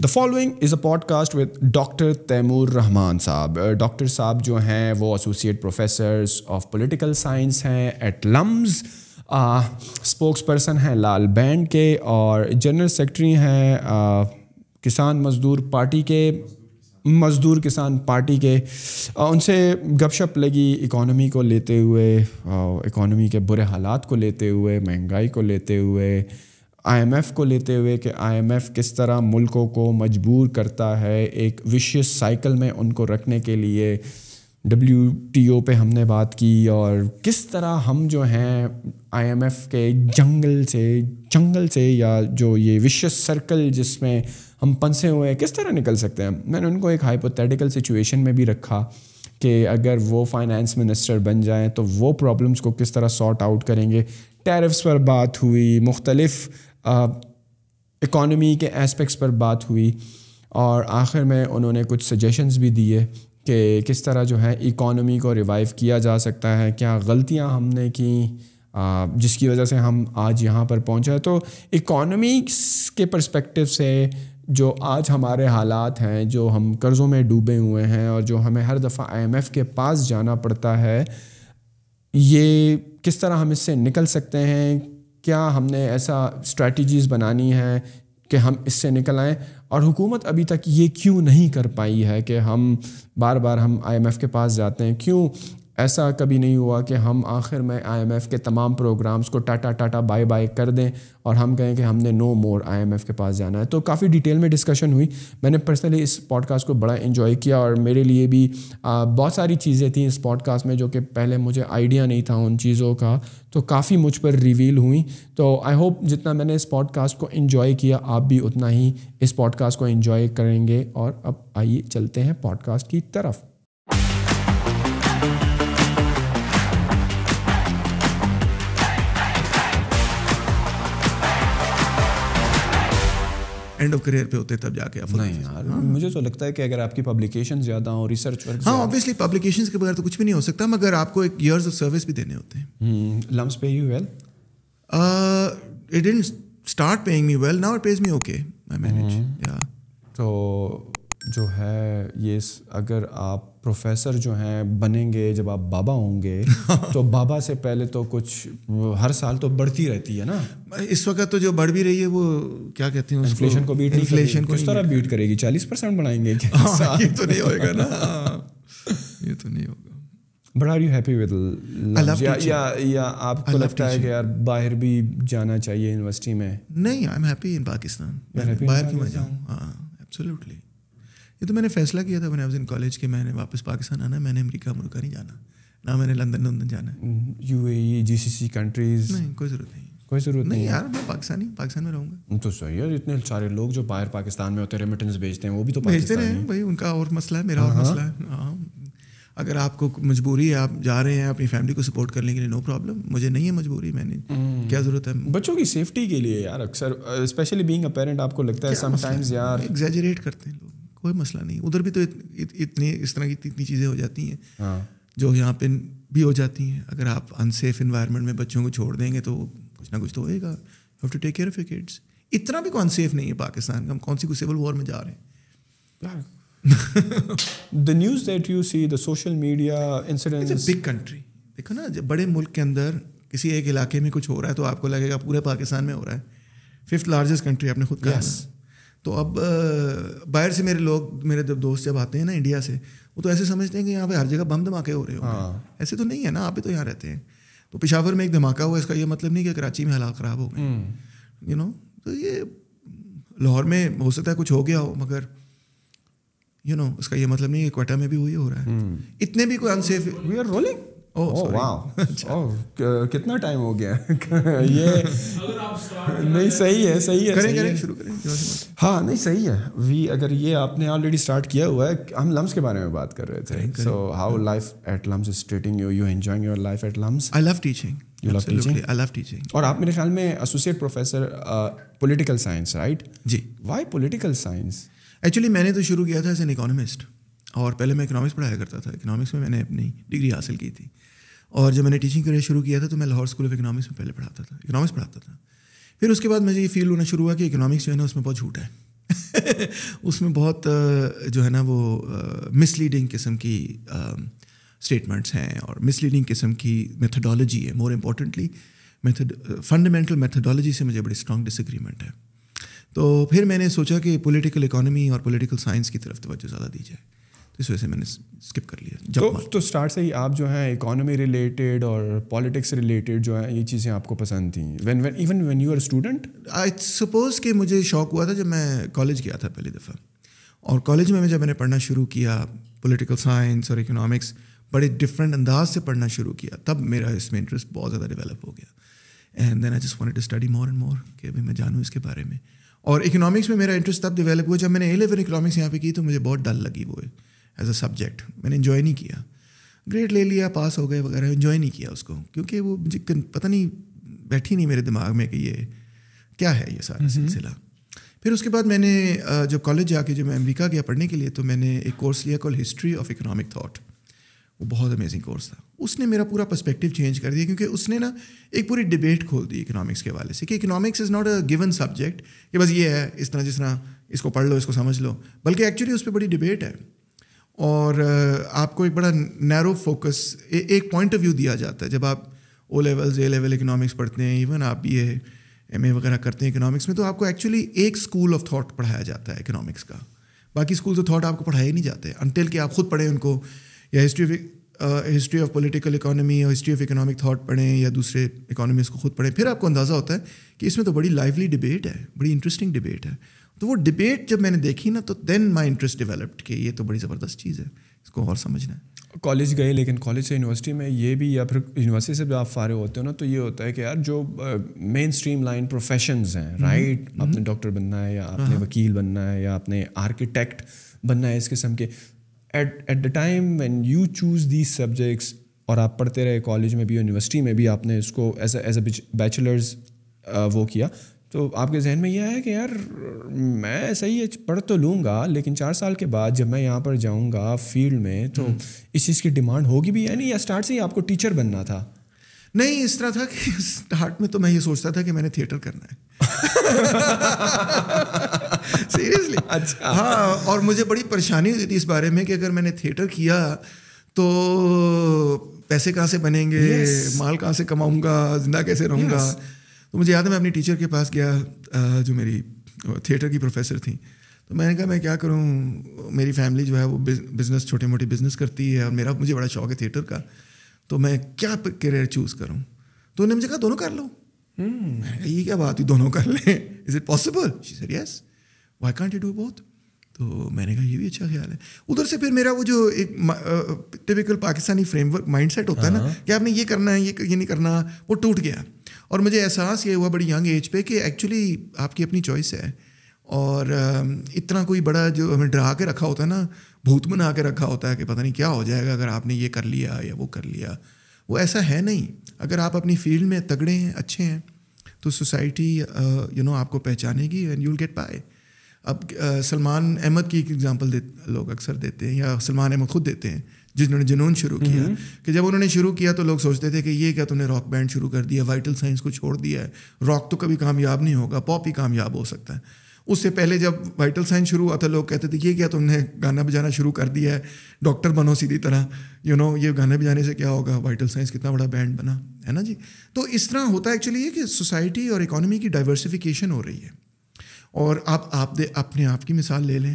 The following is a podcast with doctor Taimur Rahman साहब doctor साहब जो हैं वो associate professor of political science हैं एट लम्स स्पोक्स पर्सन हैं लाल बैंड के और जनरल सेक्रेटरी हैं किसान मजदूर पार्टी के मजदूर किसान पार्टी के उनसे गपशप लगी इकॉनमी को लेते हुए इकॉनमी के बुरे हालात को लेते हुए महंगाई को लेते हुए आईएमएफ को लेते हुए कि आईएमएफ किस तरह मुल्कों को मजबूर करता है एक विश्व साइकिल में उनको रखने के लिए डब्ल्यू टी ओ हमने बात की और किस तरह हम जो हैं आई एम एफ़ के जंगल से जंगल से या जो ये विश्व सर्कल जिसमें हम पंसे हुए हैं किस तरह निकल सकते हैं मैंने उनको एक हाइपोथेटिकल सिचुएशन में भी रखा कि अगर वो फाइनेंस मिनिस्टर बन जाएं तो वो प्रॉब्लम्स को किस तरह सॉर्ट आउट करेंगे टैरिफ्स पर बात हुई मुख्तलिफ़ इकॉनमी के एस्पेक्ट्स पर बात हुई और आखिर में उन्होंने कुछ सजेशंस भी दिए कि किस तरह जो है इकॉनमी को रिवाइव किया जा सकता है क्या गलतियां हमने की जिसकी वजह से हम आज यहाँ पर पहुँचे तो इकॉनमिक्स के परस्पेक्टिव से जो आज हमारे हालात हैं जो हम कर्ज़ों में डूबे हुए हैं और जो हमें हर दफ़ा आईएमएफ के पास जाना पड़ता है ये किस तरह हम इससे निकल सकते हैं क्या हमने ऐसा स्ट्रैटीज़ बनानी है कि हम इससे निकल आएँ और हुकूमत अभी तक ये क्यों नहीं कर पाई है कि हम बार बार हम आईएमएफ के पास जाते हैं क्यों ऐसा कभी नहीं हुआ कि हम आखिर में आईएमएफ के तमाम प्रोग्राम्स को टाटा टाटा बाय बाय कर दें और हम कहें कि हमने नो मोर आईएमएफ के पास जाना है तो काफ़ी डिटेल में डिस्कशन हुई मैंने पर्सनली इस पॉडकास्ट को बड़ा इन्जॉय किया और मेरे लिए भी बहुत सारी चीज़ें थी इस पॉडकास्ट में जो कि पहले मुझे आइडिया नहीं था उन चीज़ों का तो काफ़ी मुझ पर रिवील हुई तो आई होप जितना मैंने इस पॉडकास्ट को इन्जॉय किया आप भी उतना ही इस पॉडकास्ट को इन्जॉय करेंगे और अब आइए चलते हैं पॉडकास्ट की तरफ एंड ऑफ करियर पे होते तब जाके आप नहीं यार हाँ। मुझे तो लगता है कि अगर आपकी पब्लिकेशन ज़्यादा हो रिसर्च वर्क हाँ ऑब्वियसली पब्लिकेशन के बगैर तो कुछ भी नहीं हो सकता मगर आपको एक ईयर्स ऑफ सर्विस भी देने होते हैं pay you well it didn't start paying me well now it pays me okay I manage या तो जो है ये अगर आप प्रोफेसर जो हैं बनेंगे जब आप बाबा होंगे तो बाबा से पहले तो कुछ हर साल तो बढ़ती रहती है ना इस वक्त तो जो बढ़ भी रही है वो क्या कहते हैं इन्फ्लेशन को बीट इन्फ्लेशन को इस तरह बीट करेगी चालीस परसेंट बढ़ाएंगे हाँ, तो हाँ, ये तो नहीं होगा ना ये तो नहीं होगा but are you happy with या, या या आपको लगता है कि यार बाहर भी जाना चाहिए यूनिवर्सिटी में नहीं I am happy in Pakistan बाहर क्यों मैं जाऊँ हाँ, एब्सोल्युटली ये तो मैंने फैसला किया था मैंने कॉलेज के मैंने वापस पाकिस्तान आना मैंने अमरीका अमरीका नहीं जाना ना मैंने लंदन लंदन जाना U A G C C countries नहीं कोई ज़रूरत नहीं कोई ज़रूरत नहीं, नहीं यार मैं पाकिस्तानी पाकिस्तान में रहूँगा हम्म, तो सही यार इतने सारे लोग जो बाहर पाकिस्तान में होते हैं रेमिटेंस भेजते हैं वो भी तो भेजते रहे भाई उनका और मसला है मेरा और हाँ। मसला है हाँ। अगर आपको मजबूरी है आप जा रहे हैं अपनी फैमिली को सपोर्ट करने के लिए नो प्रॉब्लम मुझे नहीं है मजबूरी मैंने हम्म। क्या ज़रूरत है बच्चों की सेफ्टी के लिए यार अक्सर स्पेशली बीइंग अ पेरेंट आपको लगता है समटाइम्स यार एग्जेजरेट करते हैं लोग कोई मसला नहीं उधर भी तो इत, इत, इतने इस तरह की इतनी चीज़ें हो जाती हैं हाँ। जो यहाँ पे भी हो जाती हैं अगर आप अनसेफ इन्वायरमेंट में बच्चों को छोड़ देंगे तो कुछ ना कुछ तो होएगा have to take care of kids इतना भी कौन तो सेफ नहीं है पाकिस्तान का हम कौन सी सिविल वॉर में जा रहे हैं the news you see social media social media देखो ना जब बड़े मुल्क के अंदर किसी एक इलाके में कुछ हो रहा है तो आपको लगेगा पूरे पाकिस्तान में हो रहा है फिफ्थ लार्जेस्ट कंट्री आपने खुद कहा yes. तो अब बाहर से मेरे लोग मेरे जब दोस्त जब आते हैं ना इंडिया से वो तो ऐसे समझते हैं कि यहाँ पे हर जगह बम धमाके हो रहे हो हाँ। ऐसे तो नहीं है ना आप ही तो यहाँ रहते हैं तो पिशावर में एक धमाका हुआ इसका ये मतलब नहीं कि कराची में हालात ख़राब हो गए यू हम्म। नो तो ये लाहौर में हो सकता है कुछ हो गया हो मगर यू you नो know, इसका ये मतलब नहीं कि क्वेटा में भी वही हो रहा है हम्म। इतने भी कोई unsafe we are rolling Oh, oh, अच्छा। oh, कितना टाइम हो गया ये नहीं सही है सही है करें करें शुरू करें हाँ नहीं सही है वी अगर ये आपने ऑलरेडी स्टार्ट किया हुआ है हम लम्स के बारे में बात कर रहे थे so how life at LUMS is treating you you enjoying your life at LUMS I love teaching You love teaching? I love teaching. और आप मेरे ख्याल में associate professor political science right ji why political science actually मैंने तो शुरू किया था एज एन इकोनॉमिस्ट और पहले मैं इकनॉमिक्स पढ़ाया करता था इकनॉमिक्स में मैंने अपनी डिग्री हासिल की थी और जब मैंने टीचिंग करियर शुरू किया था तो मैं लाहौर स्कूल ऑफ इकनॉमिक्स में पहले पढ़ाता था इकनॉमिक्स पढ़ाता था फिर उसके बाद मुझे ये फील होना शुरू हुआ कि इकनॉमिक्स जो है ना उसमें बहुत झूठ है उसमें बहुत जो है ना वो मिसलीडिंग किस्म की स्टेटमेंट्स हैं और मिसलीडिंग किस्म की मेथडोलॉजी है more importantly method fundamental methodology से मुझे बड़ी स्ट्रॉन्ग डिसग्रीमेंट है तो फिर मैंने सोचा कि पॉलिटिकल इकोनॉमी और पॉलिटिकल साइंस की तरफ तोज्जो ज़्यादा दी जाए इस वजह से मैंने स्किप कर लिया तो तो स्टार्ट से ही आप जो है इकोनॉमी रिलेटेड और पॉलिटिक्स रिलेटेड जो है ये चीज़ें आपको पसंद थी when when even when you are student I suppose कि मुझे शौक हुआ था जब मैं कॉलेज गया था पहली दफ़ा और कॉलेज में जब मैंने पढ़ना शुरू किया पोलिटिकल साइंस और इकोनॉमिक्स बड़े डिफरेंट अंदाज से पढ़ना शुरू किया तब मेरा इसमें इंटरेस्ट बहुत ज़्यादा डेवलप हो गया and then I just want to study more and more कि अभी मैं जानूँ इसके बारे में और इकोनॉमिक्स में मेरा इंटरेस्ट तब डेवलप हुआ जब मैंने एलेवन इकोनॉमिक्स यहाँ पे की तो मुझे बहुत डल लगी वो एज अ सब्जेक्ट मैंने इन्जॉय नहीं किया ग्रेड ले लिया पास हो गए वगैरह इन्जॉय नहीं किया उसको क्योंकि वो मुझे पता नहीं बैठी नहीं मेरे दिमाग में कि ये क्या है ये सारा mm-hmm. सिलसिला फिर उसके बाद मैंने जब कॉलेज जाके जब मैं अमेरिका गया पढ़ने के लिए तो मैंने एक कोर्स लिया call history of economic thought वो बहुत अमेजिंग कोर्स था उसने मेरा पूरा पर्सपेक्टिव चेंज कर दिया क्योंकि उसने ना एक पूरी डिबेट खोल दी इकोनॉमिक्स के वाले से कि economics is not a given subject कि बस ये है इस तरह जिस तरह इसको पढ़ लो इसको समझ लो बल्कि एक्चुअली उस पर बड़ी डिबेट है और आपको एक बड़ा नैरो फोकस एक पॉइंट ऑफ व्यू दिया जाता है जब आप O level A level economics पढ़ते हैं इवन आप ये एम वगैरह करते हैं इकोनॉमिक्स में तो आपको एक्चुअली एक स्कूल ऑफ थॉट पढ़ाया जाता है इकोनॉमिक्स का बाकी स्कूल ऑफ थॉट आपको पढ़ाए नहीं जाते अनटिल कि आप खुद पढ़ें उनको या history of history of political economy या हिस्ट्री ऑफ इकोनॉमिक थॉट पढ़ें या दूसरे इकोनॉमिक्स को खुद पढ़ें फिर आपको अंदाज़ा होता है कि इसमें तो बड़ी लाइवली डिबेट है बड़ी इंटरेस्टिंग डिबेट है तो वो डिबेट जब मैंने देखी ना तो देन माई इंटरेस्ट डेवलप्ड कि ये तो बड़ी ज़बरदस्त चीज़ है इसको और समझना है कॉलेज गए लेकिन कॉलेज से यूनिवर्सिटी में ये भी या फिर यूनिवर्सिटी से भी आप फारे होते हो ना तो ये होता है कि यार जो मेन स्ट्रीम लाइन प्रोफेशन हैं राइट हम्म, हम्म। आपने डॉक्टर बनना है या आपने हाँ। वकील बनना है या आपने आर्किटेक्ट बनना है इस किस्म के at at the time when you choose these subjects और आप पढ़ते रहे कॉलेज में भी यूनिवर्सिटी में भी आपने इसको एज एज अ बैचलर्स वो किया तो आपके जहन में यह है कि यार मैं सही है पढ़ तो लूँगा लेकिन चार साल के बाद जब मैं यहाँ पर जाऊँगा फील्ड में तो हम्म। इस चीज़ की डिमांड होगी भी यानी या स्टार्ट से ही आपको टीचर बनना था नहीं इस तरह था कि स्टार्ट में तो मैं ये सोचता था कि मैंने थिएटर करना है सीरियसली अच्छा हाँ और मुझे बड़ी परेशानी हुई थी इस बारे में कि अगर मैंने थिएटर किया तो पैसे कहाँ से बनेंगे yes. माल कहाँ से कमाऊंगा जिंदा कैसे रहूँगा yes. तो मुझे याद है मैं अपनी टीचर के पास गया जो मेरी थिएटर की प्रोफेसर थी तो मैंने कहा मैं क्या करूँ मेरी फैमिली जो है वो बिज़नेस छोटे मोटे बिज़नेस करती है और मेरा मुझे बड़ा शौक है थिएटर का तो मैं क्या करियर चूज़ करूँ तो उन्होंने मुझे कहा दोनों कर लो हम्म। मैंने कहा ये क्या बात हुई दोनों कर लें is it possible she sir yes why can't you do both तो मैंने कहा ये भी अच्छा ख्याल है उधर से फिर मेरा वो जो एक टिपिकल पाकिस्तानी फ्रेमवर्क माइंड होता है ना हाँ। कि आपने ये करना है ये ये नहीं करना वो टूट गया और मुझे एहसास ये हुआ बड़ी यंग एज पे कि एक्चुअली आपकी अपनी चॉइस है और इतना कोई बड़ा जो हमें डरा के रखा होता है ना भूत बना के रखा होता है कि पता नहीं क्या हो जाएगा अगर आपने ये कर लिया या वो कर लिया वो ऐसा है नहीं अगर आप अपनी फील्ड में तगड़े हैं अच्छे हैं तो सोसाइटी यू नो आपको पहचानेगी and you will get paid अब सलमान अहमद की एक एग्ज़ाम्पल दे लोग अक्सर देते हैं या सलमान अहमद खुद देते हैं जिन्होंने जुनून शुरू किया कि जब उन्होंने शुरू किया तो लोग सोचते थे कि ये क्या तुमने रॉक बैंड शुरू कर दिया वाइटल साइंस को छोड़ दिया है रॉक तो कभी कामयाब नहीं होगा पॉप ही कामयाब हो सकता है उससे पहले जब वाइटल साइंस शुरू हुआ था लोग कहते थे ये क्या तुमने गाना बजाना शुरू कर दिया है डॉक्टर बनो सीधी तरह यू नो ये गाने बजाने से क्या होगा वाइटल साइंस कितना बड़ा बैंड बना है ना जी तो इस तरह होता है एक्चुअली ये कि सोसाइटी और इकोनॉमी की डाइवर्सिफिकेशन हो रही है और आप आप दे अपने आप की मिसाल ले लें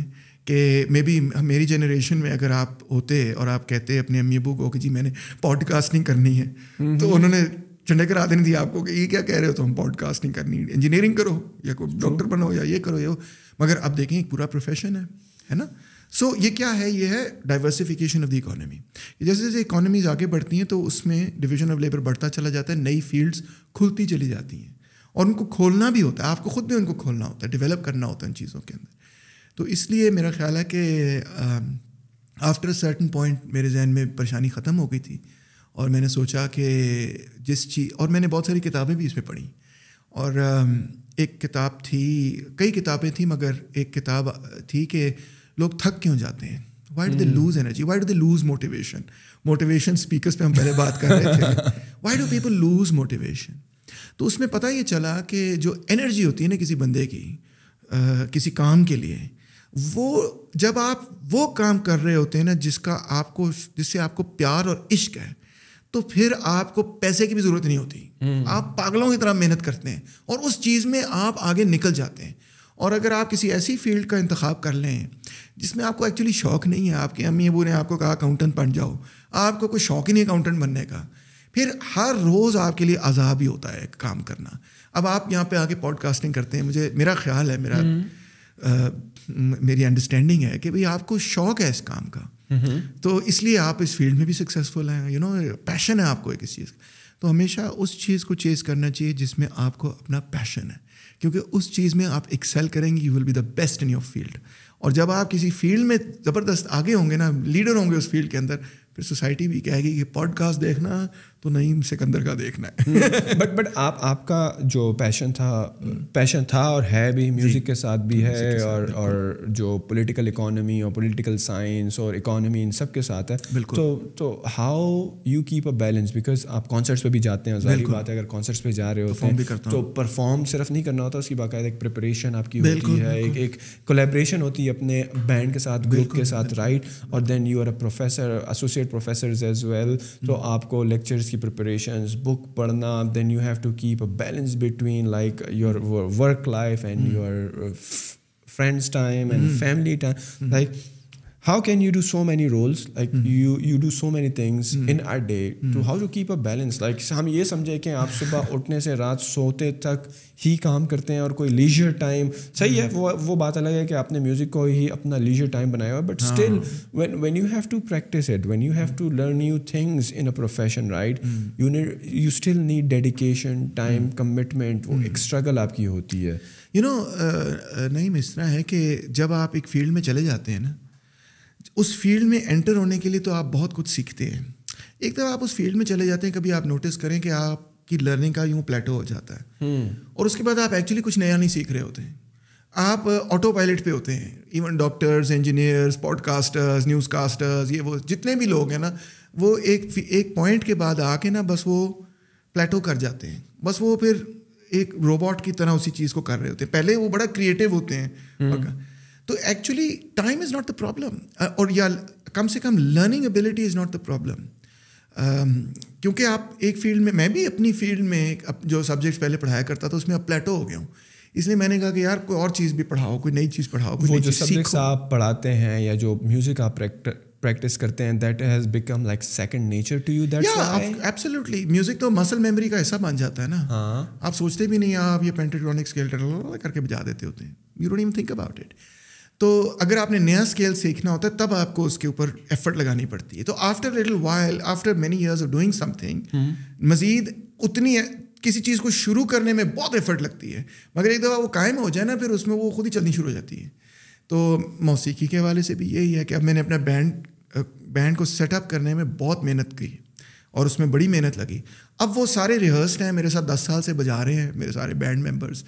कि मे बी मेरी जनरेशन में अगर आप होते और आप कहते अपने अम्मी अबू को कि जी मैंने पॉडकास्टिंग करनी है तो उन्होंने चंडे करा देनी थी आपको कि ये क्या कह रहे हो तुम तो करनी इंजीनियरिंग करो या कोई डॉक्टर बनो या ये करो ये हो मगर आप देखें एक पूरा प्रोफेशन है है ना सो so, ये क्या है ये है डाइवर्सिफिकेशन ऑफ द इकोनॉमी जैसे जैसे इकोनॉमीज आगे बढ़ती हैं तो उसमें डिवीजन ऑफ लेबर बढ़ता चला जाता है नई फील्ड्स खुलती चली जाती हैं और उनको खोलना भी होता है आपको खुद भी उनको खोलना होता है डेवलप करना होता है उन चीज़ों के अंदर तो इसलिए मेरा ख्याल है कि आफ्टर सर्टन पॉइंट मेरे जहन में परेशानी ख़त्म हो गई थी और मैंने सोचा कि जिस चीज़ और मैंने बहुत सारी किताबें भी इसमें पढ़ी और एक किताब थी कई किताबें थी मगर एक किताब थी कि लोग थक क्यों जाते हैं why do they lose energy why do they lose motivation motivation speakers पे हम पहले बात कर रहे थे why do people lose motivation तो उसमें पता ये चला कि जो एनर्जी होती है ना किसी बंदे की आ, किसी काम के लिए वो जब आप वो काम कर रहे होते हैं ना जिसका आपको जिससे आपको प्यार और इश्क है तो फिर आपको पैसे की भी ज़रूरत नहीं होती हम्म। आप पागलों की तरह मेहनत करते हैं और उस चीज़ में आप आगे निकल जाते हैं और अगर आप किसी ऐसी फील्ड का इंतखब कर लें जिसमें आपको एक्चुअली शौक़ नहीं है आपके अम्मी अबू ने आपको कहा अकाउंटेंट बन जाओ आपको कोई शौक़ ही नहीं अकाउंटेंट बनने का फिर हर रोज़ आपके लिए अजाब ही होता है काम करना अब आप यहाँ पे आके पॉडकास्टिंग करते हैं मुझे मेरा ख्याल है मेरा हम्म। मेरी अंडरस्टैंडिंग है कि भाई आपको शौक है इस काम का तो इसलिए आप इस फील्ड में भी सक्सेसफुल हैं यू नो पैशन है आपको एक इस चीज़ का तो हमेशा उस चीज़ को चेज़ करना चाहिए जिसमें आपको अपना पैशन है क्योंकि उस चीज़ में आप एक्सेल करेंगे you will be the best in your field और जब आप किसी फील्ड में ज़बरदस्त आगे होंगे ना लीडर होंगे उस फील्ड के अंदर फिर सोसाइटी भी कहेगी कि पॉडकास्ट देखना तो नहीं सिकंदर का देखना है बट हम्म। बट आप आपका जो पैशन था पैशन हम्म। था और है भी म्यूज़िक के साथ भी है और और जो पॉलिटिकल इकोनॉमी और पॉलिटिकल साइंस और इकोनॉमी इन सब के साथ है बिल्कुल तो तो how you keep a balance because आप कॉन्सर्ट्स पे भी जाते हैं जाहिर बात है अगर कॉन्सर्ट्स पे जा रहे होते तो परफॉर्म सिर्फ नहीं करना होता उसकी बाकायदा एक प्रिपरेशन आपकी होती है एक एक कोलेब्रेशन होती है अपने बैंड के साथ ग्रुप के साथ राइट और then you are a professor associate professor as well तो हम्म। आपको lectures preparations, book parna, then you have to keep a balance between like your work life and mm. your uh, friends time and mm. family time. Hmm. Like how can you do so many roles like mm. you you do so many things mm. in a day mm. to hmm. how to keep a balance like हम ये समझे कि आप सुबह उठने से रात सोते तक ही काम करते हैं और कोई लीजर टाइम सही है hmm. वो वो बात अलग है कि आपने म्यूज़िक को ही अपना लीजर टाइम बनाया हुआ but still when when you have to practice it when you have to learn new things in a profession right you need you still need dedication time commitment वो एक hmm. Struggle आपकी होती है you know नहीं मिसरा है कि जब आप एक फील्ड में चले जाते हैं ना उस फील्ड में एंटर होने के लिए तो आप बहुत कुछ सीखते हैं एक तरफ़ आप उस फील्ड में चले जाते हैं कभी आप नोटिस करें कि आपकी लर्निंग का यूँ प्लेटो हो जाता है हम्म। और उसके बाद आप एक्चुअली कुछ नया नहीं सीख रहे होते हैं आप ऑटो पायलट पे होते हैं even doctors engineers podcasters newscasters ये वो जितने भी लोग हैं ना वो एक एक पॉइंट के बाद आके ना बस वो प्लेटो कर जाते हैं बस वो फिर एक रोबोट की तरह उसी चीज़ को कर रहे होते हैं पहले वो बड़ा क्रिएटिव होते हैं हम्म। तो actually time is not the problem और या कम से कम learning ability is not the problem क्योंकि आप एक फील्ड में मैं भी अपनी फील्ड में जो सब्जेक्ट्स पहले पढ़ाया करता था उसमें अब प्लेटो हो गया हूँ इसलिए मैंने कहा कि यार कोई और चीज़ भी पढ़ाओ कोई नई चीज़ पढ़ाओ कोई वो जो सब्जेक्ट्स आप पढ़ाते हैं या जो म्यूज़िक आप प्रैक्टिस करते हैं that has become like second nature to you that's absolutely music तो मसल मेमोरी का हिस्सा बन जाता है ना हाँ आप सोचते भी नहीं आप ये पेंटेट्रॉनिक स्केल करके बजा देते होते हैं you don't even think about it तो अगर आपने नया स्केल सीखना होता है तब आपको उसके ऊपर एफर्ट लगानी पड़ती है तो after little while after many years of doing something मजीद उतनी किसी चीज़ को शुरू करने में बहुत एफर्ट लगती है मगर एक दफ़ा वो कायम हो जाए ना फिर उसमें वो खुद ही चलनी शुरू हो जाती है तो मौसीकी के हवाले से भी यही है कि अब मैंने अपना बैंड बैंड को सेटअप करने में बहुत मेहनत की और उसमें बड़ी मेहनत लगी अब वो सारे रिहर्सड हैं मेरे साथ दस साल से बजा रहे हैं मेरे सारे बैंड मेम्बर्स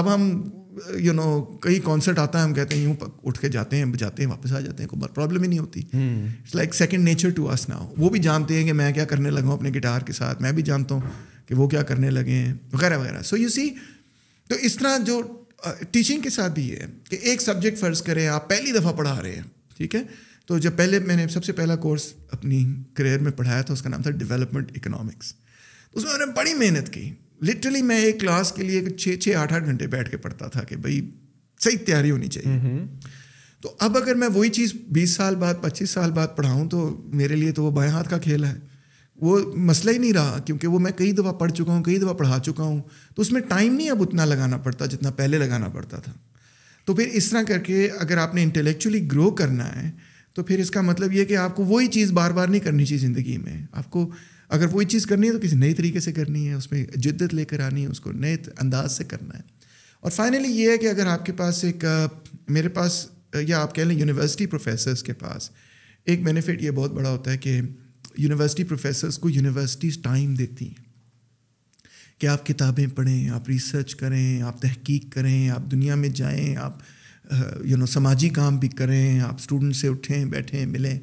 अब हम यू नो कहीं कॉन्सर्ट आता है हम कहते हैं यूँ उठ के जाते हैं जाते हैं वापस आ जाते हैं कोई प्रॉब्लम ही नहीं होती it's like second nature to us now वो भी जानते हैं कि मैं क्या करने लगा हूँ अपने गिटार के साथ मैं भी जानता हूँ कि वो क्या करने लगे हैं वगैरह वगैरह सो यू सी तो इस तरह जो टीचिंग के साथ भी है कि एक सब्जेक्ट फ़र्ज करें आप पहली दफ़ा पढ़ा रहे हैं ठीक है तो जब पहले मैंने सबसे पहला कोर्स अपनी करियर में पढ़ाया था उसका नाम था डेवलपमेंट इकोनॉमिक्स उसमें मैंने बड़ी मेहनत की लिटरली मैं एक क्लास के लिए छः छः आठ आठ घंटे बैठ के पढ़ता था कि भाई सही तैयारी होनी चाहिए तो अब अगर मैं वही चीज़ बीस साल बाद पच्चीस साल बाद पढ़ाऊँ तो मेरे लिए तो वो बाएँ हाथ का खेल है वो मसला ही नहीं रहा क्योंकि वो मैं कई दफ़ा पढ़ चुका हूँ कई दफ़ा पढ़ा चुका हूँ तो उसमें टाइम नहीं अब उतना लगाना पड़ता जितना पहले लगाना पड़ता था तो फिर इस तरह करके अगर आपने इंटेलेक्चुअली ग्रो करना है तो फिर इसका मतलब ये कि आपको वही चीज़ बार बार नहीं करनी चाहिए ज़िंदगी में आपको अगर वही चीज़ करनी है तो किसी नए तरीके से करनी है उसमें जिद्दत लेकर आनी है उसको नए अंदाज से करना है और फाइनली ये है कि अगर आपके पास एक मेरे पास या आप कह लें यूनिवर्सिटी प्रोफेसर्स के पास एक बेनिफिट ये बहुत बड़ा होता है कि यूनिवर्सिटी प्रोफेसर्स को यूनिवर्सिटीज़ टाइम देती हैं कि आप किताबें पढ़ें आप रिसर्च करें आप तहकीक करें आप दुनिया में जाएं आप यू नो समाजी काम भी करें आप स्टूडेंट से उठें बैठें मिलें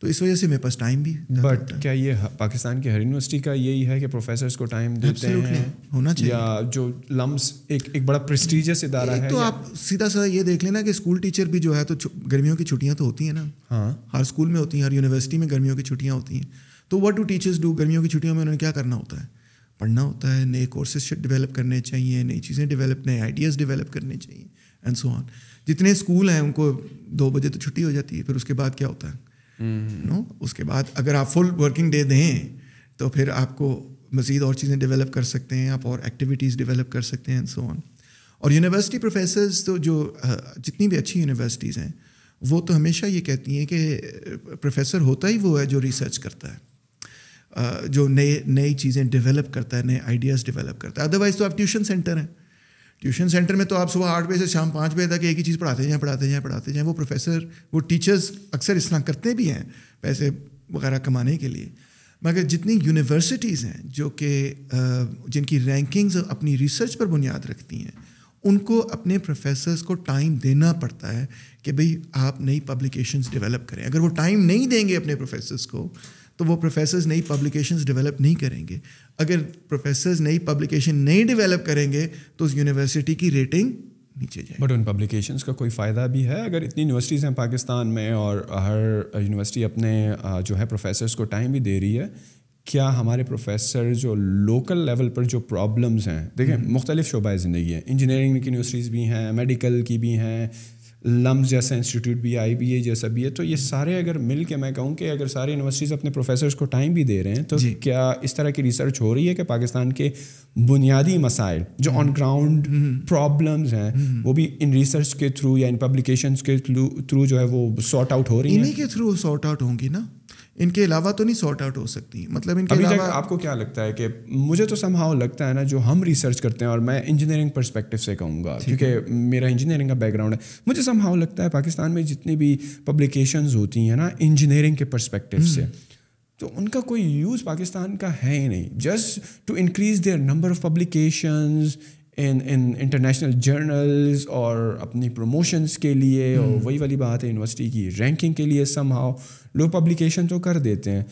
तो इस वजह से मेरे पास टाइम भी बट क्या ये पाकिस्तान की हर यूनिवर्सिटी का यही है कि प्रोफेसर को टाइम देते हैं होना चाहिए या जो लम्स एक एक बड़ा प्रेस्टिजियस इदारा है तो आप सीधा सा ये देख लेना कि स्कूल टीचर भी जो है तो गर्मियों की छुट्टियां तो होती हैं ना हाँ हर स्कूल में होती हैं हर यूनिवर्सिटी में गर्मियों की छुट्टियाँ होती हैं तो वट टू टीचर्स डू गर्मियों की छुट्टियों में उन्होंने क्या करना होता है पढ़ना होता है नए कोर्सेज डेवलप करने चाहिए नई चीज़ें डेवलप नए आइडियाज़ डेवलप करने चाहिए एंड सो ऑन जितने स्कूल हैं उनको दो बजे तो छुट्टी हो जाती है फिर उसके बाद क्या होता है नो mm. उसके बाद अगर आप फुल वर्किंग डे दें तो फिर आपको मज़ीद और चीज़ें डेवलप कर सकते हैं आप और एक्टिविटीज़ डेवलप कर सकते हैं सो ऑन और यूनिवर्सिटी प्रोफेसर्स तो जो जितनी भी अच्छी यूनिवर्सिटीज़ हैं वो तो हमेशा ये कहती हैं कि प्रोफेसर होता ही वो है जो रिसर्च करता है जो नए नई चीज़ें डेवलप करता है नए आइडियाज़ डेवलप करता है अदरवाइज़ तो आप ट्यूशन सेंटर हैं ट्यूशन सेंटर में तो आप सुबह आठ बजे से शाम पाँच बजे तक एक ही चीज़ पढ़ाते जाएँ पढ़ाते जाएँ पढ़ाते जाएँ वो प्रोफेसर वो टीचर्स अक्सर इस तरह करते भी हैं पैसे वगैरह कमाने के लिए मगर जितनी यूनिवर्सिटीज़ हैं जो कि जिनकी रैंकिंग्स अपनी रिसर्च पर बुनियाद रखती हैं उनको अपने प्रोफेसर्स को टाइम देना पड़ता है कि भाई आप नई पब्लिकेशंस डेवलप करें अगर वो टाइम नहीं देंगे अपने प्रोफेसर्स को तो वो प्रोफेसर्स नई पब्लिकेशंस डेवलप नहीं करेंगे अगर प्रोफेसर नई पब्लिकेशन नहीं डेवलप करेंगे तो उस यूनिवर्सिटी की रेटिंग नीचे जाए बट उन पब्लिकेशंस का कोई फ़ायदा भी है अगर इतनी यूनिवर्सिटीज़ हैं पाकिस्तान में और हर यूनिवर्सिटी अपने जो है प्रोफेसर्स को टाइम भी दे रही है क्या हमारे प्रोफेसर जो लोकल लेवल पर जो प्रॉब्लम्स हैं देखें हम्म। मुख्तलिफ शोबा ज़िंदगी हैं इंजीनियरिंग की यूनिवर्सिटीज़ भी हैं मेडिकल की भी हैं लम्स जैसा इंस्टीट्यूट भी आई बी ए जैसा भी है तो ये सारे अगर मिल के मैं कहूँ कि अगर सारे यूनिवर्सिटीज़ अपने प्रोफेसर्स को टाइम भी दे रहे हैं तो क्या इस तरह की रिसर्च हो रही है कि पाकिस्तान के बुनियादी मसाइल जो ऑन ग्राउंड प्रॉब्लम्स हैं हम्म। वो भी इन रिसर्च के थ्रू या इन पब्लिकेशन के थ्रू जो है वो सॉर्ट आउट हो रही है इन्हीं के थ्रू सॉर्ट आउट होंगी ना इनके अलावा तो नहीं सॉर्ट आउट हो सकती मतलब इनके अलावा आपको क्या लगता है कि मुझे तो समहाव लगता है ना जो हम रिसर्च करते हैं और मैं इंजीनियरिंग परस्पेक्टिव से कहूँगा क्योंकि मेरा इंजीनियरिंग का बैकग्राउंड है मुझे समहाव लगता है पाकिस्तान में जितनी भी पब्लिकेशंस होती हैं ना इंजीनियरिंग के परस्पेक्टिव हम्म। से तो उनका कोई यूज़ पाकिस्तान का है ही नहीं just to increase their number of publications in in international journals और अपनी प्रमोशंस के लिए hmm. और वही वाली बात है यूनिवर्सिटी की रैंकिंग के लिए सम हाउ लोग पब्लिकेशन तो कर देते हैं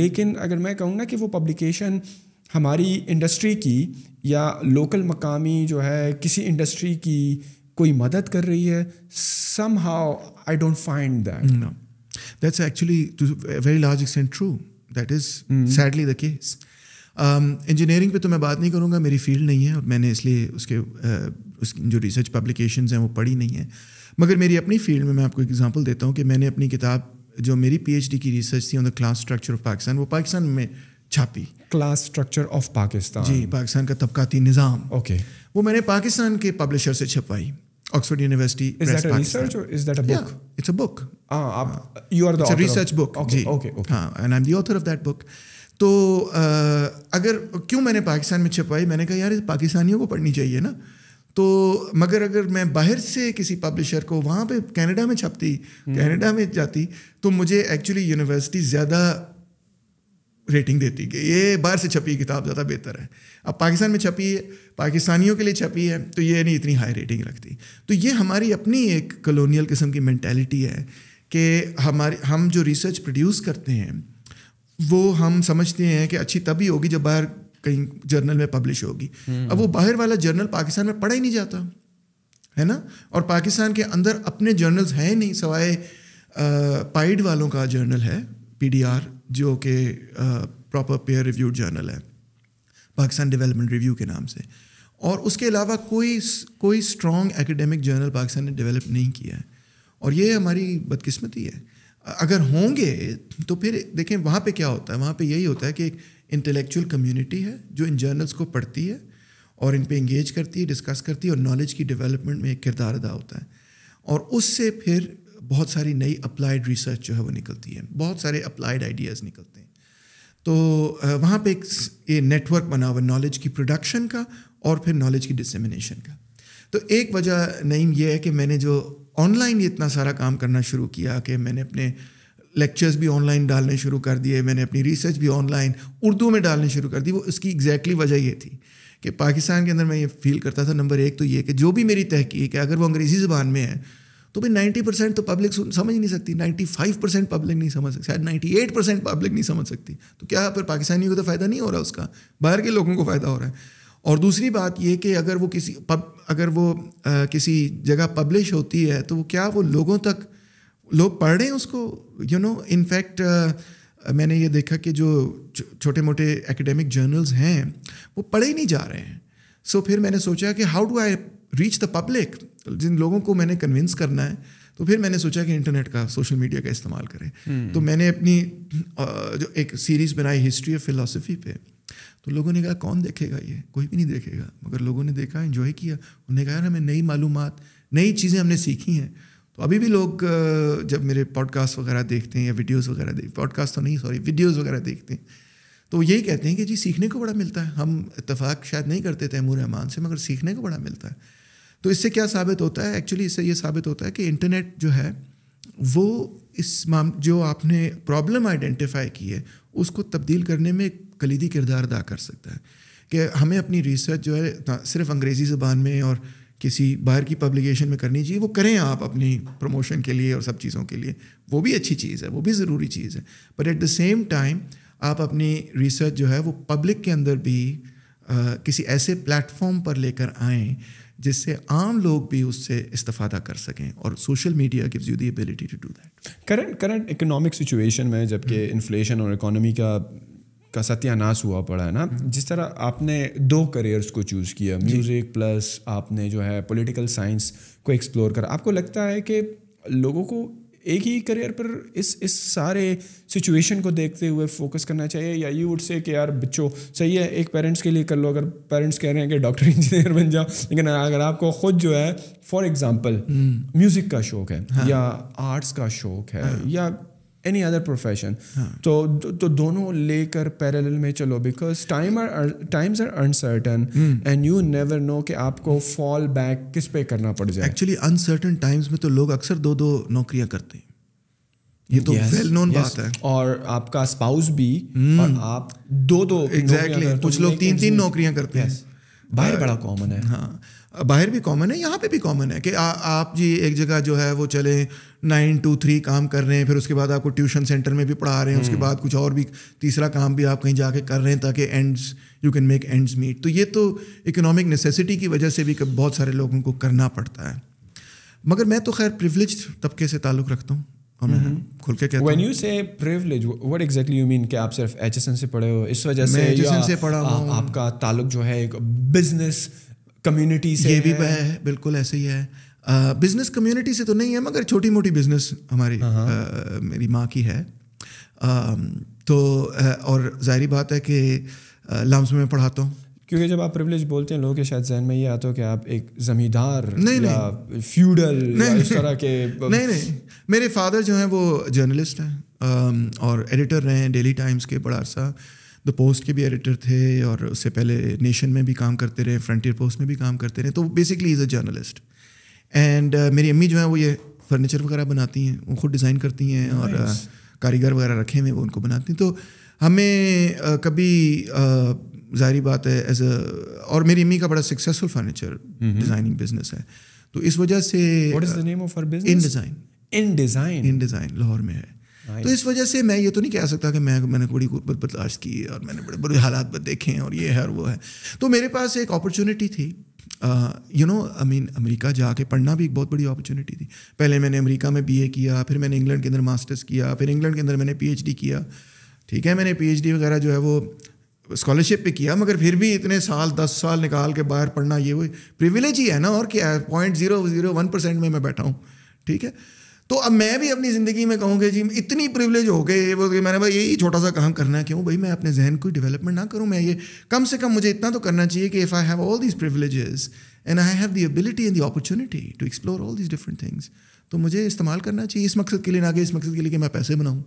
लेकिन अगर मैं कहूँ ना कि वो पब्लिकेशन हमारी इंडस्ट्री की या लोकल मकामी जो है किसी इंडस्ट्री की कोई मदद कर रही है somehow I don't find that that's actually very large extent true that is sadly the case engineering um, पे तो मैं बात नहीं करूँगा मेरी फील्ड नहीं है और मैंने इसलिए उसके uh, उसकी जो रिसर्च पब्लिकेशंस हैं वो पढ़ी नहीं है मगर मेरी अपनी फील्ड में मैं आपको एग्जाम्पल देता हूँ कि मैंने अपनी किताब जो मेरी पीएचडी की रिसर्च थी on the class structure of Pakistan वो पाकिस्तान में छापी क्लास स्ट्रक्चर ऑफ पाकिस्तान जी पाकिस्तान का तबकाती निज़ाम ओके वो मैंने पाकिस्तान के पब्लिशर से छपवाई Oxford University it's book you are research book okay okay I am author of that book तो आ, अगर क्यों मैंने पाकिस्तान में छपाई मैंने कहा यार पाकिस्तानियों को पढ़नी चाहिए ना तो मगर अगर मैं बाहर से किसी पब्लिशर को वहाँ पे कनाडा में छपती हम्म। कनाडा में जाती तो मुझे एक्चुअली यूनिवर्सिटी ज़्यादा रेटिंग देती कि ये बाहर से छपी किताब ज़्यादा बेहतर है अब पाकिस्तान में छपी है पाकिस्तानियों के लिए छपी है तो ये नहीं इतनी हाई रेटिंग रखती तो ये हमारी अपनी एक कलोनियल किस्म की मैंटेलिटी है कि हमारे हम जो रिसर्च प्रोड्यूस करते हैं वो हम समझते हैं कि अच्छी तभी होगी जब बाहर कहीं जर्नल में पब्लिश होगी हम्म। अब वो बाहर वाला जर्नल पाकिस्तान में पढ़ा ही नहीं जाता है ना और पाकिस्तान के अंदर अपने जर्नल्स हैं नहीं सवाए पाइड वालों का जर्नल है पीडीआर जो कि प्रॉपर पेयर रिव्यूड जर्नल है पाकिस्तान डेवलपमेंट रिव्यू के नाम से और उसके अलावा कोई कोई स्ट्रॉन्ग एकेडमिक जर्नल पाकिस्तान ने डेवलप नहीं किया है और ये हमारी बदकिस्मती है अगर होंगे तो फिर देखें वहाँ पे क्या होता है वहाँ पे यही होता है कि एक इंटेलेक्चुअल कम्युनिटी है जो इन जर्नल्स को पढ़ती है और इन पे इंगेज करती है डिस्कस करती है और नॉलेज की डेवलपमेंट में एक किरदार अदा होता है और उससे फिर बहुत सारी नई अप्लाइड रिसर्च जो है वो निकलती है बहुत सारे अप्लाइड आइडियाज़ निकलते हैं तो वहाँ पे एक ये नेटवर्क बना हुआ नॉलेज की प्रोडक्शन का और फिर नॉलेज की डिसमिनेशन का तो एक वजह नईम यह है कि मैंने जो ऑनलाइन इतना सारा काम करना शुरू किया कि मैंने अपने लेक्चर्स भी ऑनलाइन डालने शुरू कर दिए मैंने अपनी रिसर्च भी ऑनलाइन उर्दू में डालने शुरू कर दी वो उसकी एग्जैक्टली वजह ये थी कि पाकिस्तान के अंदर मैं ये फील करता था नंबर एक तो ये कि जो भी मेरी तहकीक है अगर वो अंग्रेज़ी ज़बान में है तो भाई नाइन्टी परसेंट तो पब्लिक समझ नहीं सकती नाइन्टी फाइव परसेंट पब्लिक नहीं समझ सकती शायद नाइन्टी एट परसेंट पब्लिक नहीं समझ सकती तो क्या पर पाकिस्तानियों को तो फ़ायदा नहीं हो रहा उसका बाहर के लोगों को फ़ायदा हो रहा है और दूसरी बात यह कि अगर वो किसी पब अगर वो आ, किसी जगह पब्लिश होती है तो वो क्या वो लोगों तक लोग पढ़ रहे हैं उसको यू नो इनफैक्ट मैंने ये देखा कि जो छोटे मोटे एकेडमिक जर्नल्स हैं वो पढ़े ही नहीं जा रहे हैं सो so, फिर मैंने सोचा कि how do I reach the public जिन लोगों को मैंने कन्विंस करना है तो फिर मैंने सोचा कि इंटरनेट का सोशल मीडिया का इस्तेमाल करें हम्म। तो मैंने अपनी जो एक सीरीज़ बनाई हिस्ट्री ऑफ फिलासफ़ी पे तो लोगों ने कहा कौन देखेगा ये कोई भी नहीं देखेगा मगर लोगों ने देखा इन्जॉय किया उन्होंने कहा यार हमें नई मालूम नई चीज़ें हमने सीखी हैं तो अभी भी लोग जब मेरे पॉडकास्ट वगैरह देखते हैं या वीडियोस वगैरह देख पॉडकास्ट तो नहीं सॉरी वीडियोस वगैरह देखते हैं तो यही कहते हैं कि जी सीखने को बड़ा मिलता है हम इतफाक़ शायद नहीं करते तैमूर रहमान से मगर सीखने को बड़ा मिलता है तो इससे क्या साबित होता है एक्चुअली इससे ये साबित होता है कि इंटरनेट जो है वो इस माम जो आपने प्रॉब्लम आइडेंटिफाई की है उसको तब्दील करने में कलीदी किरदार अदा कर सकता है कि हमें अपनी रिसर्च जो है सिर्फ अंग्रेज़ी ज़बान में और किसी बाहर की पब्लिकेशन में करनी चाहिए वो करें आप अपनी प्रमोशन के लिए और सब चीज़ों के लिए वो भी अच्छी चीज़ है वो भी ज़रूरी चीज़ है but at the same time आप अपनी रिसर्च जो है वो पब्लिक के अंदर भी आ, किसी ऐसे प्लेटफॉर्म पर लेकर आएँ जिससे आम लोग भी उससे इस्ता कर सकें और social media gives you the ability to do that current current economic situation में जबकि इन्फ्लेशन हम्म। और इकोनॉमी का का सत्यानाश हुआ पड़ा है ना जिस तरह आपने दो करियर्स को चूज़ किया म्यूज़िक प्लस आपने जो है पॉलिटिकल साइंस को एक्सप्लोर करा आपको लगता है कि लोगों को एक ही करियर पर इस इस सारे सिचुएशन को देखते हुए फोकस करना चाहिए या यू वुड से कि यार बच्चों सही है एक पेरेंट्स के लिए कर लो अगर पेरेंट्स कह रहे हैं कि डॉक्टर इंजीनियर बन जाओ लेकिन अगर आपको खुद जो है फॉर एग्जांपल म्यूज़िक का शौक है हाँ। या आर्ट्स का शौक है हाँ। या एनी अदर प्रोफेशन तो तो दोनों लेकर पैरेलल में चलो because time are times are uncertain and you never know कि आपको फॉल बैक किस पे करना पड़ जाए एक्चुअली अनसर्टन टाइम्स में तो लोग अक्सर दो दो नौकरियां करते हैं ये तो yes, वेल नोन yes. बात है और आपका स्पाउस भी hmm. और आप दो दो एग्जैक्टली exactly. कुछ लोग तीन तीन नौकरियां करते yes. हैं बाहर बड़ा कॉमन है हाँ बाहर भी कॉमन है यहाँ पे भी कॉमन है कि आ, आप जी एक जगह जो है वो चले नाइन टू थ्री काम कर रहे हैं फिर उसके बाद आपको ट्यूशन सेंटर में भी पढ़ा रहे हैं उसके हम्म। बाद कुछ और भी तीसरा काम भी आप कहीं जाके कर रहे हैं ताकि ends you can make ends meet तो ये तो इकोनॉमिक नेसेसिटी की वजह से भी बहुत सारे लोगों को करना पड़ता है मगर मैं तो खैर प्रिवलेज तबके से ताल्लुक़ रखता हूँ और मैं हम्म। खुल के कहता व्हेन यू से कि आप सिर्फ से पढ़े हो इस वजह से से पढ़ा आपका ताल्लुक जो है एक बिजनेस कम्युनिटी से ये भी है बिल्कुल ऐसे ही है बिजनेस कम्युनिटी से तो नहीं है मगर छोटी मोटी बिजनेस हमारी आ, हाँ, हाँ। मेरी माँ की है आ, तो और जाहरी बात है कि लाम्स में पढ़ाता हूँ क्योंकि जब आप प्रिविलेज बोलते हैं लोग के शायद जहन में ये आता हो कि आप एक जमींदार नहीं या नहीं फ्यूडल नहीं, इस तरह के नहीं नहीं मेरे फादर जो हैं वो जर्नलिस्ट हैं और एडिटर रहे हैं डेली टाइम्स के बड़ा सा द पोस्ट के भी एडिटर थे और उससे पहले नेशन में भी काम करते रहे फ्रंटियर पोस्ट में भी काम करते रहे तो basically is a journalist and मेरी अम्मी जो है वो ये फर्नीचर वगैरह बनाती हैं वो खुद डिज़ाइन करती हैं uh, nice. और कारीगर वगैरह रखे हुए वो उनको बनाती हैं तो हमें uh, कभी uh, जारी बात है एज अ और मेरी अम्मी का बड़ा सक्सेसफुल फर्नीचर डिज़ाइनिंग बिजनेस है तो इस वजह से in design in design in design Lahore में है तो इस वजह से मैं ये तो नहीं कह सकता कि मैं मैंने बड़ी गुरबत बर्दाश्त की और मैंने बड़े बुरे हालात देखे हैं और ये है और वो है तो मेरे पास एक अपॉर्चुनिटी थी you know I mean America जाके पढ़ना भी एक बहुत बड़ी अपॉर्चुनिटी थी पहले मैंने अमेरिका में बीए किया फिर मैंने इंग्लैंड के अंदर मास्टर्स किया फिर इंग्लैंड के अंदर मैंने पीएचडी किया ठीक है मैंने पीएचडी वगैरह जो है वो स्कॉलरशिप पे किया मगर फिर भी इतने साल दस साल निकाल के बाहर पढ़ना ये वो प्रिविलेज ही है ना और क्या है point zero zero one percent में मैं बैठा हूँ ठीक है तो अब मैं भी अपनी ज़िंदगी में कहूँ कि जी इतनी प्रिवलेज हो गई वो कि मैंने भाई यही छोटा सा काम करना क्यों भाई मैं अपने जहन को डेवलपमेंट ना करूँ मैं ये कम से कम मुझे इतना तो करना चाहिए कि if I have all these privilege and I have the ability and the opportunity to explore all these different things तो मुझे इस्तेमाल करना चाहिए इस मकसद के लिए ना कि इस मकसद के लिए कि मैं पैसे बनाऊँ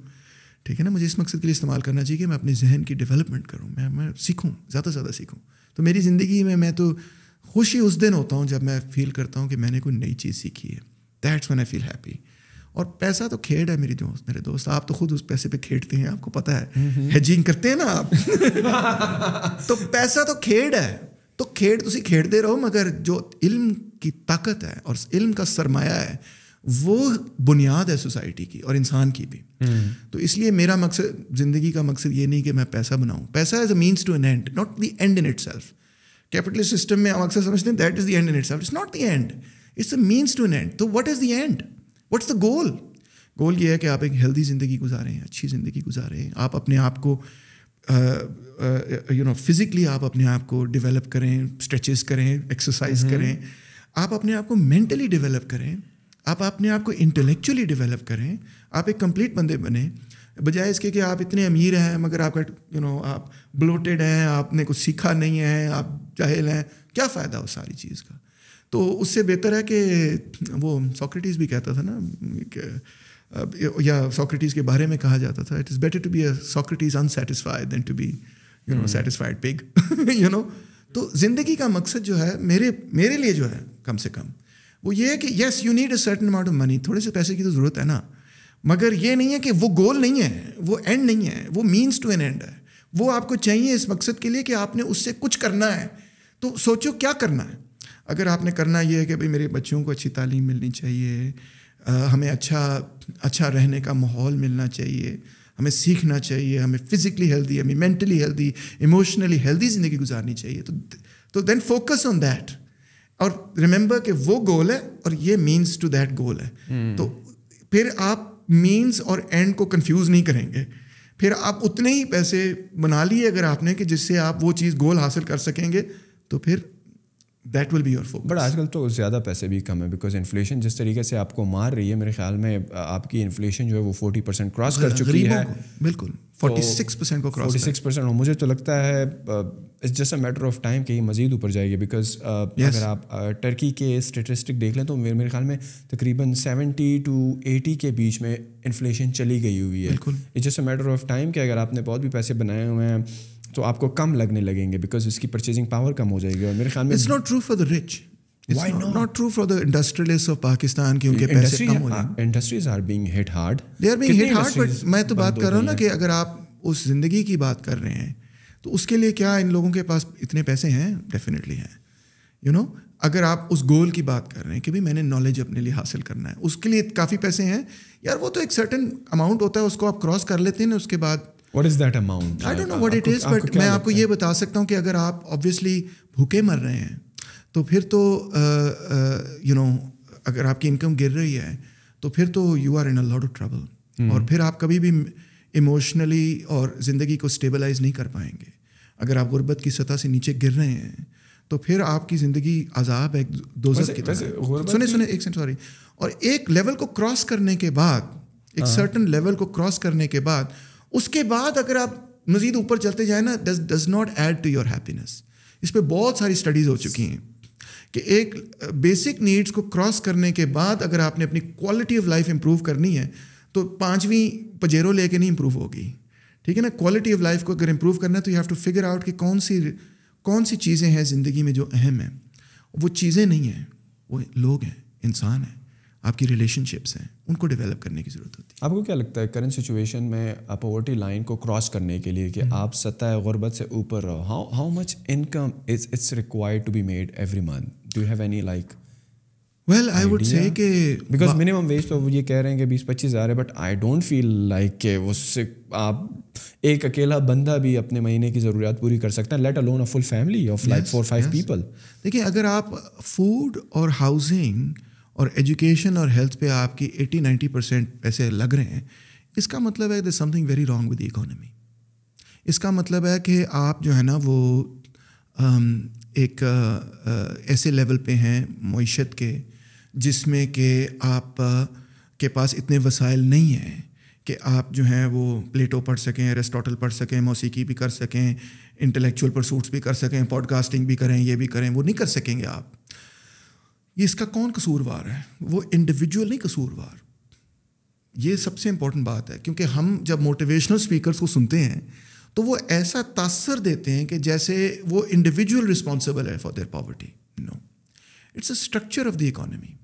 ठीक है ना मुझे इस मकसद के लिए इस्तेमाल करना चाहिए कि मैं अपने जहन की डेवलपमेंट करूँ मैं मैं सीखूँ ज़्यादा से ज़्यादा सीखूँ तो मेरी ज़िंदगी में मैं तो खुशी उस दिन होता हूँ जब मैं फील करता हूँ कि मैंने कोई नई चीज़ सीखी है that's one I feel happy और पैसा तो खेड़ है मेरी दोस्त मेरे दोस्त आप तो खुद उस पैसे पे खेड़ते हैं आपको पता है हेजिंग करते हैं ना आप तो पैसा तो खेड़ है तो खेड़ तुम खेड़ते रहो मगर जो इल्म की ताकत है और इल्म का सरमाया है वो बुनियाद है सोसाइटी की और इंसान की भी हम्म। तो इसलिए मेरा मकसद ज़िंदगी का मकसद ये नहीं कि मैं पैसा बनाऊँ पैसा is a means to an end not the end in itself capitalist system में हम अक्सर समझते हैं that is the end in itself it's not the end it's a means to an end तो what is the end what's the goal goal ये है कि आप एक हेल्दी ज़िंदगी गुजारें अच्छी ज़िंदगी गुजारें आप अपने आप को यू नो फिज़िकली आप अपने आप को डेवलप करें स्ट्रेचेस करें एक्सरसाइज mm-hmm. करें आप अपने आप को मेंटली डेवलप करें आप अपने आप को इंटेलेक्चुअली डेवलप करें आप एक कंप्लीट बंदे बने बजाय इसके कि आप इतने अमीर हैं मगर आपका यू नो आप ब्लोटेड हैं आपने कुछ सीखा नहीं है आप जाहिल हैं क्या फ़ायदा हो सारी चीज़ का तो उससे बेहतर है कि वो सॉक्रेटिस भी कहता था ना या सॉक्रेटिस के बारे में कहा जाता था it is better to be Socrates unsatisfied than to be you know satisfied pig you know तो ज़िंदगी का मकसद जो है मेरे मेरे लिए जो है कम से कम वो ये है कि yes you need a certain amount of money थोड़े से पैसे की तो ज़रूरत है ना मगर ये नहीं है कि वो गोल नहीं है वो एंड नहीं है वो मीन्स टू एन एंड है वो आपको चाहिए इस मकसद के लिए कि आपने उससे कुछ करना है तो सोचो क्या करना है अगर आपने करना ये है कि भाई मेरे बच्चों को अच्छी तालीम मिलनी चाहिए हमें अच्छा अच्छा रहने का माहौल मिलना चाहिए हमें सीखना चाहिए हमें फिज़िकली हेल्दी हमें मेंटली हेल्दी इमोशनली हेल्दी ज़िंदगी गुजारनी चाहिए तो तो देन फोकस ऑन दैट और रिमेंबर कि वो गोल है और ये मीन्स टू दैट गोल है hmm. तो फिर आप मीन्स और एंड को कंफ्यूज नहीं करेंगे फिर आप उतने ही पैसे बना लिए अगर आपने कि जिससे आप वो चीज़ गोल हासिल कर सकेंगे तो फिर that will be your focus but आजकल तो ज़्यादा पैसे भी कम है बिकॉज इन्फ्लेशन जिस तरीके से आपको मार रही है मेरे ख्याल में आपकी इन्फ्लेशन जो है वो फोर्टी परसेंट क्रॉस कर चुकी है बिल्कुल फोर्टी सिक्स परसेंट को क्रॉस सिक्स परसेंट हो मुझे तो लगता है it's just a matter of time कि मजीद ऊपर जाएगी बिकॉज अगर आप टर्की के स्टेटिस्टिक देख लें तो मेरे मेरे ख्याल में तकरीबन सेवेंटी टू एटी के बीच में इन्फ्लेशन चली गई हुई है it's just a matter of time कि अगर आपने बहुत भी पैसे बनाए हुए हैं तो आपको कम लगने लगेंगे बिकॉज इसकी परचेजिंग पावर कम हो जाएगी और मेरे ख्याल में it's not true for the rich अगर आप उस जिंदगी की बात कर रहे हैं तो उसके लिए क्या इन लोगों के पास इतने पैसे हैं डेफिनेटली हैं यू नो अगर आप उस गोल की बात कर रहे हैं कि भाई मैंने नॉलेज अपने लिए हासिल करना है उसके लिए काफ़ी पैसे हैं यार वो तो एक सर्टन अमाउंट होता है उसको आप क्रॉस कर लेते हैं ना उसके बाद What is that amount? I don't know what it is, but मैं आपको ये बता सकता हूँ कि अगर आप obviously भूखे मर रहे हैं तो फिर तो यू uh, नो uh, अगर आपकी इनकम गिर रही है तो फिर तो you are in a lot of trouble और फिर आप कभी भी इमोशनली और ज़िंदगी को स्टेबलाइज नहीं कर पाएंगे अगर आप गुर्बत की सतह से नीचे गिर रहे हैं तो फिर आपकी ज़िंदगी अजाब है दोजक की तरह सुने सुने एक सेकंड सॉरी और एक लेवल को क्रॉस करने के बाद एक सर्टन हाँ। लेवल को क्रॉस करने के बाद उसके बाद अगर आप मजीद ऊपर चलते जाए ना this does not add to your happiness इस पर बहुत सारी स्टडीज़ हो चुकी हैं कि एक बेसिक uh, नीड्स को क्रॉस करने के बाद अगर आपने अपनी क्वालिटी ऑफ लाइफ इंप्रूव करनी है तो पाँचवीं पजेरो लेके नहीं इंप्रूव होगी ठीक है ना क्वालिटी ऑफ लाइफ को अगर इम्प्रूव करना है तो you have to figure out कि कौन सी कौन सी चीज़ें हैं ज़िंदगी में जो अहम हैं वो चीज़ें नहीं हैं वो लोग हैं इंसान हैं आपकी रिलेशनशिप्स हैं उनको डेवलप करने की ज़रूरत होती है आपको क्या लगता है करंट सिचुएशन में पॉवर्टी लाइन को क्रॉस करने के लिए कि हम्म। आप सतह गुरबत से ऊपर रहो how how much income is it's required to be made every month do have any like well I would say कि बिकॉज मिनिमम वेज तो ये कह रहे हैं कि बीस पच्चीस हज़ार है but I don't feel like के उससे आप एक अकेला बंदा भी अपने महीने की ज़रूरत पूरी कर सकता है let alone a full family of like four five people देखिए अगर आप फूड और हाउसिंग और एजुकेशन और हेल्थ पे आपकी 80-90 परसेंट पैसे लग रहे हैं इसका मतलब है this something very wrong with economy इसका मतलब है कि आप जो है ना वो एक ऐसे लेवल पे हैं मीशत के जिसमें के आप के पास इतने वसाइल नहीं हैं कि आप जो हैं वो प्लेटो पढ़ सकें एरिस्टोटल पढ़ सकें मौसीकी भी कर सकें इंटेलेक्चुअल परसूट्स भी कर सकें पॉडकास्टिंग भी करें ये भी करें वो नहीं कर सकेंगे आप ये इसका कौन कसूरवार है वो इंडिविजुअल नहीं कसूरवार ये सबसे इंपॉर्टेंट बात है क्योंकि हम जब मोटिवेशनल स्पीकर्स को सुनते हैं तो वो ऐसा तासर देते हैं कि जैसे वो इंडिविजुअल रिस्पॉन्सिबल है for their poverty no it's a structure of the economy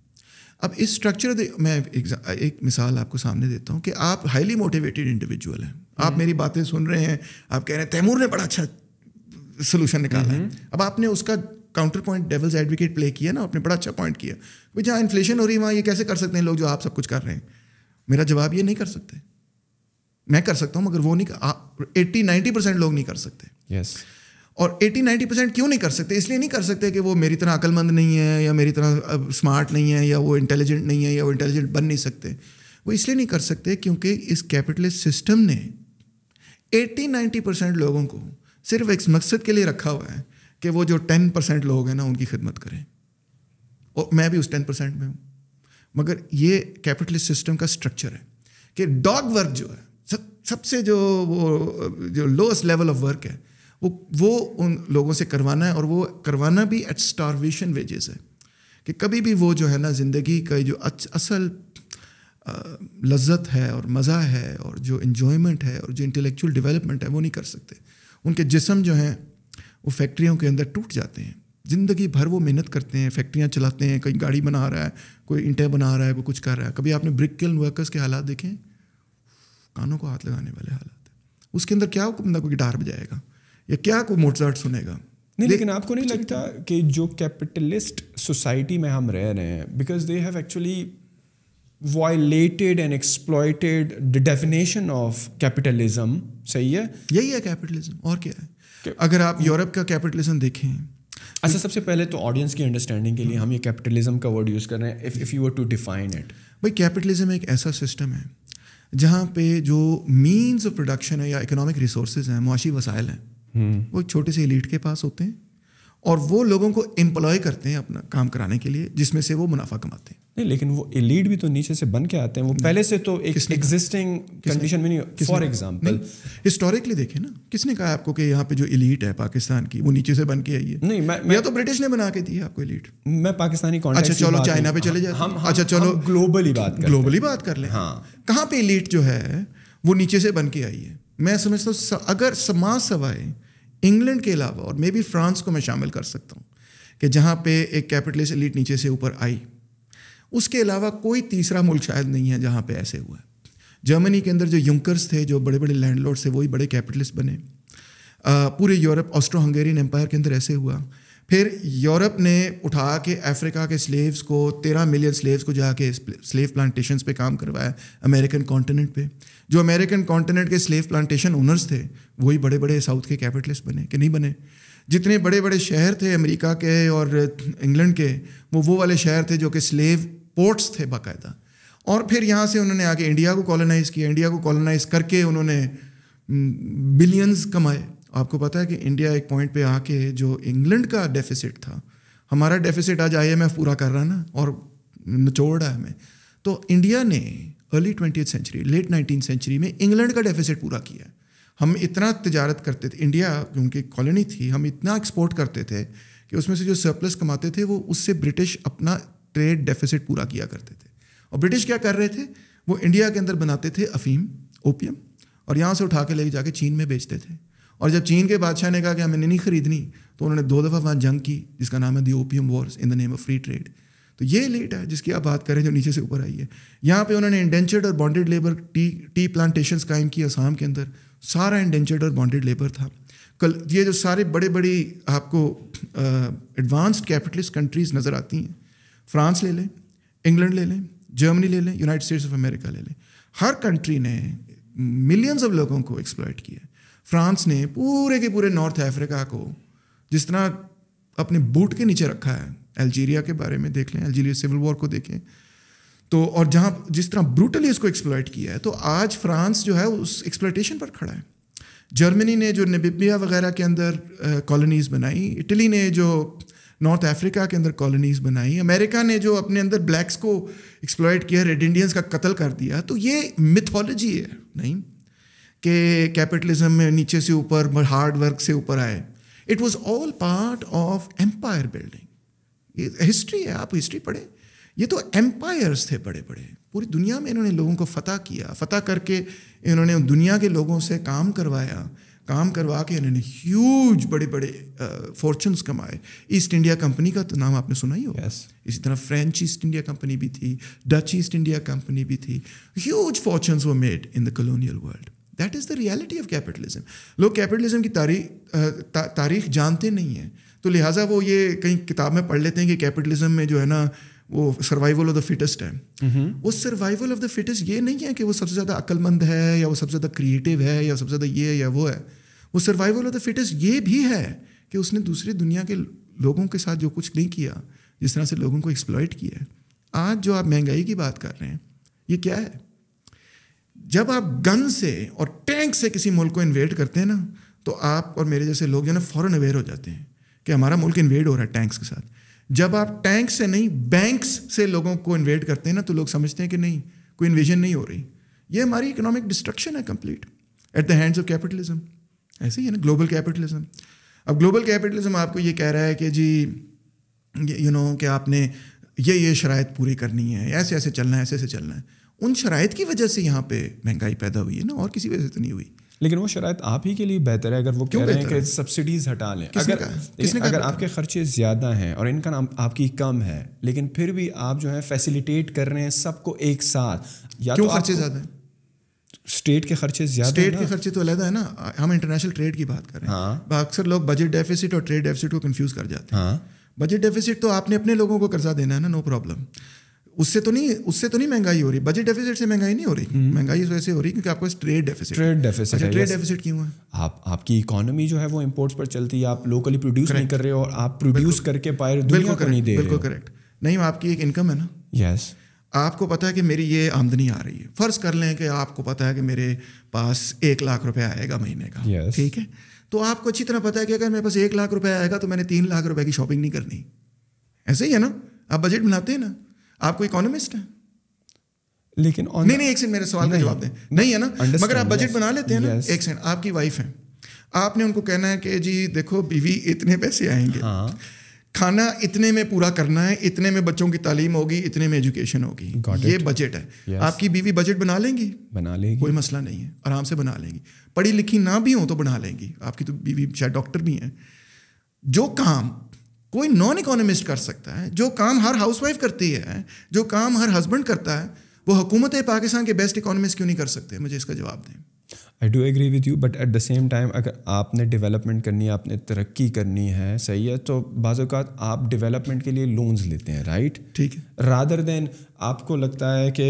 अब इस स्ट्रक्चर मैं एक, एक मिसाल आपको सामने देता हूँ कि आप हाईली मोटिवेटेड इंडिविजुअल हैं आप हम्म। मेरी बातें सुन रहे हैं आप कह रहे हैं तैमूर ने बड़ा अच्छा सोल्यूशन निकाला है हम्म। अब आपने उसका counter point devil's advocate play किया ना आपने बड़ा अच्छा पॉइंट किया भाई जहाँ इन्फ्लेशन हो रही है वहाँ ये कैसे कर सकते हैं लोग जो आप सब कुछ कर रहे हैं मेरा जवाब ये नहीं कर सकते मैं कर सकता हूँ मगर वो नहीं एट्टी नाइन्टी परसेंट लोग नहीं कर सकते yes. और एट्टी नाइन्टी परसेंट क्यों नहीं कर सकते इसलिए नहीं कर सकते कि वो मेरी तरह अकलमंद नहीं है या मेरी तरह स्मार्ट नहीं है या वो इंटेलिजेंट नहीं है या वो इंटेलिजेंट बन नहीं सकते वो इसलिए नहीं कर सकते क्योंकि इस कैपिटलिस्ट सिस्टम ने एट्टी नाइन्टी परसेंट लोगों को सिर्फ एक मकसद के लिए रखा हुआ है कि वो जो टेन परसेंट लोग हैं ना उनकी खिदमत करें और मैं भी उस टेन परसेंट में हूँ मगर ये कैपिटलिस्ट सिस्टम का स्ट्रक्चर है कि डॉग वर्क जो है सब सबसे जो वो जो लोएस्ट लेवल ऑफ वर्क है वो वो उन लोगों से करवाना है और वो करवाना भी एट स्टारवेशन वेजेस है कि कभी भी वो जो है ना ज़िंदगी का जो अच, असल लज्जत है और मज़ा है और जो इन्जॉयमेंट है और जो इंटेलेक्चुअल डेवलपमेंट है वो नहीं कर सकते उनके जिसम जो हैं वो फैक्ट्रियों के अंदर टूट जाते हैं ज़िंदगी भर वो मेहनत करते हैं फैक्ट्रियाँ चलाते हैं कहीं गाड़ी बना रहा है कोई इंटे बना रहा है कोई कुछ कर रहा है कभी आपने ब्रिक किल वर्कर्स के हालात देखें कानों को हाथ लगाने वाले हालात उसके अंदर क्या बंदा कोई गिटार बजाएगा या क्या कोई मोटसार्ट सुनेगा नहीं लेकिन आपको नहीं लगता कि जो कैपिटलिस्ट सोसाइटी में हम रह रहे हैं because they have actually violated and exploited the definition of capitalism सही है यही है कैपिटलिज्म और क्या है अगर आप यूरोप का कैपिटलिज्म देखें अच्छा सबसे पहले तो ऑडियंस की अंडरस्टैंडिंग के लिए हम ये कैपिटलिज्म का वर्ड यूज़ कर रहे हैं if if you were to define it भाई कैपिटलिज्म एक ऐसा सिस्टम है जहाँ पे जो मीन्स ऑफ प्रोडक्शन है या इकोनॉमिक रिसोर्स हैं मुआशी वसाइल हैं हम्म। वो एक छोटे से लीड के पास होते हैं और वो लोगों को एम्प्लॉय करते हैं अपना काम कराने के लिए जिसमें से वो मुनाफा कमाते हैं नहीं लेकिन वो एलीड भी तो नीचे से बन के आते हैं वो पहले से तो एक एग्जिस्टिंग कंडीशन में नहीं फॉर एग्जांपल हिस्टोरिकली देखें ना किसने कहा आपको कि यहाँ पे जो एलीट है पाकिस्तान की वो नीचे से बन के आई है नहीं मैं, मैं तो ब्रिटिश ने बना के दी है आपको एलीट मैं पाकिस्तानी अच्छा चलो चाइना पे चले जाते हम अच्छा चलो ग्लोबली बात ग्लोबली बात कर ले हाँ कहाँ पे इलीट जो है वो नीचे से बन के आई है मैं समझता हूँ अगर समाज सवाए इंग्लैंड के अलावा और मे बी फ्रांस को मैं शामिल कर सकता हूँ कि जहाँ पे एक कैपिटलिस्ट एलिट नीचे से ऊपर आई उसके अलावा कोई तीसरा मुल्क शायद नहीं है जहाँ पे ऐसे हुआ है जर्मनी के अंदर जो यूंकर्स थे जो बड़े बड़े लैंडलॉर्ड्स थे वही बड़े कैपिटलिस्ट बने आ, पूरे यूरोप ऑस्ट्रो हंगेरियन एम्पायर के अंदर ऐसे हुआ फिर यूरोप ने उठा के अफ्रीका के स्लेव्स को तेरह मिलियन स्लेव्स को जाके स्लेव प्लांटेशंस पे काम करवाया अमेरिकन कॉन्टिनेंट पर जो अमेरिकन कॉन्टिनेंट के स्लेव प्लांटेशन ओनर्स थे वही बड़े बड़े साउथ के कैपिटलिस्ट बने कि नहीं बने जितने बड़े बड़े शहर थे अमेरिका के और इंग्लैंड के वो वो वाले शहर थे जो कि स्लेव पोर्ट्स थे बाकायदा और फिर यहाँ से उन्होंने आके इंडिया को कॉलोनाइज़ किया इंडिया को कॉलोनाइज़ करके उन्होंने बिलियंस कमाए आपको पता है कि इंडिया एक पॉइंट पे आके जो इंग्लैंड का डेफिसिट था हमारा डेफिसिट आज आई पूरा कर रहा ना और निचोड़ रहा है हमें तो इंडिया ने early twenty century late nineteen century में इंग्लैंड का डेफिसिट पूरा किया हम इतना तजारत करते थे इंडिया क्योंकि कॉलोनी थी हम इतना एक्सपोर्ट करते थे कि उसमें से जो सरप्लस कमाते थे वो उससे ब्रिटिश अपना ट्रेड डेफिसिट पूरा किया करते थे और ब्रिटिश क्या कर रहे थे वो इंडिया के अंदर बनाते थे अफीम ओपियम और यहाँ से उठा के लेके जाके चीन में बेचते थे और जब चीन के बादशाह ने कहा कि हमें नहीं खरीदनी तो उन्होंने दो दफ़ा वहाँ जंग की जिसका नाम है the opium wars in the name of free trade तो ये लेट है जिसकी आप बात करें जो नीचे से ऊपर आई है यहाँ पे उन्होंने इंडेंचर्ड और bonded labour tea tea plantation कायम की असम के अंदर सारा इंडेंचर्ड और बॉन्डेड लेबर था कल ये जो सारे बड़े बड़ी आपको एडवांस्ड कैपिटलिस्ट कंट्रीज़ नज़र आती हैं फ्रांस ले लें इंग्लैंड ले लें जर्मनी ले लें यूनाइटेड स्टेट्स ऑफ अमेरिका ले लें हर कंट्री ने मिलियंस ऑफ लोगों को एक्सप्लॉयट किया फ्रांस ने पूरे के पूरे नॉर्थ अफ्रीका को जिस तरह अपने बूट के नीचे रखा है अल्जीरिया के बारे में देख लें अल्जीरिया सिविल वॉर को देखें तो और जहाँ जिस तरह ब्रूटली इसको एक्सप्लॉयट किया है तो आज फ्रांस जो है उस एक्सप्लॉयटेशन पर खड़ा है जर्मनी ने जो नबिबिया वगैरह के अंदर कॉलोनीज़ बनाई इटली ने जो नॉर्थ अफ्रीका के अंदर कॉलोनीज़ बनाई अमेरिका ने जो अपने अंदर ब्लैक्स को एक्सप्लॉयट किया रेड इंडियंस का कत्ल कर दिया तो ये मिथोलॉजी है नहीं कि कैपिटलिज्म में नीचे से ऊपर हार्ड वर्क से ऊपर आए it was all part of empire building history है आप हिस्ट्री पढ़े ये तो एम्पायर्स थे बड़े बड़े पूरी दुनिया में इन्होंने लोगों को फतेह किया फ़तेह करके इन्होंने दुनिया के लोगों से काम करवाया काम करवा के इन्होंने ह्यूज बड़े बड़े फॉर्चून्स कमाए ईस्ट इंडिया कंपनी का तो नाम आपने सुना ही होगा yes. इसी तरह फ्रेंच ईस्ट इंडिया कंपनी भी थी डच ईस्ट इंडिया कंपनी भी थी ह्यूज फॉर्चून्स वो made in the colonial world that is the reality of capitalism लोग कैपिटलिज्म की तारीख तारीख जानते नहीं हैं तो लिहाजा वो ये कहीं किताब में पढ़ लेते हैं कि कैपिटलिज्म में जो है ना वो सर्वाइवल ऑफ द फिटेस्ट है हम्म। वो सर्वाइवल ऑफ द फिटेस्ट ये नहीं है कि वो सबसे ज़्यादा अक्लमंद है या वो सबसे ज़्यादा क्रिएटिव है या सबसे ज़्यादा ये है या वो है वो सर्वाइवल ऑफ द फिटेस्ट ये भी है कि उसने दूसरी दुनिया के लोगों के साथ जो कुछ नहीं किया जिस तरह से लोगों को एक्सप्लॉयट किया है आज जो आप महंगाई की बात कर रहे हैं ये क्या है जब आप गन से और टैंक से किसी मुल्क को इन्वेट करते हैं ना तो आप और मेरे जैसे लोग जो है ना फ़ौरन अवेयर हो जाते हैं कि हमारा मुल्क इन्वेड हो रहा है टैंक्स के साथ जब आप टैंक से नहीं बैंक्स से लोगों को इन्वेड करते हैं ना तो लोग समझते हैं कि नहीं कोई इन्वेजन नहीं हो रही ये हमारी इकोनॉमिक डिस्ट्रक्शन है complete at the hands of capitalism ऐसे ही है ना ग्लोबल कैपिटलिज्म अब ग्लोबल कैपिटलिज्म आपको ये कह रहा है कि जी यू नो कि आपने ये ये शराय पूरी करनी है ऐसे ऐसे चलना है ऐसे ऐसे चलना है उन शराय की वजह से यहाँ पे महंगाई पैदा हुई है ना और किसी वजह से तो नहीं हुई लेकिन वो शरात आप ही के लिए बेहतर है अगर वो कह रहे हैं कि सब्सिडीज हटा लें अगर किसने अगर आपके खर्चे ज़्यादा हैं और इनका नाम आपकी कम है लेकिन फिर भी आप जो है फैसिलिटेट कर रहे हैं सबको एक साथ या क्यों तो खर्चे ज़्यादा हैं स्टेट के खर्चे ज्यादा स्टेट के खर्चे तो अलग है ना हम इंटरनेशनल ट्रेड की बात कर रहे हैं हाँ। अक्सर लोग बजट डेफिसिट और ट्रेड डेफिसिट को कंफ्यूज कर जाते हैं हाँ। बजट डेफिसिट तो आपने अपने लोगों को कर्जा देना है ना नो प्रॉब्लम उससे तो नहीं उससे तो नहीं महंगाई हो रही बजट डेफिसिट से महंगाई नहीं हो रही हम्म। महंगाई इस वजह से हो रही क्योंकि आपके ट्रेड डेफिसिट ट्रेड डेफिसिट है ट्रेड अच्छा, डेफिसिट क्यों है आप आपकी इकोनॉमी जो है वो इम्पोर्ट्स पर चलती है आप लोकली प्रोड्यूस नहीं कर रहे हो और आप प्रोड्यूस करके पाए बिल्कुल नहीं दे बिल्कुल करेक्ट नहीं आपकी एक इनकम है ना यस आपको पता है कि मेरी ये आमदनी आ रही है फर्ज कर लें कि आपको पता है कि मेरे पास एक लाख रुपया आएगा महीने का ठीक है तो आपको अच्छी तरह पता है कि अगर मेरे पास एक लाख रुपया आएगा तो मैंने तीन लाख रुपए की शॉपिंग नहीं करनी ऐसे ही है ना आप बजट बनाते हैं ना आपको इकोनॉमिस्ट है लेकिन नहीं नहीं एक सेकंड मेरे सवाल का जवाब दें नहीं है ना मगर आप बजट बना लेते हैं ना एक सेकंड आपकी वाइफ है आपने उनको कहना है कि जी देखो बीवी इतने पैसे आएंगे हाँ। खाना इतने में पूरा करना है इतने में बच्चों की तालीम होगी इतने में एजुकेशन होगी ये बजट है yes. आपकी बीवी बजट बना लेंगी बना लेगी कोई मसला नहीं है आराम से बना लेंगी पढ़ी लिखी ना भी हो तो बना लेंगी आपकी तो बीवी शायद डॉक्टर भी हैं जो काम कोई नॉन इकोनॉमिस्ट कर सकता है जो काम हर हाउसवाइफ करती है जो काम हर हस्बैंड करता है वो हुकूमत पाकिस्तान के बेस्ट इकोनॉमिस्ट क्यों नहीं कर सकते मुझे इसका जवाब दें I do agree with you but at the same time अगर आपने डेवलपमेंट करनी है आपने तरक्की करनी है सही है तो बाज़ात आप डेवलपमेंट के लिए लोन्स लेते हैं राइट ठीक है रादर देन आपको लगता है कि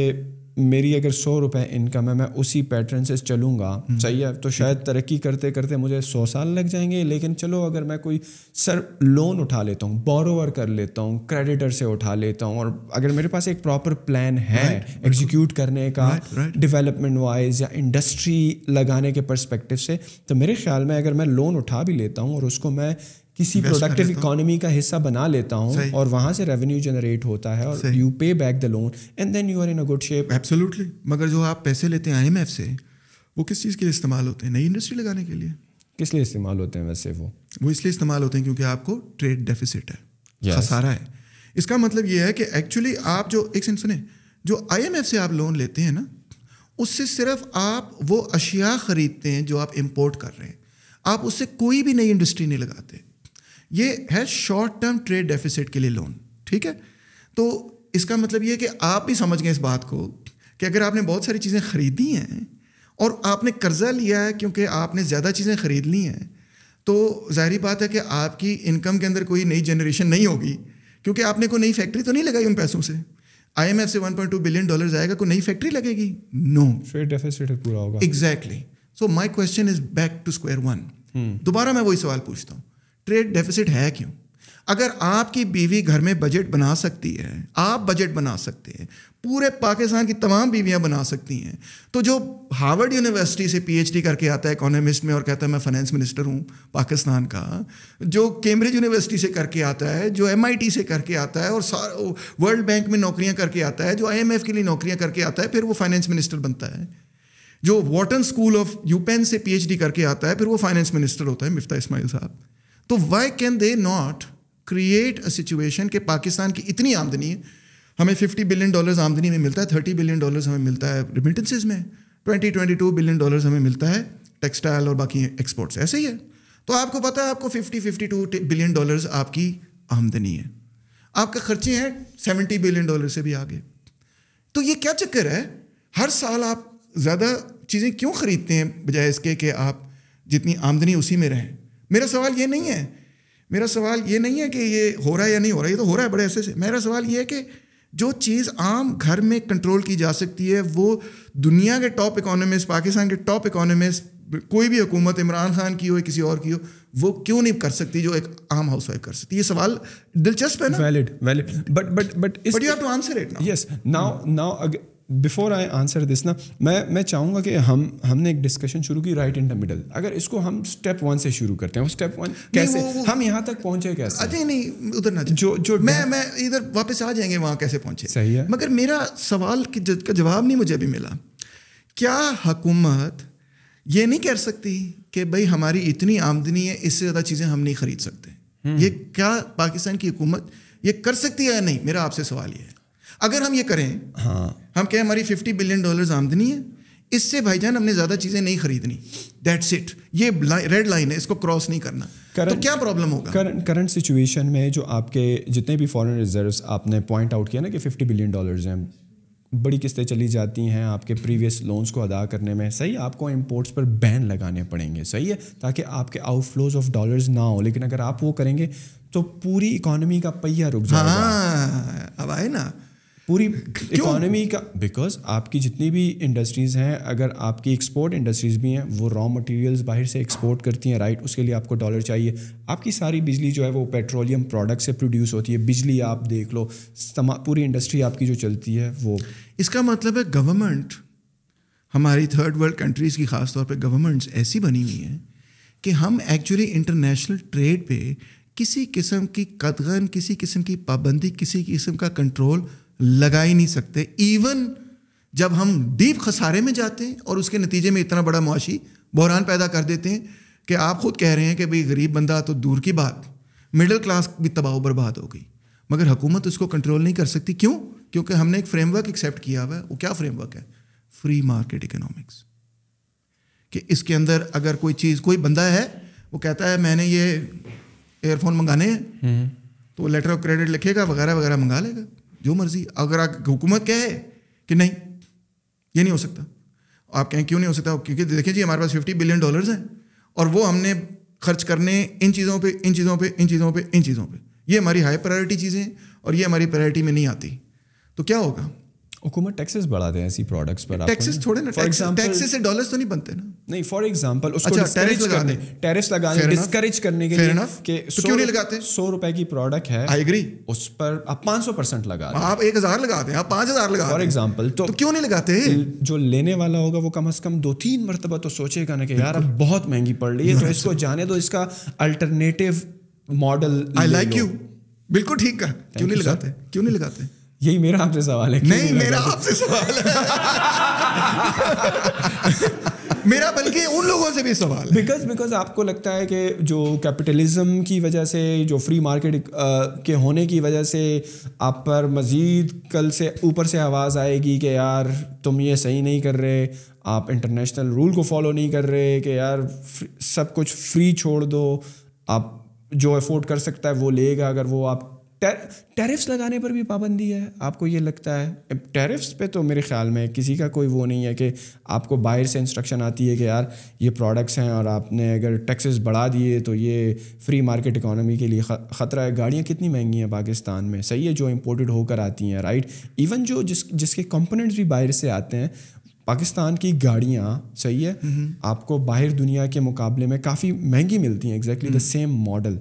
मेरी अगर सौ रुपए इनकम है मैं उसी पैटर्न से चलूँगा हम्म। सही है तो शायद तरक्की करते करते मुझे सौ साल लग जाएंगे लेकिन चलो अगर मैं कोई सर लोन उठा लेता हूँ बोरोवर कर लेता हूँ क्रेडिटर से उठा लेता हूँ और अगर मेरे पास एक प्रॉपर प्लान है एग्जीक्यूट करने का डेवलपमेंट वाइज या इंडस्ट्री लगाने के परस्पेक्टिव से तो मेरे ख्याल में अगर मैं लोन उठा भी लेता हूँ और उसको मैं किसी प्रोडक्टिव इकोनॉमी का हिस्सा बना लेता हूँ और वहां से रेवेन्यू जनरेट होता है और you pay back the loan and then you are in a good shape absolutely मगर जो आप पैसे लेते हैं आई से वो किस चीज़ के लिए इस्तेमाल होते हैं नई इंडस्ट्री लगाने के लिए किस लिए इस्तेमाल होते हैं वैसे वो वो इसलिए इस्तेमाल होते हैं क्योंकि आपको ट्रेड डेफिसिट है सारा खसारा है इसका मतलब ये है कि एक्चुअली आप जो एक सेंट सुने जो आई से आप लोन लेते हैं ना उससे सिर्फ आप वो अशिया ख़रीदते हैं जो आप इम्पोर्ट कर रहे हैं आप उससे कोई भी नई इंडस्ट्री नहीं लगाते ये है शॉर्ट टर्म ट्रेड डेफिसिट के लिए लोन ठीक है तो इसका मतलब ये है कि आप भी समझ गए इस बात को कि अगर आपने बहुत सारी चीज़ें खरीदी हैं और आपने कर्ज़ा लिया है क्योंकि आपने ज़्यादा चीज़ें खरीद ली हैं तो जाहरी बात है कि आपकी इनकम के अंदर कोई नई जनरेशन नहीं होगी क्योंकि आपने कोई नई फैक्ट्री तो नहीं लगाई उन पैसों से एफ से टू बिलियन डॉलर आएगा कोई नई फैक्ट्री लगेगी नो ट्रेड डेफिसिट पूरा होगा exactly so my question is back to square one दोबारा मैं वही सवाल पूछता हूँ ट्रेड डेफिसिट है क्यों अगर आपकी बीवी घर में बजट बना सकती है आप बजट बना सकते हैं पूरे पाकिस्तान की तमाम बीवियां बना सकती हैं तो जो हार्वर्ड यूनिवर्सिटी से पीएचडी करके आता है इकोनॉमिस्ट में और कहता है मैं फाइनेंस मिनिस्टर हूं पाकिस्तान का जो कैम्ब्रिज यूनिवर्सिटी से करके आता है जो एम से करके आता है और वर्ल्ड बैंक में नौकरियाँ करके आता है जो आई के लिए नौकरियाँ करके आता है फिर वो फाइनेंस मिनिस्टर बनता है जो वॉटन स्कूल ऑफ यूपेन से पीएचडी करके आता है फिर वो फाइनेंस मिनिस्टर होता है मिफ्ता इस्माइल साहब तो why can they not create a situation कि पाकिस्तान की इतनी आमदनी है हमें 50 बिलियन डॉलर्स आमदनी में मिलता है 30 बिलियन डॉलर्स हमें मिलता है रिमिटेंसेज में 20 22 बिलियन डॉलर्स हमें मिलता है टेक्सटाइल और बाकी एक्सपोर्ट्स ऐसे ही है तो आपको पता है आपको 50 52 बिलियन डॉलर्स आपकी आमदनी है आपका खर्चे हैं 70 बिलियन डॉलर से भी आगे तो ये क्या चक्कर है हर साल आप ज़्यादा चीज़ें क्यों खरीदते हैं बजाय इसके कि आप जितनी आमदनी उसी में रहें मेरा सवाल ये नहीं है मेरा सवाल ये नहीं है कि ये हो रहा है या नहीं हो रहा ये तो हो रहा है बड़े ऐसे से मेरा सवाल ये है कि जो चीज़ आम घर में कंट्रोल की जा सकती है वो दुनिया के टॉप इकोनॉमिस्ट पाकिस्तान के टॉप इकोनॉमिस्ट कोई भी हुकूमत इमरान खान की हो किसी और की हो वो क्यों नहीं कर सकती जो एक आम हाउस वाइफ कर सकती ये सवाल दिलचस्प है ना valid valid but but but but you have to answer it yes now now before I answer this ना मैं मैं चाहूँगा कि हम हमने एक डिस्कशन शुरू की राइट इन द मिडल अगर इसको हम स्टेप वन से शुरू करते हैं स्टेप वन कैसे वो, वो, हम यहाँ तक पहुँचे कैसे अजय नहीं उधर ना जो जो मैं मैं इधर वापस आ जाएंगे वहाँ कैसे पहुँचे सही है मगर मेरा सवाल का जवाब नहीं मुझे अभी मिला क्या हुकूमत ये नहीं कह सकती कि भाई हमारी इतनी आमदनी है इससे ज़्यादा चीज़ें हम नहीं खरीद सकते हम्म। ये क्या पाकिस्तान की हुकूमत ये कर सकती है या नहीं मेरा आपसे सवाल ये है अगर हम ये करें हाँ हम कहें हमारी फिफ्टी बिलियन डॉलर आमदनी है इससे भाईजान हमने ज़्यादा चीज़ें नहीं खरीदनी दैट्स इट ये रेड लाइन है इसको क्रॉस नहीं करना करंट तो क्या प्रॉब्लम होगा करंट करंट सिचुएशन में जो आपके जितने भी फॉरेन रिजर्व्स आपने पॉइंट आउट किया ना कि फिफ्टी बिलियन डॉलर्स हैं बड़ी किस्तें चली जाती हैं आपके प्रीवियस लोन्स को अदा करने में सही आपको इम्पोर्ट्स पर बैन लगाने पड़ेंगे सही है ताकि आपके आउटफ्लोज ऑफ डॉलर्स ना हो लेकिन अगर आप वो करेंगे तो पूरी इकोनॉमी का पहिया रुक जाएगा हाँ, अब आए ना पूरी इकोनॉमी का बिकॉज आपकी जितनी भी इंडस्ट्रीज़ हैं अगर आपकी एक्सपोर्ट इंडस्ट्रीज़ भी हैं वो रॉ मटेरियल्स बाहर से एक्सपोर्ट करती हैं राइट उसके लिए आपको डॉलर चाहिए आपकी सारी बिजली जो है वो पेट्रोलियम प्रोडक्ट से प्रोड्यूस होती है बिजली आप देख लो पूरी इंडस्ट्री आपकी जो चलती है वो इसका मतलब है गवर्नमेंट हमारी थर्ड वर्ल्ड कंट्रीज़ की ख़ासतौर पर गवर्नमेंट्स ऐसी बनी हुई हैं कि हम एक्चुअली इंटरनेशनल ट्रेड पे किसी किस्म की कदगन किसी किस्म की पाबंदी किसी किस्म का कंट्रोल लगा ही नहीं सकते इवन जब हम डीप खसारे में जाते हैं और उसके नतीजे में इतना बड़ा मुआशी बहरान पैदा कर देते हैं कि आप खुद कह रहे हैं कि भाई गरीब बंदा तो दूर की बात मिडिल क्लास भी तबाह बर्बाद हो गई मगर हुकूमत उसको कंट्रोल नहीं कर सकती क्यों क्योंकि हमने एक फ्रेमवर्क एक्सेप्ट किया हुआ है वो क्या फ्रेमवर्क है फ्री मार्केट इकोनॉमिक्स कि इसके अंदर अगर कोई चीज़ कोई बंदा है वो कहता है मैंने ये एयरफोन मंगाने हैं हम्म। तो लेटर ऑफ क्रेडिट लिखेगा वगैरह वगैरह मंगा लेगा जो मर्जी अगर आप हुकूमत कहे कि नहीं ये नहीं हो सकता आप कहें क्यों नहीं हो सकता क्योंकि देखिए जी हमारे पास फिफ्टी बिलियन डॉलर्स हैं और वो हमने खर्च करने इन चीज़ों पे इन चीज़ों पे इन चीज़ों पे इन चीज़ों पे ये हमारी हाई प्रायोरिटी चीज़ें हैं और ये हमारी प्रायोरिटी में नहीं आती तो क्या होगा हुकूमत टैक्सेस बढ़ा हैं ऐसी प्रोडक्ट्स पर टैक्सेस थोड़े ना फॉर टैक्सेस से डॉलर्स तो नहीं बनते ना नहीं फॉर एग्जांपल उसको अच्छा, टैरिफ लगाने टैरिफ लगाने डिस्करेज करने के लिए कि तो क्यों नहीं लगाते सौ रुपए की प्रोडक्ट है आई एग्री उस पर आप पाँच सौ परसेंट लगा आप एक हजार लगाते हैं आप पाँच हजार लगा फॉर एग्जाम्पल तो, तो क्यों नहीं लगाते जो लेने वाला होगा वो कम अज कम दो तीन मरतबा तो सोचेगा ना कि यार अब बहुत महंगी पड़ रही है तो इसको जाने दो इसका alternative model I like you बिल्कुल ठीक है क्यों नहीं लगाते क्यों नहीं लगाते यही मेरा आपसे सवाल है नहीं मेरा तो? आपसे सवाल है मेरा बल्कि उन लोगों से भी सवाल बिकॉज बिकॉज आपको लगता है कि जो कैपिटलिज्म की वजह से जो फ्री मार्केट के होने की वजह से आप पर मज़ीद कल से ऊपर से आवाज़ आएगी कि यार तुम ये सही नहीं कर रहे आप इंटरनेशनल रूल को फॉलो नहीं कर रहे कि यार सब कुछ फ्री छोड़ दो आप जो अफोर्ड कर सकता है वो लेगा अगर वो आप टैरिफ्स लगाने पर भी पाबंदी है आपको ये लगता है टैरिफ्स पे तो मेरे ख्याल में किसी का कोई वो नहीं है कि आपको बाहर से इंस्ट्रक्शन आती है कि यार ये प्रोडक्ट्स हैं और आपने अगर टैक्सेस बढ़ा दिए तो ये फ्री मार्केट इकोनॉमी के लिए ख़तरा है गाड़ियाँ कितनी महंगी हैं पाकिस्तान में सही है जो इम्पोर्टेड होकर आती हैं राइट इवन जो जिस जिसके कंपोनेंट्स भी बाहर से आते हैं पाकिस्तान की गाड़ियाँ सही है हम्म, हम्म। आपको बाहर दुनिया के मुकाबले में काफ़ी महंगी मिलती हैं exactly the same model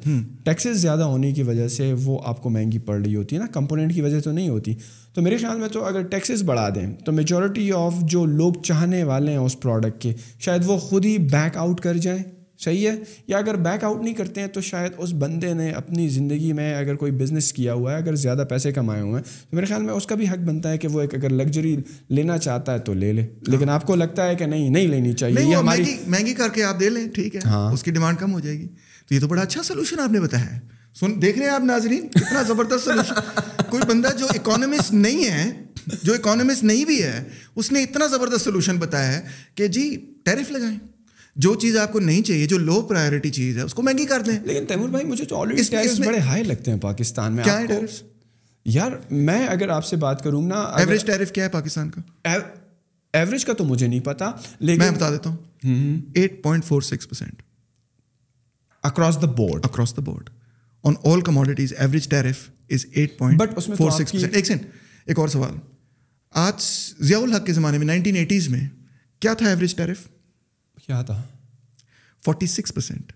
taxes ज़्यादा होने की वजह से वो आपको महंगी पड़ रही होती है ना कंपोनेंट की वजह तो नहीं होती तो मेरे ख्याल में तो अगर टैक्सेस बढ़ा दें तो मेजोरिटी ऑफ जो लोग चाहने वाले हैं उस प्रोडक्ट के शायद वो खुद ही बैक आउट कर जाएँ सही है या अगर बैक आउट नहीं करते हैं तो शायद उस बंदे ने अपनी ज़िंदगी में अगर कोई बिज़नेस किया हुआ है अगर ज़्यादा पैसे कमाए हुए हैं तो मेरे ख्याल में उसका भी हक बनता है कि वो एक अगर लग्जरी लेना चाहता है तो ले ले लेकिन हाँ। आपको लगता है कि नहीं नहीं लेनी चाहिए नहीं, ये हमारी महंगी करके आप दे लें ठीक है हाँ उसकी डिमांड कम हो जाएगी तो ये तो बड़ा अच्छा सोल्यूशन आपने बताया सुन देख रहे हैं आप नाजरीन कितना ज़बरदस्त सोल्यूशन कोई बंदा जो इकोनॉमिस्ट नहीं है जो इकोनॉमिस्ट नहीं भी है उसने इतना ज़बरदस्त सोल्यूशन बताया है कि जी टैरिफ लगाएं जो चीज़ आपको नहीं चाहिए जो लो प्रायोरिटी चीज़ है उसको महंगी कर दें लेकिन तैमूर भाई मुझे टैक्स तो बड़े हाई लगते हैं पाकिस्तान में क्या है यार मैं अगर आपसे बात करूं ना एवरेज टैरिफ क्या है पाकिस्तान का एवरेज का तो मुझे नहीं पता लेकिन मैं बता देता हूँ at point four six percent across the board across the board on all commodities average tariff is at point four six percent एक सेंट एक और सवाल आज जियाउल हक के ज़माने में नाइनटीन एटीज़ में क्या था एवरेज टैरिफ क्या था 46 परसेंट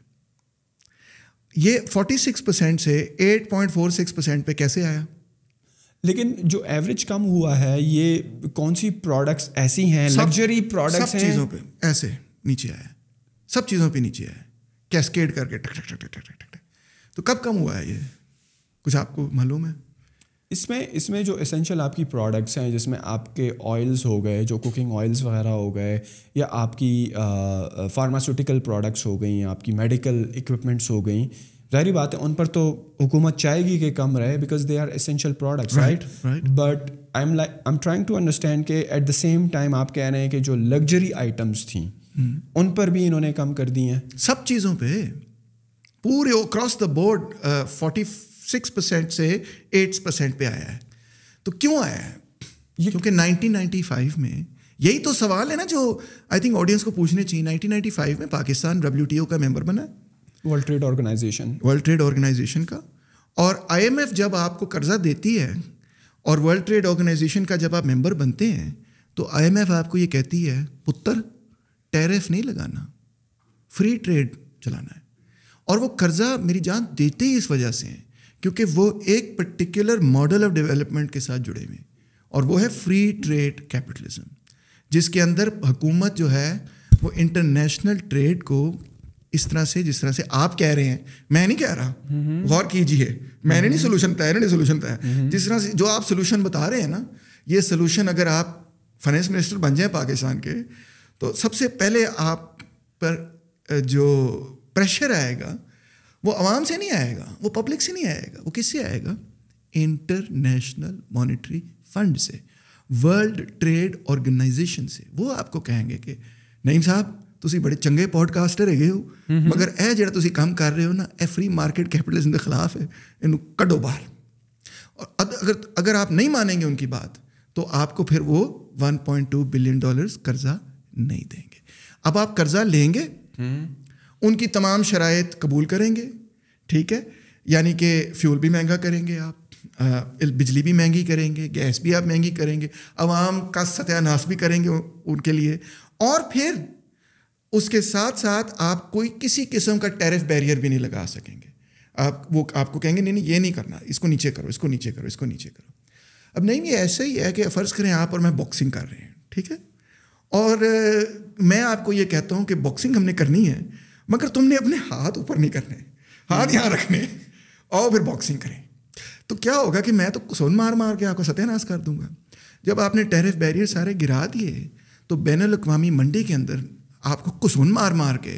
ये 46 परसेंट से 8.46 परसेंट पे कैसे आया लेकिन जो एवरेज कम हुआ है ये कौन सी प्रोडक्ट्स ऐसी हैं लग्जरी प्रोडक्ट्स हैं चीज़ों पे ऐसे नीचे आया सब चीज़ों पे नीचे आया कैस्केड करके टक टक टक टक टक टक तो कब कम हुआ है ये कुछ आपको मालूम है इसमें इसमें जो एसेंशियल आपकी प्रोडक्ट्स हैं जिसमें आपके ऑयल्स हो गए जो कुकिंग ऑयल्स वगैरह हो गए या आपकी फार्मास्यूटिकल प्रोडक्ट्स हो गई आपकी मेडिकल इक्विपमेंट्स हो गई जाहरी बात है उन पर तो हुकूमत चाहेगी कि कम रहे because they are essential products right but I am like I am trying to understand के एट द सेम टाइम आप कह रहे हैं कि जो लग्जरी आइटम्स थी उन पर भी इन्होंने कम कर दी हैं सब चीज़ों पे पूरे across the board forty six percent से एट्स परसेंट पर आया है तो क्यों आया है क्योंकि 1995 में यही तो सवाल है ना जो आई थिंक ऑडियंस को पूछने चाहिए 1995 में पाकिस्तान डब्ल्यू का मेंबर बना World Trade Organization World Trade Organization का और आईएमएफ जब आपको कर्जा देती है और वर्ल्ड ट्रेड ऑर्गेनाइजेशन का जब आप मेंबर बनते हैं तो आईएमएफ आपको ये कहती है पुत्र टैरिफ नहीं लगाना फ्री ट्रेड चलाना है और वो कर्जा मेरी जान देते ही इस वजह से हैं क्योंकि वो एक पर्टिकुलर मॉडल ऑफ डेवलपमेंट के साथ जुड़े हुए हैं और वो है फ्री ट्रेड कैपिटलिज्म जिसके अंदर हुकूमत जो है वो इंटरनेशनल ट्रेड को इस तरह से जिस तरह से आप कह रहे हैं मैं नहीं कह रहा गौर कीजिए मैंने नहीं सोल्यूशन बताया नहीं सोल्यूशन बताया जिस तरह से जो आप सोल्यूशन बता रहे हैं ना ये सोल्यूशन अगर आप फाइनेंस मिनिस्टर बन जाए पाकिस्तान के तो सबसे पहले आप पर जो प्रेशर आएगा वो आवाम से नहीं आएगा वो पब्लिक से नहीं आएगा वो किससे आएगा इंटरनेशनल मॉनिटरी फंड से वर्ल्ड ट्रेड ऑर्गेनाइजेशन से वो आपको कहेंगे कि नईम साहब ਤੁਸੀਂ ਬੜੇ ਚੰਗੇ ਪੋਡਕਾਸਟਰ ਹੈਗੇ ਹੋ ਮਗਰ ਇਹ ਜਿਹੜਾ ਤੁਸੀਂ ਕੰਮ ਕਰ ਰਹੇ ਹੋ ਨਾ ਇਹ ਫ੍ਰੀ ਮਾਰਕੀਟ ਕੈਪੀਟਲਿਜ਼ਮ ਦੇ ਖਿਲਾਫ ਹੈ ਇਹਨੂੰ ਕੱਢੋ ਬਾਹਰ और अगर अगर आप नहीं मानेंगे उनकी बात तो आपको फिर वो 1.2 बिलियन डॉलर्स कर्जा नहीं देंगे अब आप कर्जा लेंगे हम्म। उनकी तमाम शराइ कबूल करेंगे ठीक है यानी कि फ्यूल भी महंगा करेंगे आप आ, बिजली भी महंगी करेंगे गैस भी आप महंगी करेंगे आवाम का सत्यानाश भी करेंगे उनके लिए और फिर उसके साथ साथ आप कोई किसी किस्म का टैरिफ बैरियर भी नहीं लगा सकेंगे आप वो आपको कहेंगे नहीं नहीं ये नहीं करना इसको नीचे करो इसको नीचे करो इसको नीचे करो अब नहीं ये ऐसे ही है कि फ़र्ज़ करें आप और मैं बॉक्सिंग कर रहे हैं ठीक है और मैं आपको ये कहता हूँ कि बॉक्सिंग हमने करनी है मगर तुमने अपने हाथ ऊपर नहीं करने हाथ हम्म। यहाँ रखने और फिर बॉक्सिंग करें तो क्या होगा कि मैं तो सोन मार मार के आपको सत्यानाश कर दूंगा जब आपने टेरिफ बैरियर सारे गिरा दिए तो बैन अवी मंडी के अंदर आपको कुसून मार मार के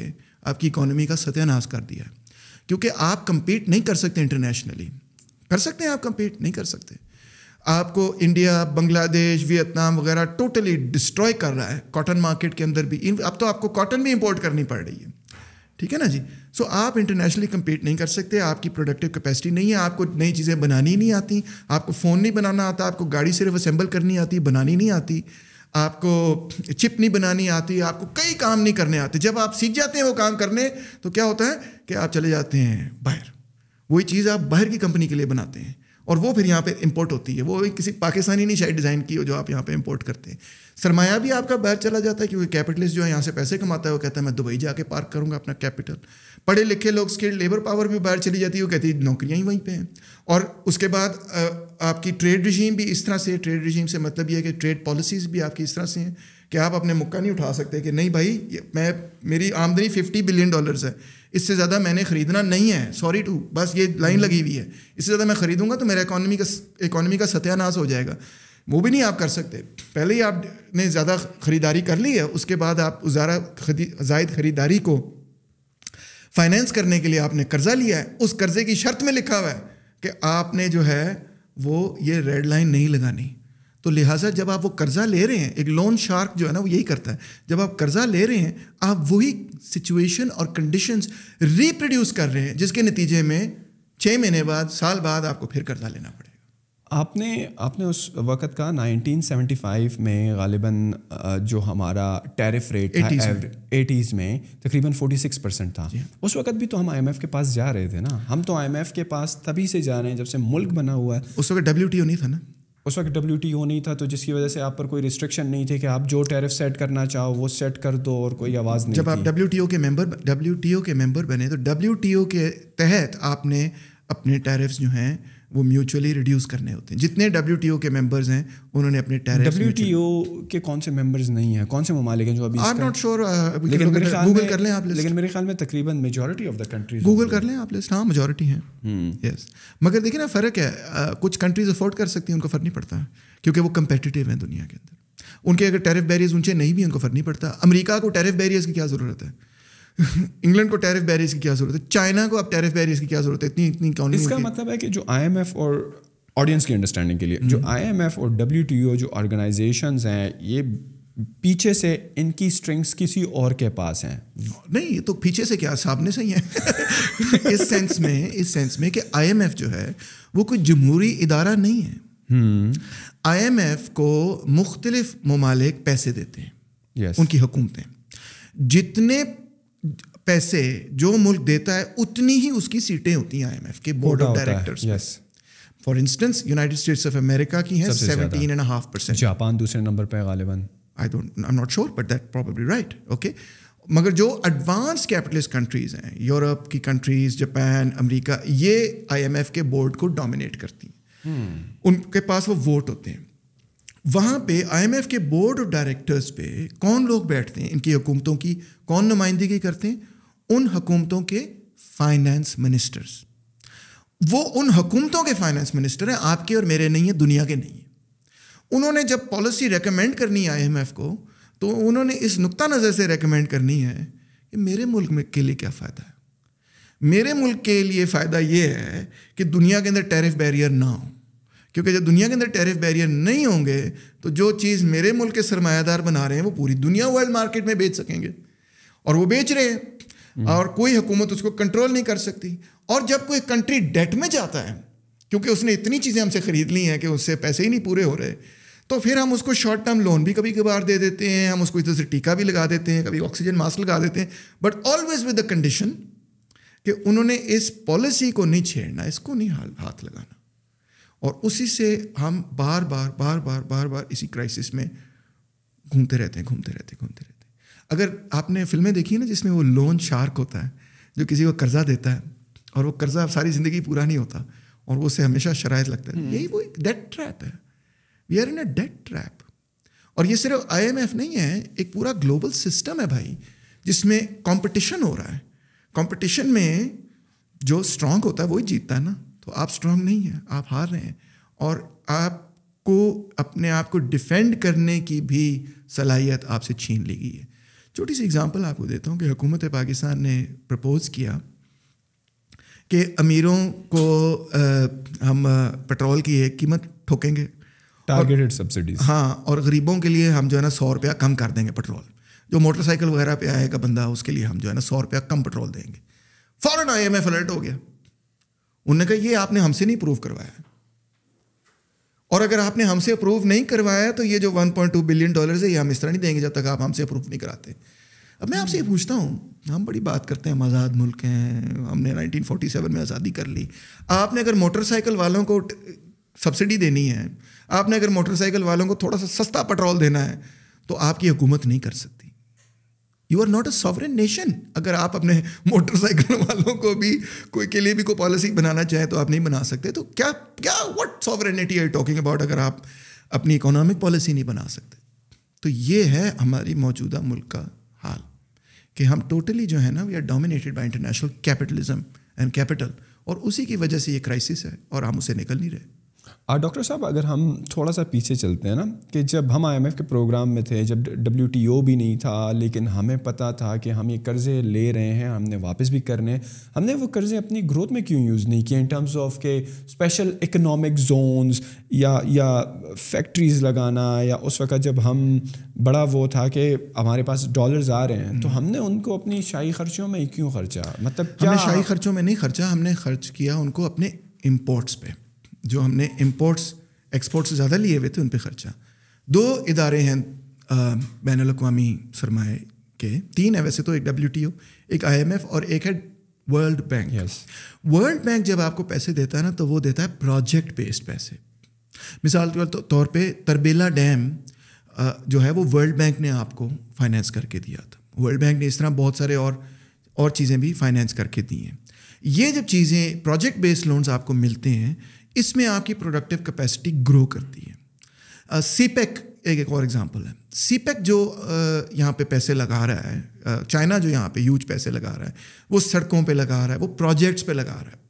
आपकी इकोनॉमी का सत्यानाश कर दिया क्योंकि आप कंपीट नहीं कर सकते इंटरनेशनली कर सकते हैं आप कंपीट नहीं कर सकते आपको इंडिया बांग्लादेश वियतनाम वगैरह टोटली डिस्ट्रॉय कर रहा है कॉटन मार्केट के अंदर भी अब तो आपको कॉटन भी इंपोर्ट करनी पड़ रही है ठीक है ना जी सो आप इंटरनेशनली कम्पीट नहीं कर सकते आपकी प्रोडक्टिव कैपेसिटी नहीं है आपको नई चीज़ें बनानी नहीं आती आपको फ़ोन नहीं बनाना आता आपको गाड़ी सिर्फ असेंबल करनी आती बनानी नहीं आती आपको चिप नहीं बनानी आती आपको कई काम नहीं करने आते जब आप सीख जाते हैं वो काम करने तो क्या होता है कि आप चले जाते हैं बाहर वही चीज़ आप बाहर की कंपनी के लिए बनाते हैं और वो फिर यहाँ पे इम्पोर्ट होती है वो किसी पाकिस्तानी नहीं शायद डिज़ाइन की हो जो आप यहाँ पे इम्पोर्ट करते हैं सरमाया भी आपका बाहर चला जाता है क्योंकि कैपिटलिस्ट जो है यहाँ से पैसे कमाता है वो कहता है मैं दुबई जाके पार्क करूँगा अपना कैपिटल पढ़े लिखे लोग स्किल्ड लेबर पावर भी बाहर चली जाती है वो कहती है नौकरियाँ ही वहीं पर हैं और उसके बाद आपकी ट्रेड रिजीम भी इस तरह से ट्रेड रिजीम से मतलब ये है कि ट्रेड पॉलिसीज़ भी आपकी इस तरह से हैं कि आप अपने मुक्का नहीं उठा सकते कि नहीं भाई मैं मेरी आमदनी फिफ्टी बिलियन डॉलर्स है इससे ज़्यादा मैंने खरीदना नहीं है सॉरी टू बस ये लाइन लगी हुई है इससे ज़्यादा मैं खरीदूंगा तो मेरा इकानमी का इकानमी का सत्यानाश हो जाएगा वो भी नहीं आप कर सकते पहले ही आपने ज़्यादा खरीदारी कर ली है उसके बाद आप ज़्यादा जायद खरीदारी को फाइनेंस करने के लिए आपने कर्जा लिया है उस कर्जे की शर्त में लिखा हुआ है कि आपने जो है वो ये रेड लाइन नहीं लगानी तो लिहाजा जब आप वो कर्ज़ा ले रहे हैं एक लोन शार्क जो है ना वो यही करता है जब आप कर्ज़ा ले रहे हैं आप वही सिचुएशन और कंडीशंस रिप्रोड्यूस कर रहे हैं जिसके नतीजे में छः महीने बाद साल बाद आपको फिर कर्ज़ा लेना पड़ेगा आपने आपने उस वक़्त का 1975 में गालिबा जो हमारा टैरिफ रेट एटीज़ में तकरीबन 46 परसेंट था उस वक़्त भी तो हम आईएमएफ के पास जा रहे थे ना हम तो आईएमएफ के पास तभी से जा रहे हैं जब से मुल्क बना हुआ है उस वक्त डब्ल्यू नहीं था ना उस वक्त डब्ल्यू टी ओ नहीं था तो जिसकी वजह से आप पर कोई रिस्ट्रिक्शन नहीं थे कि आप जो टैरिफ सेट करना चाहो वो सेट कर दो और कोई आवाज़ नहीं जब आप डब्ल्यू टी ओ के मेंबर डब्ल्यू टी ओ के मेंबर बने तो डब्ल्यू टी ओ के तहत आपने अपने टैरिफ्स जो हैं वो म्यूचुअली रिड्यूस करने होते हैं जितने डब्ल्यू के मेंबर्स हैं उन्होंने अपने डब्ल्यू के कौन से मेंबर्स नहीं हैं कौन से ममालिक हैं जो अभी आई नॉट श्योर लेकिन मेरे ख्याल गूगल कर लें आप लिस्ट लेकिन मेरे ख्याल में तकरीबन majority of the countries Google कर लें आप लिस्ट हाँ मेजोरिटी है यस मगर देखिए ना फ़र्क है uh, कुछ कंट्रीज अफोर्ड कर सकती हैं उनको फ़र्क नहीं पड़ता है क्योंकि वो कंपेटिटिव हैं दुनिया के अंदर उनके अगर टैरिफ बैरियर्स ऊंचे नहीं भी उनको फ़र्क नहीं पड़ता अमेरिका को टैरिफ बैरियर्स की क्या ज़रूरत है इंग्लैंड को टैरिफ बैरियर्स की क्या जरूरत है चाइना को अब टैरिफ बैरियर्स की क्या जरूरत है इतनी इतनी कौन इसका मतलब है कि जो आईएमएफ और ऑडियंस की अंडरस्टैंडिंग के लिए जो आईएमएफ हम्म। और डब्ल्यू जो ऑर्गेनाइजेशन हैं ये पीछे से इनकी स्ट्रिंग्स किसी और के पास हैं नहीं ये तो पीछे से क्या सामने से ही है इस सेंस में इस सेंस में कि आईएमएफ जो है वो कोई जमहूरी इदारा नहीं है आईएमएफ हम्म। को मुख्तलिफ ममालिक पैसे देते हैं उनकी हुकूमतें जितने पैसे जो मुल्क देता है उतनी ही उसकी सीटें होती हैं आईएमएफ के board of directors yes for instance United States of America की है seventeen and half percent Japan दूसरे नंबर पर गालिबन I don't I am not sure but that probably right okay मगर जो एडवांस कैपिटलिस्ट कंट्रीज़ हैं यूरोप की कंट्रीज़ जापान अमेरिका ये आईएमएफ के बोर्ड को डोमिनेट करती हैं hmm. उनके पास वो वोट होते हैं वहाँ पे आईएमएफ के बोर्ड ऑफ डायरेक्टर्स पे कौन लोग बैठते हैं इनकी हुकूमतों की कौन नुमाइंदगी करते हैं उन हुकूमतों के फाइनेंस मिनिस्टर्स वो उन हुकूमतों के फाइनेंस मिनिस्टर हैं आपके और मेरे नहीं है दुनिया के नहीं है उन्होंने जब पॉलिसी रेकमेंड करनी है आई को तो उन्होंने इस नुक्ता नज़र से रेकमेंड करनी है कि मेरे मुल्क में के लिए क्या फ़ायदा है मेरे मुल्क के लिए फ़ायदा ये है कि दुनिया के अंदर टैरिफ बैरियर ना हो क्योंकि जब दुनिया के अंदर टैरिफ बैरियर नहीं होंगे तो जो चीज़ मेरे मुल्क के सरमायादार बना रहे हैं वो पूरी दुनिया वर्ल्ड मार्केट में बेच सकेंगे और वो बेच रहे हैं हम्म। और कोई हुकूमत उसको कंट्रोल नहीं कर सकती और जब कोई कंट्री डेट में जाता है क्योंकि उसने इतनी चीज़ें हमसे ख़रीद ली हैं कि उससे पैसे ही नहीं पूरे हो रहे तो फिर हम उसको शॉर्ट टर्म लोन भी कभी कभार दे देते हैं हम उसको इधर से टीका भी लगा देते हैं कभी ऑक्सीजन मास्क लगा देते हैं but always with the condition कि उन्होंने इस पॉलिसी को नहीं छेड़ना इसको नहीं हाथ लगाना और उसी से हम बार बार बार बार बार बार इसी क्राइसिस में घूमते रहते हैं घूमते रहते घूमते रहते अगर आपने फिल्में देखी ना जिसमें वो लोन शार्क होता है जो किसी को कर्जा देता है और वो कर्जा सारी ज़िंदगी पूरा नहीं होता और वो उसे हमेशा शरात लगता है तो हम्म। यही वो एक डेट ट्रैप है we are in a debt trap और ये सिर्फ आईएमएफ नहीं है एक पूरा ग्लोबल सिस्टम है भाई जिसमें कंपटीशन हो रहा है कंपटीशन में जो स्ट्रांग होता है वही जीतता है ना तो आप स्ट्रांग नहीं हैं आप हार रहे हैं और आपको अपने आप को डिफेंड करने की भी सलाहियत आपसे छीन ली गई है छोटी सी एग्जांपल आपको देता हूँ कि हुकूमत पाकिस्तान ने प्रपोज़ किया कि अमीरों को आ, हम पेट्रोल की एक कीमत ठोकेंगे टारगेटेड सब्सिडीज हाँ और गरीबों के लिए हम जो है ना सौ रुपया कम कर देंगे पेट्रोल जो मोटरसाइकिल वगैरह पे आएगा बंदा उसके लिए हम जो है ना सौ रुपया कम पेट्रोल देंगे फ़ौरन आई एम एफ अलर्ट हो गया उन्होंने कहा ये आपने हमसे नहीं प्रूव करवाया और अगर आपने हमसे अप्रूव नहीं करवाया तो ये जो 1.2 बिलियन डॉलर है ये हम इस तरह नहीं देंगे जब तक आप हमसे अप्रूव नहीं कराते अब मैं आपसे ये पूछता हूँ हम बड़ी बात करते हैं हम आज़ाद मुल्क हैं हमने 1947 में आज़ादी कर ली आपने अगर मोटरसाइकिल वालों को सब्सिडी देनी है आपने अगर मोटरसाइकिल वालों को थोड़ा सा सस्ता पेट्रोल देना है तो आपकी हुकूमत नहीं कर सकती you are not a sovereign nation अगर आप अपने मोटरसाइकिल वालों को भी कोई के लिए भी कोई पॉलिसी बनाना चाहें तो आप नहीं बना सकते तो क्या क्या what sovereignty I talking about अगर आप अपनी इकोनॉमिक पॉलिसी नहीं बना सकते तो ये है हमारी मौजूदा मुल्क का हाल कि हम टोटली जो है ना we are dominated by international capitalism and capital और उसी की वजह से ये क्राइसिस है और हम उसे निकल नहीं रहे और डॉक्टर साहब अगर हम थोड़ा सा पीछे चलते हैं ना कि जब हम आई के प्रोग्राम में थे जब डब्ल्यू भी नहीं था लेकिन हमें पता था कि हम ये कर्ज़े ले रहे हैं हमने वापस भी करने हमने वो कर्ज़े अपनी ग्रोथ में क्यों यूज़ नहीं किए इन टर्म्स ऑफ के स्पेशल इकनॉमिक जोन्स या या फैक्ट्रीज़ लगाना या उस वक्त जब हम बड़ा वो था कि हमारे पास डॉलर्स आ रहे हैं तो हम्म। हमने उनको अपनी शाही खर्चों में क्यों खर्चा मतलब क्या शाही खर्चों में नहीं खर्चा हमने खर्च किया उनको अपने इम्पोर्ट्स पर जो हमने इम्पोर्ट्स एक्सपोर्ट से ज़्यादा लिए हुए थे उन पर खर्चा दो इदारे हैं बैन अवी सरमाए के तीन है वैसे तो एक डब्ल्यू टी ओ एक आई एम एफ़ और एक है वर्ल्ड बैंक वर्ल्ड बैंक जब आपको पैसे देता है ना तो वो देता है प्रोजेक्ट बेस्ड पैसे मिसाल के तौर पर तो, तरबेला डैम जो है वो वर्ल्ड बैंक ने आपको फाइनेंस करके दिया था वर्ल्ड बैंक ने इस तरह बहुत सारे और और चीज़ें भी फाइनेंस करके दी हैं ये जब चीज़ें प्रोजेक्ट बेस्ड लोन्स आपको मिलते हैं इसमें आपकी प्रोडक्टिव कैपेसिटी ग्रो करती है सीपेक e एक एक और एग्जांपल है सीपेक e जो यहाँ पे पैसे लगा रहा है चाइना जो यहाँ पे यूज पैसे लगा रहा है वो सड़कों पे लगा रहा है वो प्रोजेक्ट्स पे लगा रहा है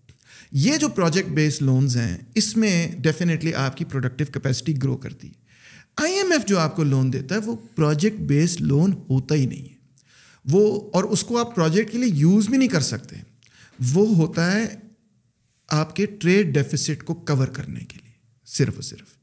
ये जो प्रोजेक्ट बेस्ड लोन्स हैं इसमें डेफिनेटली आपकी प्रोडक्टिव कैपेसिटी ग्रो करती है आईएमएफ जो आपको लोन देता है वो प्रोजेक्ट बेस्ड लोन होता ही नहीं है वो और उसको आप प्रोजेक्ट के लिए यूज़ भी नहीं कर सकते वो होता है आपके ट्रेड डेफिसिट को कवर करने के लिए सिर्फ और सिर्फ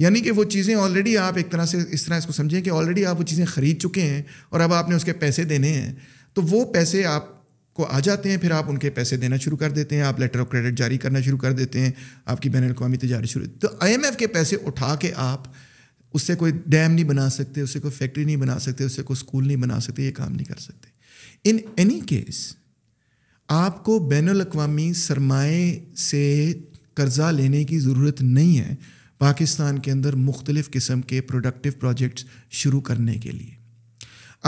यानी कि वो चीज़ें ऑलरेडी आप एक तरह से इस तरह इसको समझें कि ऑलरेडी आप वो चीज़ें खरीद चुके हैं और अब आपने उसके पैसे देने हैं तो वो पैसे आप को आ जाते हैं फिर आप उनके पैसे देना शुरू कर देते हैं आप लेटर ऑफ क्रेडिट जारी करना शुरू कर देते हैं आपकी बैन अवी तजारी शुरू तो आई के पैसे उठा के आप उससे कोई डैम नहीं बना सकते उससे कोई फैक्ट्री नहीं बना सकते उससे कोई स्कूल नहीं बना सकते ये काम नहीं कर सकते इन एनी केस आपको बैन अवी सरमाए से कर्ज़ा लेने की ज़रूरत नहीं है पाकिस्तान के अंदर मुख्तलिफ़ किस्म के प्रोडक्टिव प्रोजेक्ट्स शुरू करने के लिए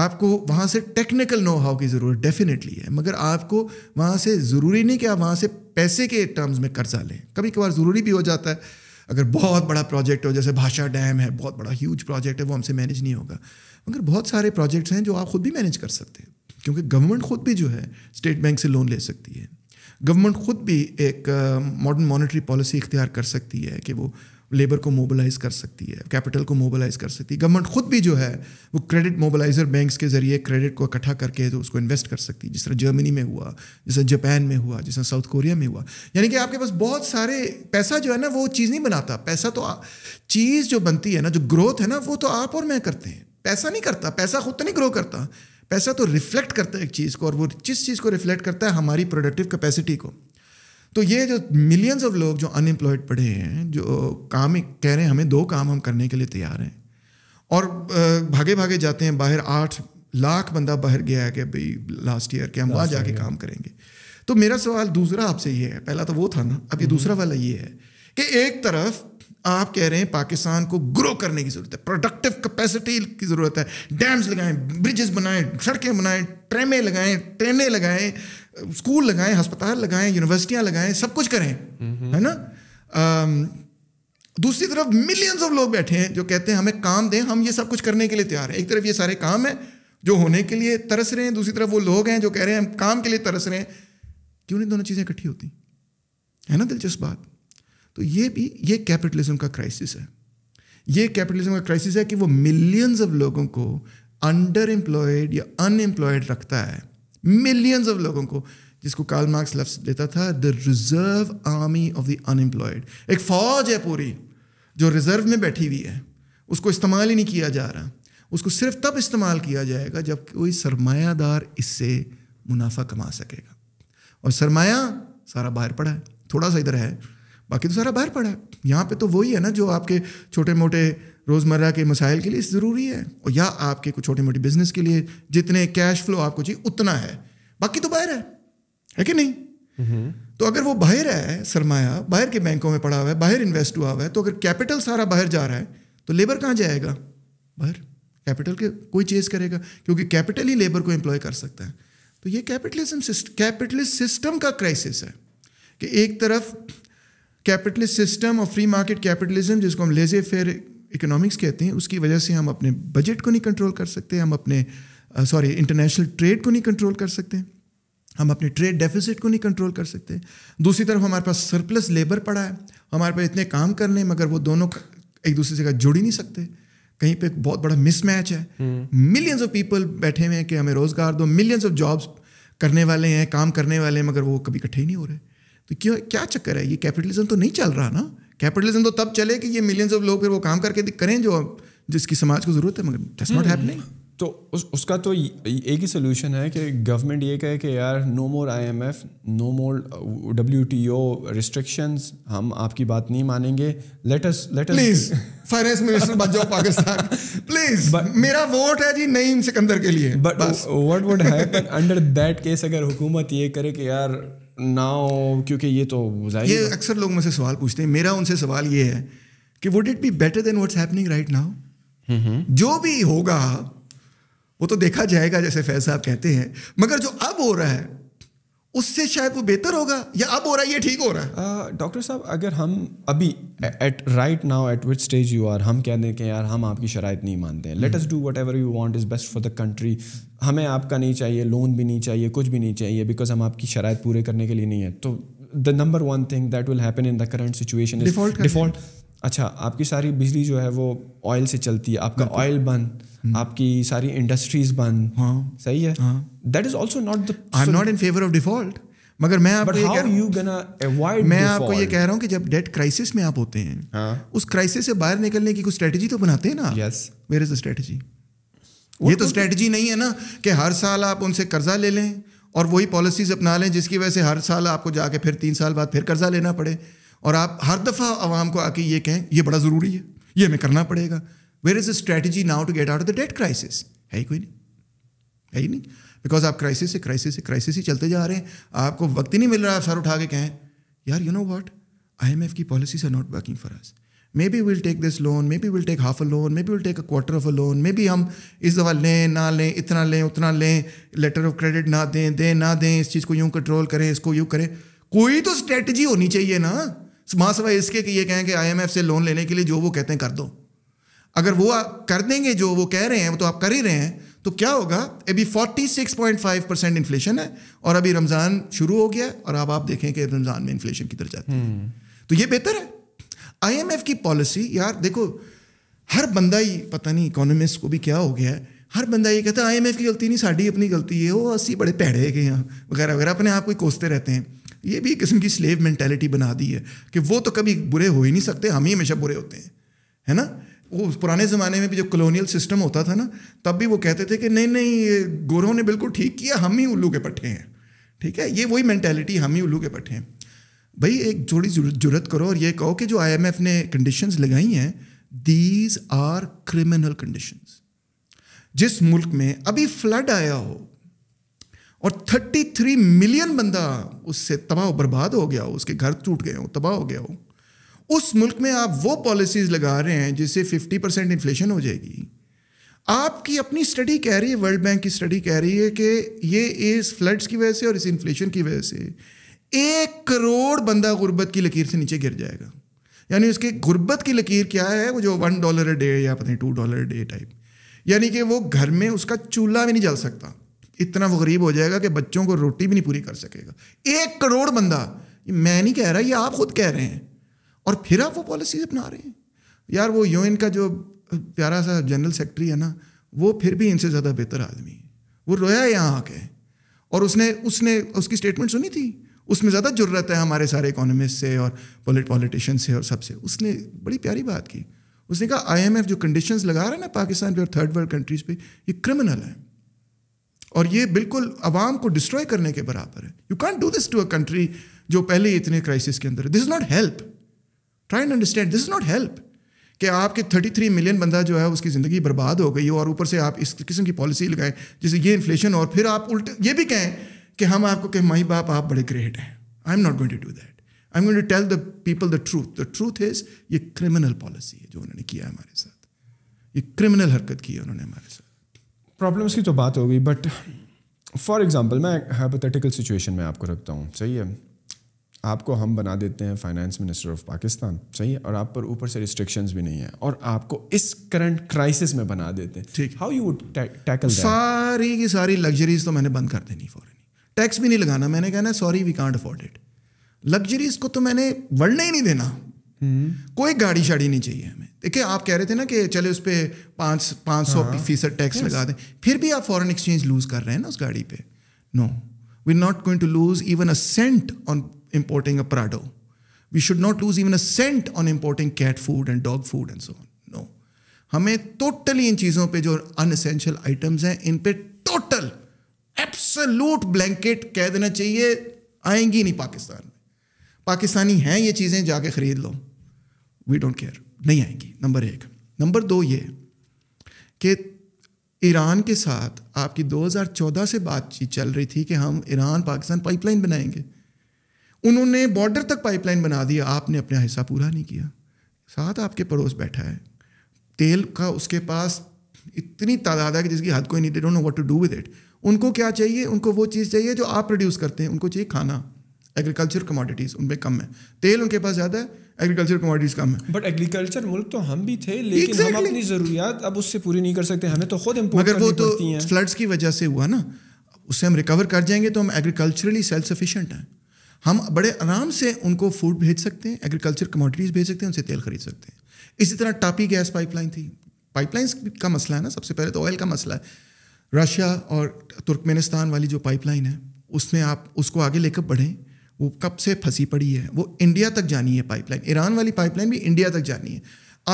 आपको वहाँ से टेक्निकल नो हाउ की ज़रूरत डेफिनेटली है मगर आपको वहाँ से ज़रूरी नहीं कि आप वहाँ से पैसे के टर्म्स में कर्ज़ा लें कभी कभार ज़रूरी भी हो जाता है अगर बहुत बड़ा प्रोजेक्ट हो जैसे भाषा डैम है बहुत बड़ा ह्यूज प्रोजेक्ट है वो हमसे मैनेज नहीं होगा मगर बहुत सारे प्रोजेक्ट्स हैं जो आप ख़ुद भी मैनेज कर सकते हैं क्योंकि गवर्नमेंट खुद भी जो है स्टेट बैंक से लोन ले सकती है गवर्नमेंट खुद भी एक मॉडर्न मॉनेटरी पॉलिसी इख्तियार कर सकती है कि वो लेबर को मोबिलाइज कर सकती है कैपिटल को मोबिलाइज कर सकती है गवर्नमेंट खुद भी जो है वो क्रेडिट मोबिलाइजर बैंक्स के जरिए क्रेडिट को इकट्ठा करके तो उसको इन्वेस्ट कर सकती है जिस तरह जर्मनी में हुआ जिस तरह जापान में हुआ जिस तरह साउथ कोरिया में हुआ यानी कि आपके पास बहुत सारे पैसा जो है ना वो चीज़ नहीं बनाता पैसा तो चीज़ जो बनती है ना जो ग्रोथ है ना वो तो आप और मैं करते हैं पैसा नहीं करता पैसा खुद तो नहीं ग्रो करता पैसा तो रिफ्लेक्ट करता है एक चीज़ को और वो जिस चीज़ को रिफ्लेक्ट करता है हमारी प्रोडक्टिव कैपेसिटी को तो ये जो मिलियंस ऑफ लोग जो अनएम्प्लॉयड पड़े हैं जो काम कह रहे हैं हमें दो काम हम करने के लिए तैयार हैं और भागे भागे जाते हैं बाहर आठ लाख बंदा बाहर गया है कि भाई लास्ट ईयर के हम वहाँ जाके काम करेंगे तो मेरा सवाल दूसरा आपसे ये है पहला तो वो था ना अब ये हम्म, हम्म। दूसरा वाला ये है कि एक तरफ आप कह रहे हैं पाकिस्तान को ग्रो करने की जरूरत है प्रोडक्टिव कैपेसिटी की जरूरत है डैम्स लगाएं ब्रिजेस बनाएं सड़कें बनाएं ट्रेमें लगाएं ट्रेनें लगाएं स्कूल लगाएं अस्पताल लगाएं यूनिवर्सिटियां लगाएं सब कुछ करें है ना दूसरी तरफ मिलियंस ऑफ लोग बैठे हैं जो कहते हैं हमें काम दें हम ये सब कुछ करने के लिए तैयार हैं एक तरफ ये सारे काम हैं जो होने के लिए तरस रहे हैं दूसरी तरफ वो लोग हैं जो कह रहे हैं हम काम के लिए तरस रहे हैं क्यों नहीं दोनों चीज़ें इकट्ठी होती है ना दिलचस्प बात तो ये भी ये कैपिटलिज्म का क्राइसिस है ये कैपिटलिज्म का क्राइसिस है कि वो मिलियंस ऑफ लोगों को अंडर एम्प्लॉयड या अनएम्प्लॉयड रखता है मिलियंस ऑफ लोगों को जिसको कार्ल मार्क्स लफ्स देता था the reserve army of the unemployed एक फौज है पूरी जो रिजर्व में बैठी हुई है उसको इस्तेमाल ही नहीं किया जा रहा उसको सिर्फ तब इस्तेमाल किया जाएगा जब कोई सरमायादार इससे मुनाफा कमा सकेगा और सरमाया सारा बाहर पड़ा है थोड़ा सा इधर है बाकी तो सारा बाहर पड़ा है यहाँ पे तो वही है ना जो आपके छोटे मोटे रोज़मर्रा के मसाइल के लिए ज़रूरी है और या आपके कुछ छोटे मोटे बिजनेस के लिए जितने कैश फ्लो आपको चाहिए उतना है बाकी तो बाहर है है कि नहीं तो अगर वो बाहर है सरमाया बाहर के बैंकों में पड़ा हुआ है बाहर इन्वेस्ट हुआ हुआ है तो अगर कैपिटल सारा बाहर जा रहा है तो लेबर कहाँ जाएगा बाहर कैपिटल के कोई चेज करेगा क्योंकि कैपिटल ही लेबर को एम्प्लॉय कर सकता है तो ये कैपिटलिज्म कैपिटलिस्ट सिस्टम का क्राइसिस है कि एक तरफ कैपिटलिस्ट सिस्टम और फ्री मार्केट कैपिटलिज्म जिसको हम लेजे फेयर इकोनॉमिक्स कहते हैं उसकी वजह से हम अपने बजट को नहीं कंट्रोल कर सकते हम अपने सॉरी इंटरनेशनल ट्रेड को नहीं कंट्रोल कर सकते हम अपने ट्रेड डेफिसिट को नहीं कंट्रोल कर सकते दूसरी तरफ हमारे पास सरप्लस लेबर पड़ा है हमारे पास इतने काम करने मगर वो दोनों एक दूसरे से जुड़ ही नहीं सकते कहीं पे बहुत बड़ा मिसमैच है मिलियंस ऑफ पीपल बैठे हुए हैं कि हमें रोज़गार दो मिलियंस ऑफ जॉब्स करने वाले हैं काम करने वाले हैं मगर वो कभी इकट्ठे ही नहीं हो रहे तो क्यों क्या चक्कर है ये कैपिटलिज्म तो नहीं चल रहा ना कैपिटलिज्म तो तब चले कि ये मिलियंस ऑफ लोग फिर वो काम करके करें जो जिसकी समाज को जरूरत है मगर दैट्स नॉट हैपनिंग तो उस उसका तो एक ही सोल्यूशन है कि गवर्नमेंट ये कहे कि यार no more IMF no more W T O restrictions हम आपकी बात नहीं मानेंगे let us let please finance minister बन जाओ पाकिस्तान प्लीज मेरा वोट है जी नईम सिकंदर के लिए but what would happen under that case अगर हुकूमत ये करे कि यार नाउ क्योंकि ये तो ये अक्सर लोग मुझसे सवाल पूछते हैं मेरा उनसे सवाल ये है कि would it be better than what's happening right now जो भी होगा वो तो देखा जाएगा जैसे फैज साहब कहते हैं मगर जो अब हो रहा है उससे शायद वो बेहतर होगा या अब हो रहा है ये ठीक हो रहा है डॉक्टर साहब अगर हम अभी at right now at which stage you are हम कह दें कि यार हम आपकी शराइ नहीं मानते हैं let us do whatever you want is best for the country हमें आपका नहीं चाहिए लोन भी नहीं चाहिए कुछ भी नहीं चाहिए बिकॉज हम आपकी शराइ पूरे करने के लिए नहीं है तो the number one thing that will happen in the current situation default अच्छा आपकी सारी बिजली जो है वो ऑयल से चलती है आपका ऑयल बंद हम्म। आपकी सारी इंडस्ट्रीज बंद हाँ सही है that is also not I am not in favour of default मगर मैं आपको ये कह रहा हूँ मैं आपको ये कह रहा हूँ कि जब डेट क्राइसिस में आप होते हैं हाँ? उस क्राइसिस से बाहर निकलने की कुछ स्ट्रेटजी तो बनाते हैं ना yes where is the strategy ये तो स्ट्रेटजी नहीं है ना कि हर साल आप उनसे कर्जा ले लें और वही पॉलिसीज अपना लें जिसकी वजह से हर साल आपको जाके फिर तीन साल बाद फिर कर्जा लेना पड़े और आप हर दफ़ा आवाम को आके ये कहें ये बड़ा ज़रूरी है ये हमें करना पड़ेगा where is a strategy now to get out of the debt crisis है ही कोई नहीं है ही नहीं बिकॉज आप क्राइसिस से क्राइसिस से क्राइसिस ही चलते जा रहे हैं आपको वक्त ही नहीं मिल रहा है सर उठा के कहें यार you know what I M F की policies are not working for us maybe will take this loan maybe will take half a loan maybe will take a quarter of a loan maybe हम इस दफ़ा लें ना लें इतना लें उतना लें लेटर ऑफ क्रेडिट ना दें दें ना दें इस चीज़ को यूँ कंट्रोल करें इसको यूँ करें कोई तो स्ट्रेटजी होनी चाहिए ना महासभा इसके कि ये कहें कि आईएमएफ से लोन लेने के लिए जो वो कहते हैं कर दो अगर वो आप कर देंगे जो वो कह रहे हैं वो तो आप कर ही रहे हैं तो क्या होगा अभी 46.5 परसेंट इन्फ्लेशन है और अभी रमज़ान शुरू हो गया और अब आप देखें कि रमज़ान में इन्फ्लेशन किधर जाती है हम्म। तो ये बेहतर है आईएमएफ की पॉलिसी यार देखो हर बंदा ही पता नहीं इकोनॉमिस्ट को भी क्या हो गया है हर बंदा ये कहता है आईएमएफ की गलती नहीं साड़ी अपनी गलती है वो अस्सी बड़े पैड़े गए यहाँ वगैरह वगैरह अपने आप को कोसते रहते हैं ये भी एक किस्म की स्लेव मैंटेलिटी बना दी है कि वो तो कभी बुरे हो ही नहीं सकते हम ही हमेशा बुरे होते हैं है ना वो पुराने ज़माने में भी जो कलोनियल सिस्टम होता था ना तब भी वो कहते थे कि नहीं नहीं ये गोरों ने बिल्कुल ठीक किया हम ही उल्लू के पट्टे हैं ठीक है ये वही मैंटेलिटी हम ही उल्लू के पट्टे हैं भाई एक जोड़ी जरूरत करो और ये कहो कि जो आईएमएफ ने कंडीशंस लगाई हैं दीज आर क्रिमिनल कंडीशंस जिस मुल्क में अभी फ्लड आया हो और 33 मिलियन बंदा उससे तबाह बर्बाद हो गया हो उसके घर टूट गए हो तबाह हो गया हो उस मुल्क में आप वो पॉलिसीज लगा रहे हैं जिससे 50 परसेंट इन्फ्लेशन हो जाएगी आपकी अपनी स्टडी कह रही है वर्ल्ड बैंक की स्टडी कह रही है कि ये इस फ्लड्स की वजह से और इस इन्फ्लेशन की वजह से एक करोड़ बंदा गुर्बत की लकीर से नीचे गिर जाएगा यानी उसके गुर्बत की लकीर क्या है वो जो वन डॉलर अ डे या पता नहीं two dollar a day type यानी कि वो घर में उसका चूल्हा भी नहीं जल सकता इतना वो गरीब हो जाएगा कि बच्चों को रोटी भी नहीं पूरी कर सकेगा एक करोड़ बंदा ये मैं नहीं कह रहा ये आप खुद कह रहे हैं और फिर आप वो पॉलिसीज अपना रहे हैं यार वो यूएन का जो प्यारा सा जनरल सेक्रेटरी है ना वो फिर भी इनसे ज़्यादा बेहतर आदमी है वो रोया है यहाँ आके और उसने उसने उसकी स्टेटमेंट सुनी थी उसमें ज़्यादा जरूरत है हमारे सारे इकोनॉमिस्ट से और पॉलिट पॉलिटिशियन से और सबसे उसने बड़ी प्यारी बात की उसने कहा आईएमएफ जो कंडीशंस लगा रहा है ना पाकिस्तान पे और थर्ड वर्ल्ड कंट्रीज़ पे ये क्रिमिनल है और ये बिल्कुल आवाम को डिस्ट्रॉय करने के बराबर है you can't do this to a country जो पहले ही इतने क्राइसिस के अंदर है this is not help try and understand this is not help कि आपके 33 मिलियन बंदा जो है उसकी ज़िंदगी बर्बाद हो गई और ऊपर से आप इस किस्म की पॉलिसी लगाएं जैसे ये इन्फ्लेशन और फिर आप उल्टे ये भी कहें कि हम आपको कहें माई बाप आप बड़े ग्रेट हैं I am not going to do that I am going to tell the people the truth the truth is ये क्रिमिनल पॉलिसी है जो उन्होंने किया है हमारे साथ ये क्रिमिनल हरकत की है उन्होंने हमारे साथ प्रॉब्लम्स की तो बात हो गई बट फॉर एग्ज़ाम्पल मैं हाइपोथेटिकल सिचुएशन में आपको रखता हूँ सही है आपको हम बना देते हैं फाइनेंस मिनिस्टर ऑफ पाकिस्तान सही है और आप पर ऊपर से रिस्ट्रिक्शंस भी नहीं है और आपको इस करंट क्राइसिस में बना देते हैं ठीक हाउ यू वुड टैकल सारी की सारी लग्जरीज तो मैंने बंद कर देनी फॉरन टैक्स भी नहीं लगाना मैंने कहना sorry we can't afford it luxuries को तो मैंने वर्ल्ड ही नहीं देना हम्म। कोई गाड़ी शाड़ी नहीं चाहिए हमें देखिए आप कह रहे थे ना कि चले उस पर पाँच पाँच सौ हाँ। फीसद टैक्स लगा दें फिर भी आप फॉरेन एक्सचेंज लूज कर रहे हैं ना उस गाड़ी पे no we not going to lose even a cent on importing a Prado we should not lose even a cent on importing cat food and dog food and so on no हमें totally इन चीज़ों पे जो unessential items हैं इन पे total absolute blanket कह देना चाहिए आएंगी नहीं पाकिस्तान में पाकिस्तानी हैं ये चीज़ें जाके खरीद लो वी डोंट केयर नहीं आएंगी नंबर एक नंबर दो ये कि ईरान के साथ आपकी 2014 से बातचीत चल रही थी कि हम ईरान पाकिस्तान पाइपलाइन बनाएंगे उन्होंने बॉर्डर तक पाइपलाइन बना दिया आपने अपना हिस्सा पूरा नहीं किया साथ आपके पड़ोस बैठा है तेल का उसके पास इतनी तादाद है कि जिसकी हद कोई नहीं don't know what to do with it उनको क्या चाहिए उनको वो चीज़ चाहिए जो आप प्रोड्यूस करते हैं उनको चाहिए खाना एग्रीकल्चर कमोडिटीज़ उनमें कम है तेल उनके पास ज़्यादा है एग्रीकल्चर कमोडिटीज़ कम है बट एग्रीकल्चर मुल्क तो हम भी थे लेकिन exactly. हम अपनी ज़रूरियात अब उससे पूरी नहीं कर सकते हमें तो खुद इम्पोर्ट मगर वो तो फ्लड्स की वजह से हुआ ना उससे हम रिकवर कर जाएंगे तो हम एग्रीकल्चरली सेल्फ सफिशेंट हैं हम बड़े आराम से उनको फूड भेज सकते हैं एग्रीकल्चर कमोडिटीज़ भेज सकते हैं उनसे तेल खरीद सकते हैं इसी तरह टापी गैस पाइपलाइन थी पाइपलाइंस का मसला है ना सबसे पहले तो ऑयल का मसला है रशिया और तुर्कमेनिस्तान वाली जो पाइपलाइन है उसमें आप उसको आगे लेकर बढ़ें वो कब से फंसी पड़ी है वो इंडिया तक जानी है पाइपलाइन ईरान वाली पाइपलाइन भी इंडिया तक जानी है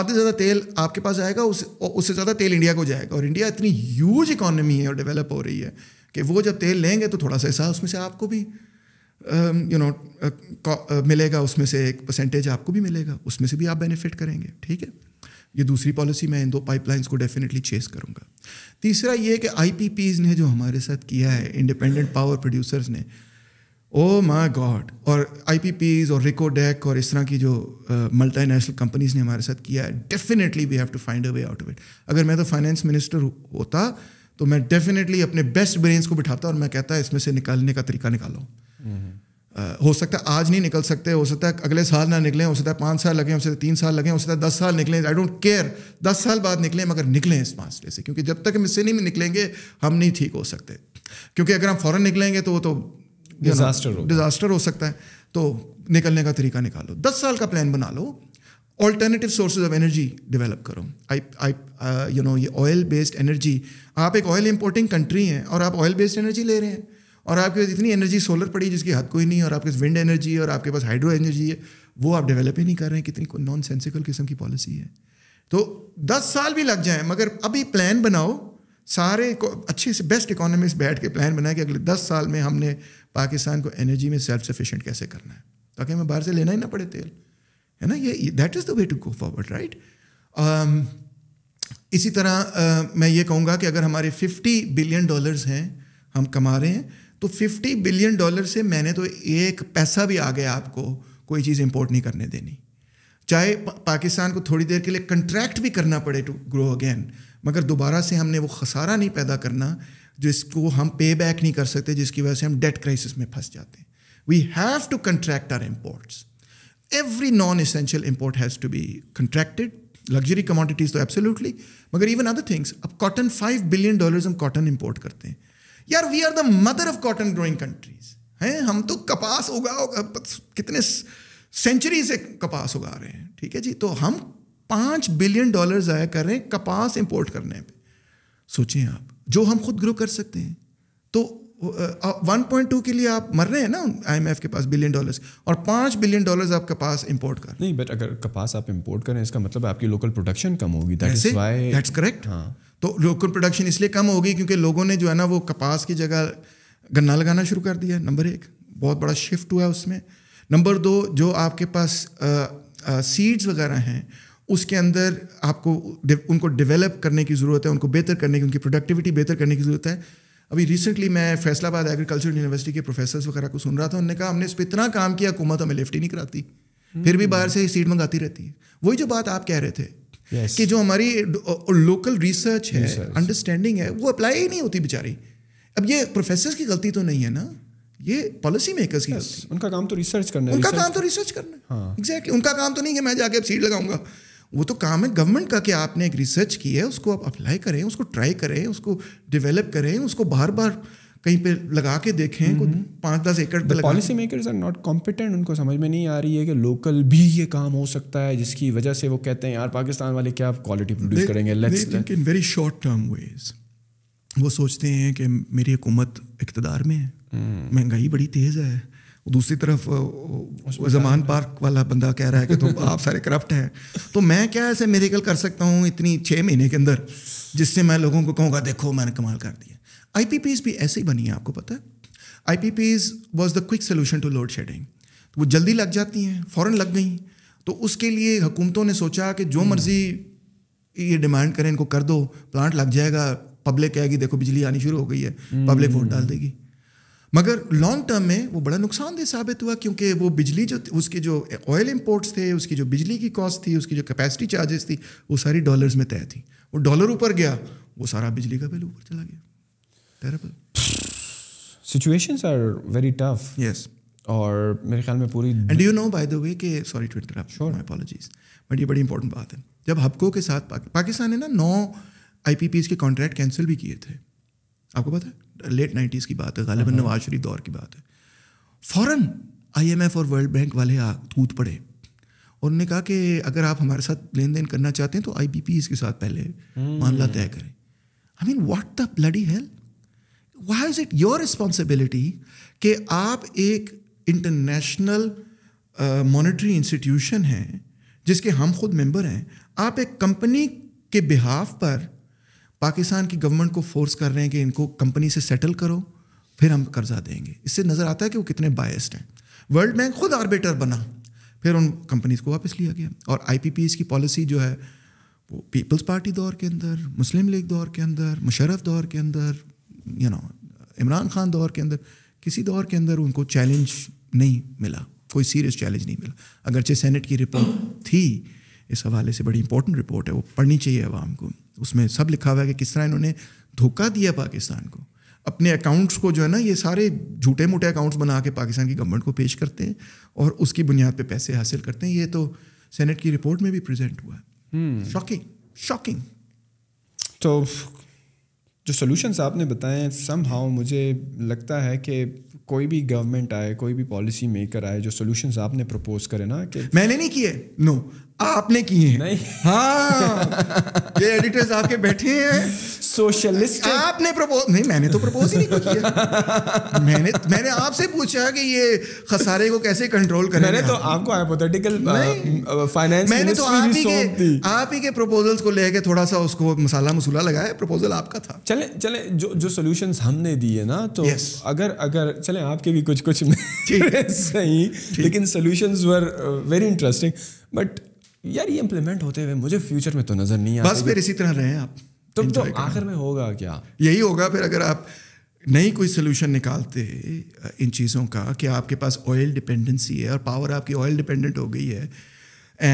आधे ज़्यादा तेल आपके पास आएगा उस उससे ज़्यादा तेल इंडिया को जाएगा और इंडिया इतनी ह्यूज इकॉनमी है और डेवलप हो रही है कि वो जब तेल लेंगे तो थोड़ा सा हिस्सा उसमें से आपको भी you um, know uh, uh, मिलेगा उसमें से एक परसेंटेज आपको भी मिलेगा उसमें से भी आप बेनिफिट करेंगे ठीक है ये दूसरी पॉलिसी मैं इन दो पाइपलाइंस को डेफिनेटली चेस करूँगा तीसरा ये कि आई ने जो हमारे साथ किया है इंडिपेंडेंट पावर प्रोड्यूसर्स ने ओ माई गॉड और आई पी और रिकोडेक और इस तरह की जो मल्टी नेशनल कंपनीज ने हमारे साथ किया है definitely we have to find a way out of it अगर मैं तो फाइनेंस मिनिस्टर होता तो मैं डेफिनेटली अपने बेस्ट ब्रेन्स को बिठाता और मैं कहता इसमें से निकालने का तरीका निकालो mm-hmm. uh, हो सकता है आज नहीं निकल सकते हो सकता है अगले साल ना निकलें हो सकता है पाँच साल लगें हो सकता है तीन साल लगें हो सकता है दस साल निकलें आई डोंट केयर दस साल बाद निकलें मगर निकलें इस मामले से क्योंकि जब तक हम इससे नहीं निकलेंगे हम नहीं ठीक हो सकते क्योंकि अगर हम फ़ौरन निकलेंगे तो वो तो डिजास्टर हो डिजास्टर हो सकता है तो निकलने का तरीका निकालो दस साल का प्लान बना लो alternative sources of energy develop करो आई आई यू नो ये ऑयल बेस्ड एनर्जी आप एक ऑयल इंपोर्टिंग कंट्री हैं और आप ऑयल बेस्ड एनर्जी ले रहे हैं और आपके पास इतनी एनर्जी सोलर पड़ी जिसकी हद कोई नहीं और आपके पास विंड एनर्जी है और आपके पास हाइड्रो एनर्जी है वो आप डेवलप ही नहीं कर रहे हैं कितनी नॉन सेंसिकल किस्म की पॉलिसी है तो दस साल भी लग जाए मगर अभी प्लान बनाओ सारे को अच्छे से बेस्ट इकोनॉमिस्ट बैठ के प्लान बनाया कि अगले दस साल में हमने पाकिस्तान को एनर्जी में सेल्फ सफिशेंट कैसे करना है ताकि हमें बाहर से लेना ही ना पड़े तेल है ना ये that is the way to go forward right इसी तरह uh, मैं ये कहूँगा कि अगर हमारे 50 बिलियन डॉलर्स हैं हम कमा रहे हैं तो 50 बिलियन डॉलर से मैंने तो एक पैसा भी आ गया आपको कोई चीज़ इंपोर्ट नहीं करने देनी चाहे पाकिस्तान को थोड़ी देर के लिए कंट्रैक्ट भी करना पड़े टू ग्रो अगेन मगर दोबारा से हमने वो खसारा नहीं पैदा करना जिसको हम पे बैक नहीं कर सकते जिसकी वजह से हम डेट क्राइसिस में फंस जाते हैं we have to contract our imports every non essential import has to be contracted luxury commodities तो एब्सोल्युटली मगर इवन अदर थिंग्स अब कॉटन फाइव बिलियन डॉलर हम कॉटन इम्पोर्ट करते हैं यार we are the mother of cotton growing countries हैं हम तो कपास उगा कितने सेंचुरी से कपास उगा रहे हैं ठीक है जी तो हम पाँच बिलियन डॉलर ज़ाया कर रहे हैं कपास इंपोर्ट करने पे सोचें आप जो हम खुद ग्रो कर सकते हैं तो वन पॉइंट टू के लिए आप मर रहे हैं ना आई एम एफ के पास बिलियन डॉलर्स और पाँच बिलियन डॉलर्स आप कपास इंपोर्ट कर नहीं बट अगर कपास आप इंपोर्ट करें इसका मतलब आपकी लोकल प्रोडक्शन कम होगी करेक्ट हाँ तो लोकल प्रोडक्शन इसलिए कम होगी क्योंकि लोगों ने जो है ना वो कपास की जगह गन्ना लगाना शुरू कर दिया नंबर एक बहुत बड़ा शिफ्ट हुआ है उसमें नंबर दो जो आपके पास सीड्स वगैरह हैं उसके अंदर आपको उनको डेवलप करने की ज़रूरत है उनको बेहतर करने की उनकी प्रोडक्टिविटी बेहतर करने की ज़रूरत है अभी रिसेंटली मैं फैसलाबाद एग्रीकल्चर यूनिवर्सिटी के प्रोफेसर वगैरह को सुन रहा था उन्होंने कहा हमने इस पर इतना काम किया हुकूमत तो हमें लिफ्ट ही नहीं कराती फिर भी hmm. बाहर से सीट मंगाती रहती है वही जो बात आप कह रहे थे yes. कि जो हमारी लोकल रिसर्च है अंडरस्टैंडिंग है वो अप्लाई ही नहीं होती बेचारी अब ये प्रोफेसर की गलती तो नहीं है ना ये पॉलिसी मेकर्स की yes, उनका काम तो रिसर्च करना है उनका काम तो रिसर्च करना है एग्जैक्टली हाँ। उनका काम तो नहीं है मैं जाके अब सीट लगाऊंगा वो तो काम है गवर्नमेंट का कि आपने एक रिसर्च की है उसको आप अप्लाई करें उसको ट्राई करें उसको डेवलप करें उसको बार बार कहीं पे लगा के देखें पाँच दस एकड़ पर policy makers are not competent उनको समझ में नहीं आ रही है कि लोकल भी ये काम हो सकता है जिसकी वजह से वो कहते हैं यार पाकिस्तान वाले क्या क्वालिटी प्रोड्यूस करेंगे in very short term ways वो सोचते हैं कि मेरी हुकूमत इकतदार में है हम्म। महंगाई बड़ी तेज़ है दूसरी तरफ जमान पार्क वाला बंदा कह रहा है कि तुम आप सारे करप्ट हैं तो मैं क्या ऐसे कल कर सकता हूँ इतनी छः महीने के अंदर जिससे मैं लोगों को कहूँगा देखो मैंने कमाल कर दिया आई भी ऐसे ही बनी है आपको पता है IPPs was the quick solution to load shedding वो जल्दी लग जाती हैं फ़ौरन लग गई तो उसके लिए हुकूमतों ने सोचा कि जो हम्म। मर्ज़ी ये डिमांड करें इनको कर दो प्लांट लग जाएगा पब्लिक कहेगी देखो बिजली आनी शुरू हो गई है पब्लिक हम्म। वोट डाल देगी मगर लॉन्ग टर्म में वो बड़ा नुकसानदेह साबित हुआ क्योंकि वो बिजली जो उसके जो ऑयल इम्पोर्ट्स थे उसकी जो बिजली की कॉस्ट थी उसकी जो कैपेसिटी चार्जेस थी वो सारी डॉलर्स में तय थी वो डॉलर ऊपर गया वो सारा बिजली का बिल ऊपर चला गया terrible situations are very tough yes और मेरे ख्याल में पूरी and you know by the way के sorry to interrupt sure my apologies but ये बड़ी इंपॉर्टेंट बात है जब हबको के साथ पाकिस्तान ने ना नौ आई के कॉन्ट्रैक्ट कैंसिल भी किए थे आपको पता है लेट नाइन्टीज़ की बात है गालिबा हाँ, हाँ। नवाज शरीफ दौर की बात है फ़ौरन एफ और वर्ल्ड बैंक वाले कूद पड़े और उन्होंने कहा कि अगर आप हमारे साथ लेन देन करना चाहते हैं तो आई पी इसके साथ पहले हम्म। मामला तय करें I mean what the bloody hell why is it your responsibility कि आप एक इंटरनेशनल मॉनिटरी इंस्टीट्यूशन हैं जिसके हम खुद मेंबर हैं आप एक कंपनी के बिहाफ पर पाकिस्तान की गवर्नमेंट को फोर्स कर रहे हैं कि इनको कंपनी से सेटल करो फिर हम कर्जा देंगे इससे नज़र आता है कि वो कितने बायस्ड हैं वर्ल्ड बैंक खुद आर्बिटर बना फिर उन कंपनीज को वापस लिया गया और आई की पॉलिसी जो है वो पीपल्स पार्टी दौर के अंदर मुस्लिम लीग दौर के अंदर मुशरफ दौर के अंदर यू नो इमरान खान दौर के अंदर किसी दौर के अंदर उनको चैलेंज नहीं मिला कोई सीरियस चैलेंज नहीं मिला अगरचे सेनेट की रिपोर्ट थी इस हवाले से बड़ी इंपॉर्टेंट रिपोर्ट है वो पढ़नी चाहिए आवाम को उसमें सब लिखा हुआ है कि किस तरह इन्होंने धोखा दिया पाकिस्तान को अपने अकाउंट्स को जो है ना ये सारे झूठे मूठे अकाउंट्स बना के पाकिस्तान की गवर्नमेंट को पेश करते हैं और उसकी बुनियाद पे पैसे हासिल करते हैं ये तो सेनेट की रिपोर्ट में भी प्रेजेंट हुआ है शॉकिंग हम्म। शॉकिंग तो जो सोल्यूशंस आपने बताए सम हाउ मुझे लगता है कि कोई भी गवर्नमेंट आए कोई भी पॉलिसी मेकर आए जो सोल्यूशंस आपने प्रपोज करे ना कि मैंने नहीं किए नो no. आपने किए हैं हाँ ये एडिटर्स आपके बैठे हैं सोशलिस्ट आपने प्रपोज नहीं मैंने तो प्रपोज ही नहीं किया मैंने मैंने आपसे पूछा कि ये खसारे को कैसे कंट्रोल करें मैंने तो आपको uh, हाइपोथेटिकल फाइनेंस uh, मैंने तो आप ही के आप ही के प्रपोजल्स को लेके थोड़ा सा उसको मसाला मसूला लगाया प्रपोजल आपका था चले चले जो जो सोल्यूशन हमने दिए ना तो अगर अगर चले आपके भी कुछ कुछ सही लेकिन solution were very interesting but यार ये इम्प्लीमेंट होते हुए मुझे फ्यूचर में तो नजर नहीं आता बस फिर इसी तरह रहें आप तो, तो आखिर में होगा क्या यही होगा फिर अगर आप नहीं कोई सोल्यूशन निकालते इन चीज़ों का कि आपके पास ऑयल डिपेंडेंसी है और पावर आपकी ऑयल डिपेंडेंट हो गई है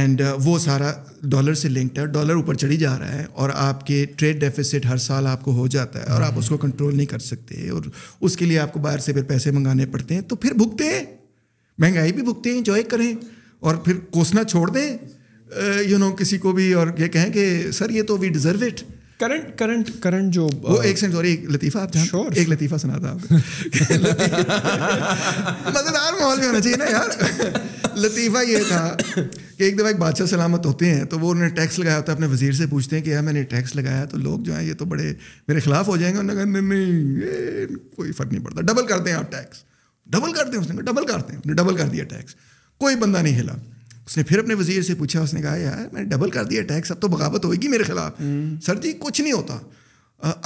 एंड वो सारा डॉलर से लिंक्ड है डॉलर ऊपर चढ़ी जा रहा है और आपके ट्रेड डेफिसिट हर साल आपको हो जाता है और आप उसको कंट्रोल नहीं कर सकते और उसके लिए आपको बाहर से फिर पैसे मंगाने पड़ते हैं तो फिर भुगते हैं महंगाई भी भुगते हैं इंजॉय करें और फिर कोसना छोड़ दें यू नो किसी को भी और ये कहें कि सर ये तो we deserve it current current current जो वो एक सेकंड सॉरी एक लतीफ़ा आप श्योर एक लतीफ़ा सुना था आपको मज़ेदार माहौल में होना चाहिए ना यार लतीफ़ा ये था कि एक दफ़ा एक बादशाह सलामत होते हैं तो वो उन्होंने टैक्स लगाया होता है अपने वजीर से पूछते हैं कि यार मैंने टैक्स लगाया तो लोग जो हैं ये तो बड़े मेरे खिलाफ हो जाएंगे उन्होंने कहा नहीं कोई फ़र्क नहीं पड़ता डबल करते हैं आप टैक्स डबल करते हैं उसने डबल करते हैं डबल कर दिया टैक्स कोई बंदा नहीं हिला उसने फिर अपने वजीर से पूछा उसने कहा यार मैंने डबल कर दिया टैक्स अब तो बगावत होगी मेरे खिलाफ हम्म। सर जी कुछ नहीं होता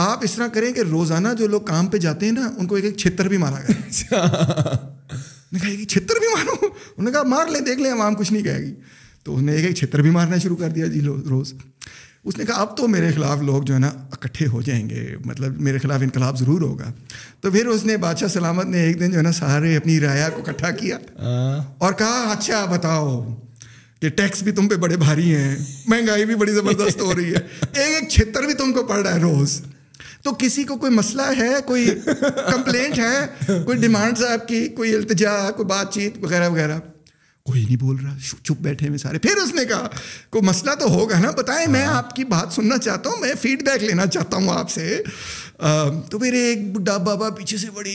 आप इस तरह करें कि रोजाना जो लोग काम पे जाते हैं ना उनको एक एक छित्र भी मारा गया अच्छा। कहा छित्र भी मारो उन्होंने कहा मार ले देख ले आम कुछ नहीं कहेगी तो उसने एक एक छित्र भी मारना शुरू कर दिया जी रोज़ उसने कहा अब तो मेरे खिलाफ लोग जो है ना इकट्ठे हो जाएंगे मतलब मेरे खिलाफ इनकलाब ज़रूर होगा तो फिर उसने बादशाह सलामत ने एक दिन जो है ना सारे अपनी राया को इकट्ठा किया हाँ। और कहा अच्छा बताओ कि टैक्स भी तुम पे बड़े भारी हैं महंगाई भी बड़ी ज़बरदस्त हो रही है एक एक क्षेत्र भी तुमको पड़ रहा है रोज़ तो किसी को कोई मसला है कोई कंप्लेंट है कोई डिमांड्स आपकी कोई अल्तजा कोई बातचीत वगैरह वगैरह कोई नहीं बोल रहा चुप बैठे हुए सारे फिर उसने कहा को मसला तो होगा ना बताएं मैं हाँ। आपकी बात सुनना चाहता हूँ मैं फीडबैक लेना चाहता हूँ आपसे तो फिर एक बुढ़ा बाबा पीछे से बड़ी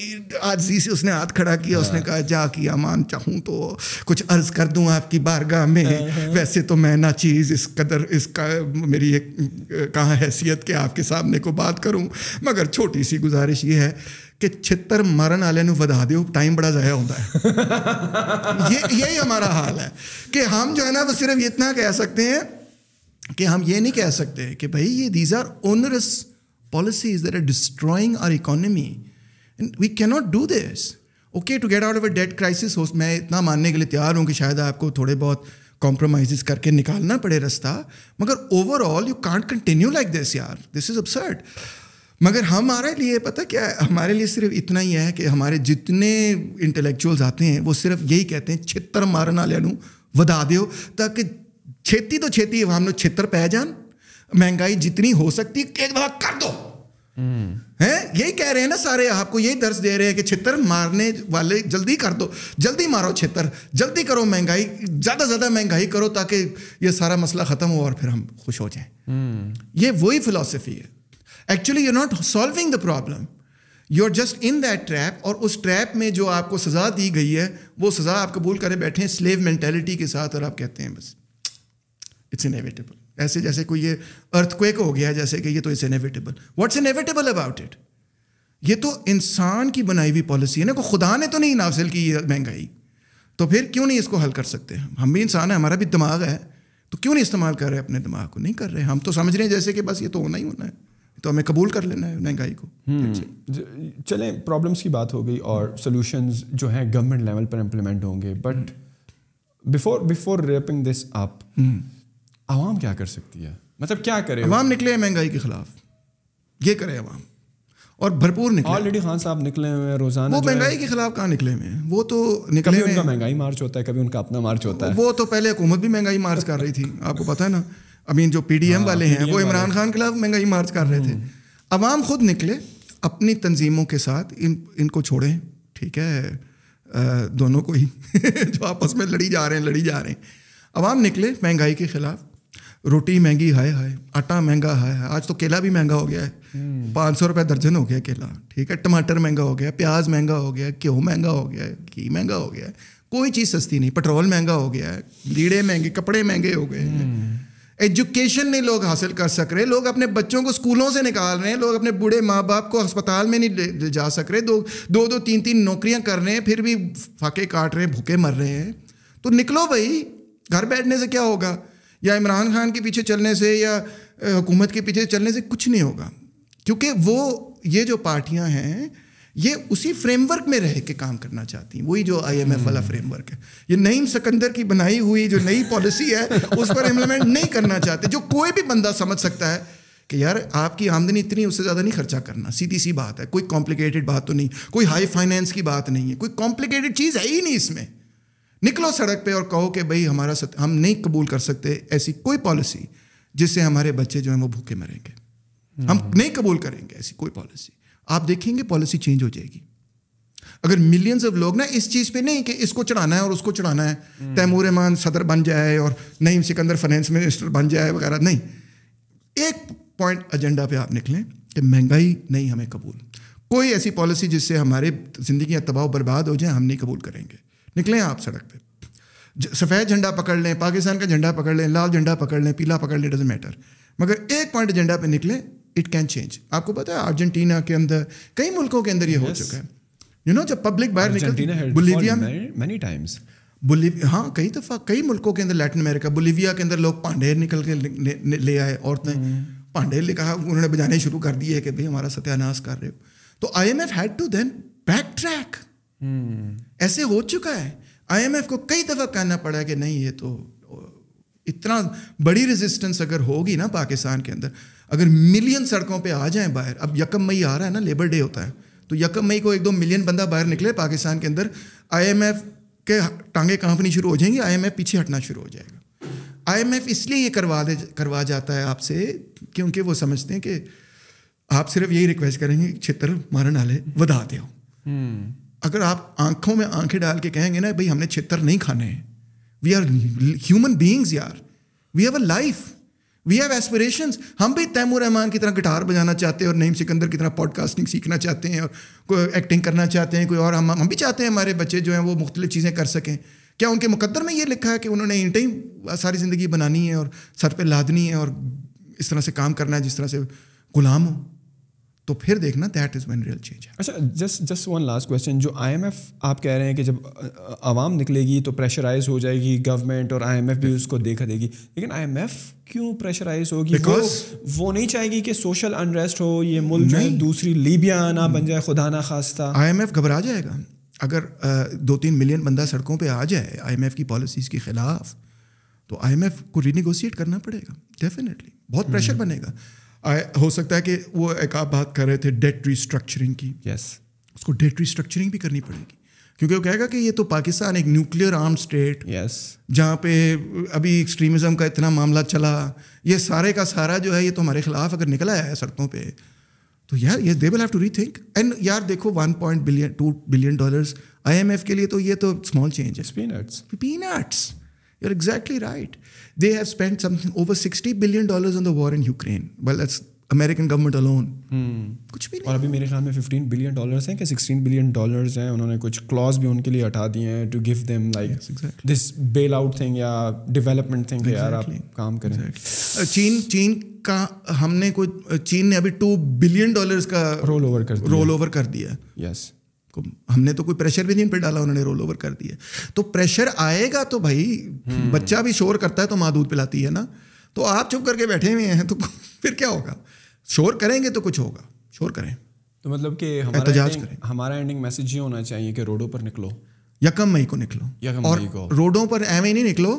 आजी से उसने हाथ खड़ा किया उसने हाँ। कहा जा किया मान चाहूँ तो कुछ अर्ज कर दूँ आपकी बारगाह में हाँ, वैसे तो मैं ना चीज़ इस कदर इसका मेरी एक कहाँ हैसियत के आपके सामने को बात करूँ मगर छोटी सी गुजारिश ये है कि छित्र मरण वाले ਨੂੰ ਵਧਾ टाइम बड़ा ਬੜਾ होता है ये यही हमारा हाल है कि हम जो है ना वो सिर्फ इतना कह सकते हैं कि हम ये नहीं कह सकते कि भाई ये these are onerous policy is there destroying our economy And we cannot do this okay to get out of a debt crisis मैं इतना मानने के लिए तैयार हूँ कि शायद आपको थोड़े बहुत कॉम्प्रोमाइज करके निकालना पड़े रास्ता मगर overall you can't continue like this यार दिस इज अपसर्ड मगर हमारे लिए पता क्या है हमारे लिए सिर्फ इतना ही है कि हमारे जितने इंटेलेक्चुअल्स आते हैं वो सिर्फ यही कहते हैं छित्र मारना लेनू वधा दो ताकि छेती तो छेती है लोग छित्र पह जान महंगाई जितनी हो सकती एक बार कर दो हम्म। हैं यही कह रहे हैं ना सारे आपको यही दर्ज दे रहे हैं कि छित्र मारने वाले जल्दी कर दो जल्दी मारो छित्र जल्दी करो महंगाई ज़्यादा ज़्यादा महंगाई करो ताकि ये सारा मसला ख़त्म हो और फिर हम खुश हो जाएं हम्म। ये वही फिलासफी है actually you not solving the problem you are just in that trap और उस ट्रैप में जो आपको सज़ा दी गई है वो सज़ा आप कबूल करे बैठे हैं स्लेव मैंटेलिटी के साथ और आप कहते हैं बस इट्स इनएविटेबल ऐसे जैसे कोई ये अर्थक्वेक हो गया जैसे कि ये तो it's inevitable what's inevitable about it ये तो इंसान की बनाई हुई पॉलिसी है ना को खुदा ने तो नहीं नाफिल की ये महंगाई तो फिर क्यों नहीं इसको हल कर सकते हम भी इंसान हैं हमारा भी दिमाग है तो क्यों नहीं इस्तेमाल कर रहे अपने दिमाग को नहीं कर रहे हम तो समझ रहे हैं जैसे कि बस ये तो होना ही होना है तो हमें कबूल कर लेना है महंगाई को हम्म। चले प्रॉब्लम्स की बात हो गई और सोल्यूशंस जो हैं गवर्नमेंट लेवल पर इम्प्लीमेंट होंगे but before before wrapping this up आवाम क्या कर सकती है मतलब क्या करे आवाम निकले महंगाई के खिलाफ ये करे आवाम और भरपूर निकले ऑलरेडी खान साहब निकले हुए हैं रोजाना वो महंगाई के खिलाफ कहाँ निकले हुए हैं वो तो निकले कभी उनका महंगाई मार्च होता है कभी उनका अपना मार्च होता है वो तो पहले हुकूमत भी महंगाई मार्च कर रही थी आपको पता है ना मीन जो पीडीएम एम हाँ, वाले हैं वो इमरान खान के खिलाफ महंगाई मार्च कर रहे थे अवाम हम्म। खुद निकले अपनी तंजीमों के साथ इन इनको छोड़ें ठीक है दोनों को ही जो आपस में लड़ी जा रहे हैं लड़ी जा रहे हैं अवाम निकले महंगाई के खिलाफ रोटी महंगी हाय हाय आटा महंगा हाय हाय आज तो केला भी महंगा हो गया है हम्म। पाँच सौ रुपये दर्जन हो गया केला ठीक है टमाटर महंगा हो गया प्याज महंगा हो गया गेहूँ महंगा हो गया घी महंगा हो गया कोई चीज़ सस्ती नहीं पेट्रोल महंगा हो गया है लीड़े महंगे कपड़े महंगे हो गए हैं हम्म। एजुकेशन नहीं लोग हासिल कर सक रहे लोग अपने बच्चों को स्कूलों से निकाल रहे हैं लोग अपने बूढ़े माँ बाप को अस्पताल में नहीं जा सक रहे दो दो दो तीन तीन नौकरियाँ कर रहे हैं फिर भी फाके काट रहे हैं भूखे मर रहे हैं तो निकलो भाई घर बैठने से क्या होगा या इमरान खान के पीछे चलने से या हुकूमत के पीछे चलने से कुछ नहीं होगा क्योंकि वो ये जो पार्टियाँ हैं ये उसी फ्रेमवर्क में रह के काम करना चाहती हैं वही जो आईएमएफ वाला फ्रेमवर्क hmm. है ये नईम सिकंदर की बनाई हुई जो नई पॉलिसी है उस पर इम्प्लीमेंट नहीं करना चाहते जो कोई भी बंदा समझ सकता है कि यार आपकी आमदनी इतनी उससे ज़्यादा नहीं खर्चा करना सीधी सी बात है कोई कॉम्प्लिकेटेड बात तो नहीं कोई हाई फाइनेंस की बात नहीं है कोई कॉम्प्लिकेटेड चीज़ है ही नहीं इसमें निकलो सड़क पे और कहो कि भाई हमारा सत, हम नहीं कबूल कर सकते ऐसी कोई पॉलिसी जिससे हमारे बच्चे जो हैं वो भूखे मरेंगे हम hmm. नहीं कबूल करेंगे ऐसी कोई पॉलिसी आप देखेंगे पॉलिसी चेंज हो जाएगी अगर मिलियंस ऑफ लोग ना इस चीज पे नहीं कि इसको चढ़ाना है और उसको चढ़ाना है हम्म। तैमूर रहमान सदर बन जाए और नईम सिकंदर फाइनेंस मिनिस्टर बन जाए वगैरह नहीं एक पॉइंट एजेंडा पे आप निकलें कि महंगाई नहीं हमें कबूल कोई ऐसी पॉलिसी जिससे हमारे जिंदगी तबाह बर्बाद हो जाए हम नहीं कबूल करेंगे निकलें आप सड़क पर सफ़ेद झंडा पकड़ लें पाकिस्तान का झंडा पकड़ लें लाल झंडा पकड़ लें पीला पकड़ लें डजेंट मैटर मगर एक पॉइंट एजेंडा पे निकलें इट कैन चेंज आपको पता है अर्जेंटीना के अंदर कई मुल्कों के अंदर ये yes. हो चुका है यू नो जब पब्लिक बाहर निकल बुलिविया में मेनी टाइम्स बुलिविया हाँ कई दफ़ा कई मुल्कों के अंदर लैटिन अमेरिका बुलिविया के अंदर लोग पांडेर निकल के ले, आए औरतें hmm. पांडेर ने कहा उन्होंने बजाने शुरू कर दिए कि भाई हमारा सत्यानाश कर रहे हो तो I am IMF had to then back track ऐसे हो चुका है आई एम एफ को कई दफ़ा कहना पड़ा कि नहीं ये तो इतना बड़ी रेजिस्टेंस अगर होगी ना पाकिस्तान के अंदर अगर मिलियन सड़कों पे आ जाएं बाहर अब यकम मई आ रहा है ना लेबर डे होता है तो यकम मई को एक दो मिलियन बंदा बाहर निकले पाकिस्तान के अंदर आईएमएफ के टांगे कांपनी शुरू हो जाएंगी आईएमएफ पीछे हटना शुरू हो जाएगा आईएमएफ इसलिए ये करवा दे करवा जाता है आपसे क्योंकि वो समझते हैं कि आप सिर्फ यही रिक्वेस्ट करेंगे छित्र मारन नाले बधा दे हम्म। अगर आप आंखों में आंखें डाल के कहेंगे ना भाई हमने छित्र नहीं खाने हैं वी आर ह्यूमन बींग्स यार we have a life we have aspiration हम भी तैमूर रहमान की तरह गिटार बजाना चाहते हैं और नईम सिकंदर की तरह पॉडकास्टिंग सीखना चाहते हैं और कोई एक्टिंग करना चाहते हैं कोई और हम हम भी चाहते हैं हमारे बच्चे जो हैं वो मुख्तलि चीज़ें कर सकें क्या उनके मुकदर में ये लिखा है कि उन्होंने इन ही सारी ज़िंदगी बनानी है और सर पर लादनी है और इस तरह से काम करना है जिस तरह से गुलाम हो तो फिर देखना that is one real change है अच्छा just just one last question जो आईएमएफ आप कह रहे हैं कि जब आवाम निकलेगी तो प्रेशराइज हो जाएगी गवर्नमेंट और आईएमएफ भी उसको देखा देगी लेकिन आईएमएफ क्यों प्रेशराइज होगी Because वो, वो नहीं चाहेगी कि सोशल अनरेस्ट हो ये मुल्क जो दूसरी लीबिया ना बन जाए खुदा ना खास्ता आईएमएफ घबरा जाएगा अगर दो तीन मिलियन बंदा सड़कों पर आ जाए आईएमएफ की पॉलिसीज़ के ख़िलाफ़ तो आईएमएफ को रीनिगोशिएट करना पड़ेगा डेफिनेटली बहुत प्रेशर हम्म। बनेगा आए, हो सकता है कि वो एक आप बात कर रहे थे डेट रिस्ट्रक्चरिंग की यस yes. उसको डेट रिस्ट्रक्चरिंग भी करनी पड़ेगी क्योंकि वो कहेगा कि ये तो पाकिस्तान एक न्यूक्लियर आर्म स्टेट यस जहाँ पे अभी एक्सट्रीमिज्म का इतना मामला चला ये सारे का सारा जो है ये तो हमारे खिलाफ अगर निकला है सड़कों पर तो यार ये they will have to rethink and यार देखो one point billion two billion dollars F के लिए तो ये तो स्मॉल चेंज है peanuts peanuts you are exactly right they have spent something over 60 billion dollars on the war in Ukraine. Well, that's American government alone कुछ भी और अभी मेरे ख्याल में 15 बिलियन डॉलर्स हैं कि 16 बिलियन डॉलर्स हैं उन्होंने कुछ क्लॉज भी उनके लिए हटा दिए हैं to give them like this bail out thing या डेवलपमेंट थिंग यार आप काम करें exactly. चीन चीन का हमने कुछ चीन ने अभी टू बिलियन डॉलर्स का रोल ओवर कर रोल ओवर कर दिया यस yes. को हमने तो कोई प्रेशर भी नहीं पे डाला उन्होंने रोल ओवर कर दिया तो प्रेशर आएगा तो भाई हम्म। बच्चा भी शोर करता है तो माँ दूध पिलाती है ना तो आप चुप करके बैठे हुए हैं तो फिर क्या होगा शोर करेंगे तो कुछ होगा शोर करें तो मतलब कि तो हमारा एंडिंग, हमारा एंडिंग मैसेज ये होना चाहिए कि रोडों पर निकलो या कम मई को निकलो या कम और को रोडों पर एवं नहीं निकलो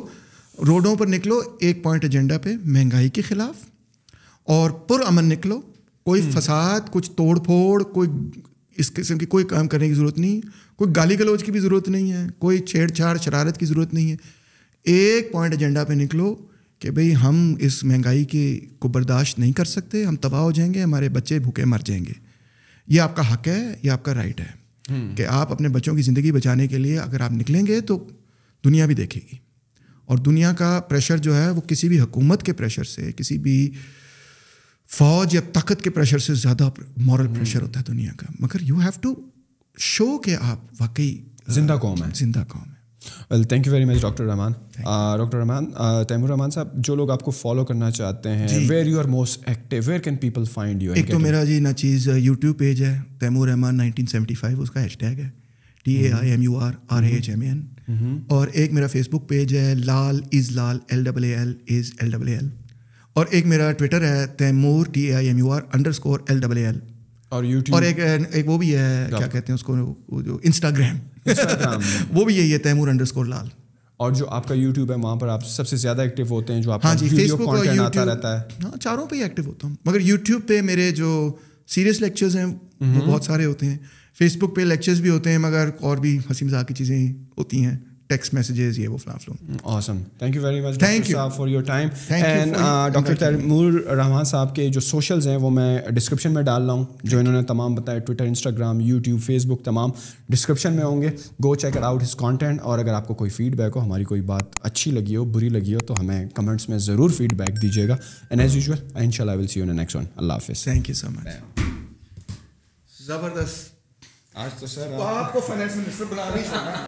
रोडों पर निकलो एक पॉइंट एजेंडा पे महंगाई के खिलाफ और पुर अमन निकलो कोई हम्म। फसाद कुछ तोड़ फोड़ कोई इस किस्म की कोई काम करने की ज़रूरत नहीं कोई गाली गलौज की भी ज़रूरत नहीं है कोई छेड़छाड़ शरारत की ज़रूरत नहीं है एक पॉइंट एजेंडा पे निकलो कि भाई हम इस महंगाई के को बर्दाश्त नहीं कर सकते हम तबाह हो जाएंगे हमारे बच्चे भूखे मर जाएंगे ये आपका हक है ये आपका राइट है हम्म। कि आप अपने बच्चों की ज़िंदगी बचाने के लिए अगर आप निकलेंगे तो दुनिया भी देखेगी और दुनिया का प्रेशर जो है वो किसी भी हुकूमत के प्रेशर से किसी भी फौज या ताकत के प्रेशर से ज़्यादा मॉरल प्रेशर होता है दुनिया का मगर यू हैव टू शो के आप वाकई जिंदा कौम है जिंदा कौम है well thank you very much doctor Rahman doctor Rahman Taimur Rahman साहब जो लोग आपको फॉलो करना चाहते हैं where you are most active where can people find you एक तो मेरा जी ना चीज़ यूट्यूब uh, पेज है तैमूर रहमान 1975 उसका हैशटैग है T A I M U R R H M N और एक मेरा फेसबुक पेज है Lal is Lal L double L is L double L और एक मेरा ट्विटर है Taimur T I M U R underscore L double L और YouTube और एक एक वो भी है क्या कहते हैं उसको जो इंस्टाग्राम वो भी यही है तैमूर अंडर स्कोर लाल और जो आपका यूट्यूब है वहाँ पर आप सबसे ज़्यादा एक्टिव होते हैं जो आप हाँ जी फेसबुक और यूट्यूब रहता है हाँ चारों पर ही एक्टिव होता हूँ मगर यूट्यूब पर मेरे जो सीरियस लेक्चर्स हैं वो हम्म। बहुत सारे होते हैं फेसबुक पे लेक्चर्स भी होते हैं मगर और भी हंसी मजाक की चीज़ें होती हैं text messages ye wo flan awesome thank you very much thank you for your time thank and doctor Taimur Rahman साहब के जो सोशल्स हैं वो मैं डिस्क्रिप्शन में डाल रहा हूँ जो इन्होंने तमाम बताया ट्विटर इंस्टाग्राम यूट्यूब फेसबुक तमाम डिस्क्रिप्शन में होंगे go check out his content और अगर आपको कोई फीडबैक हो हमारी कोई बात अच्छी लगी हो बुरी लगी हो तो हमें कमेंट्स में ज़रूर फीडबैक दीजिएगा and as usual in will see you next one अल्लाह हाफिज़ थैंक यू सो मच ज़बरदस्त आज तो सर आपको फाइनेंस मिनिस्टर बना रही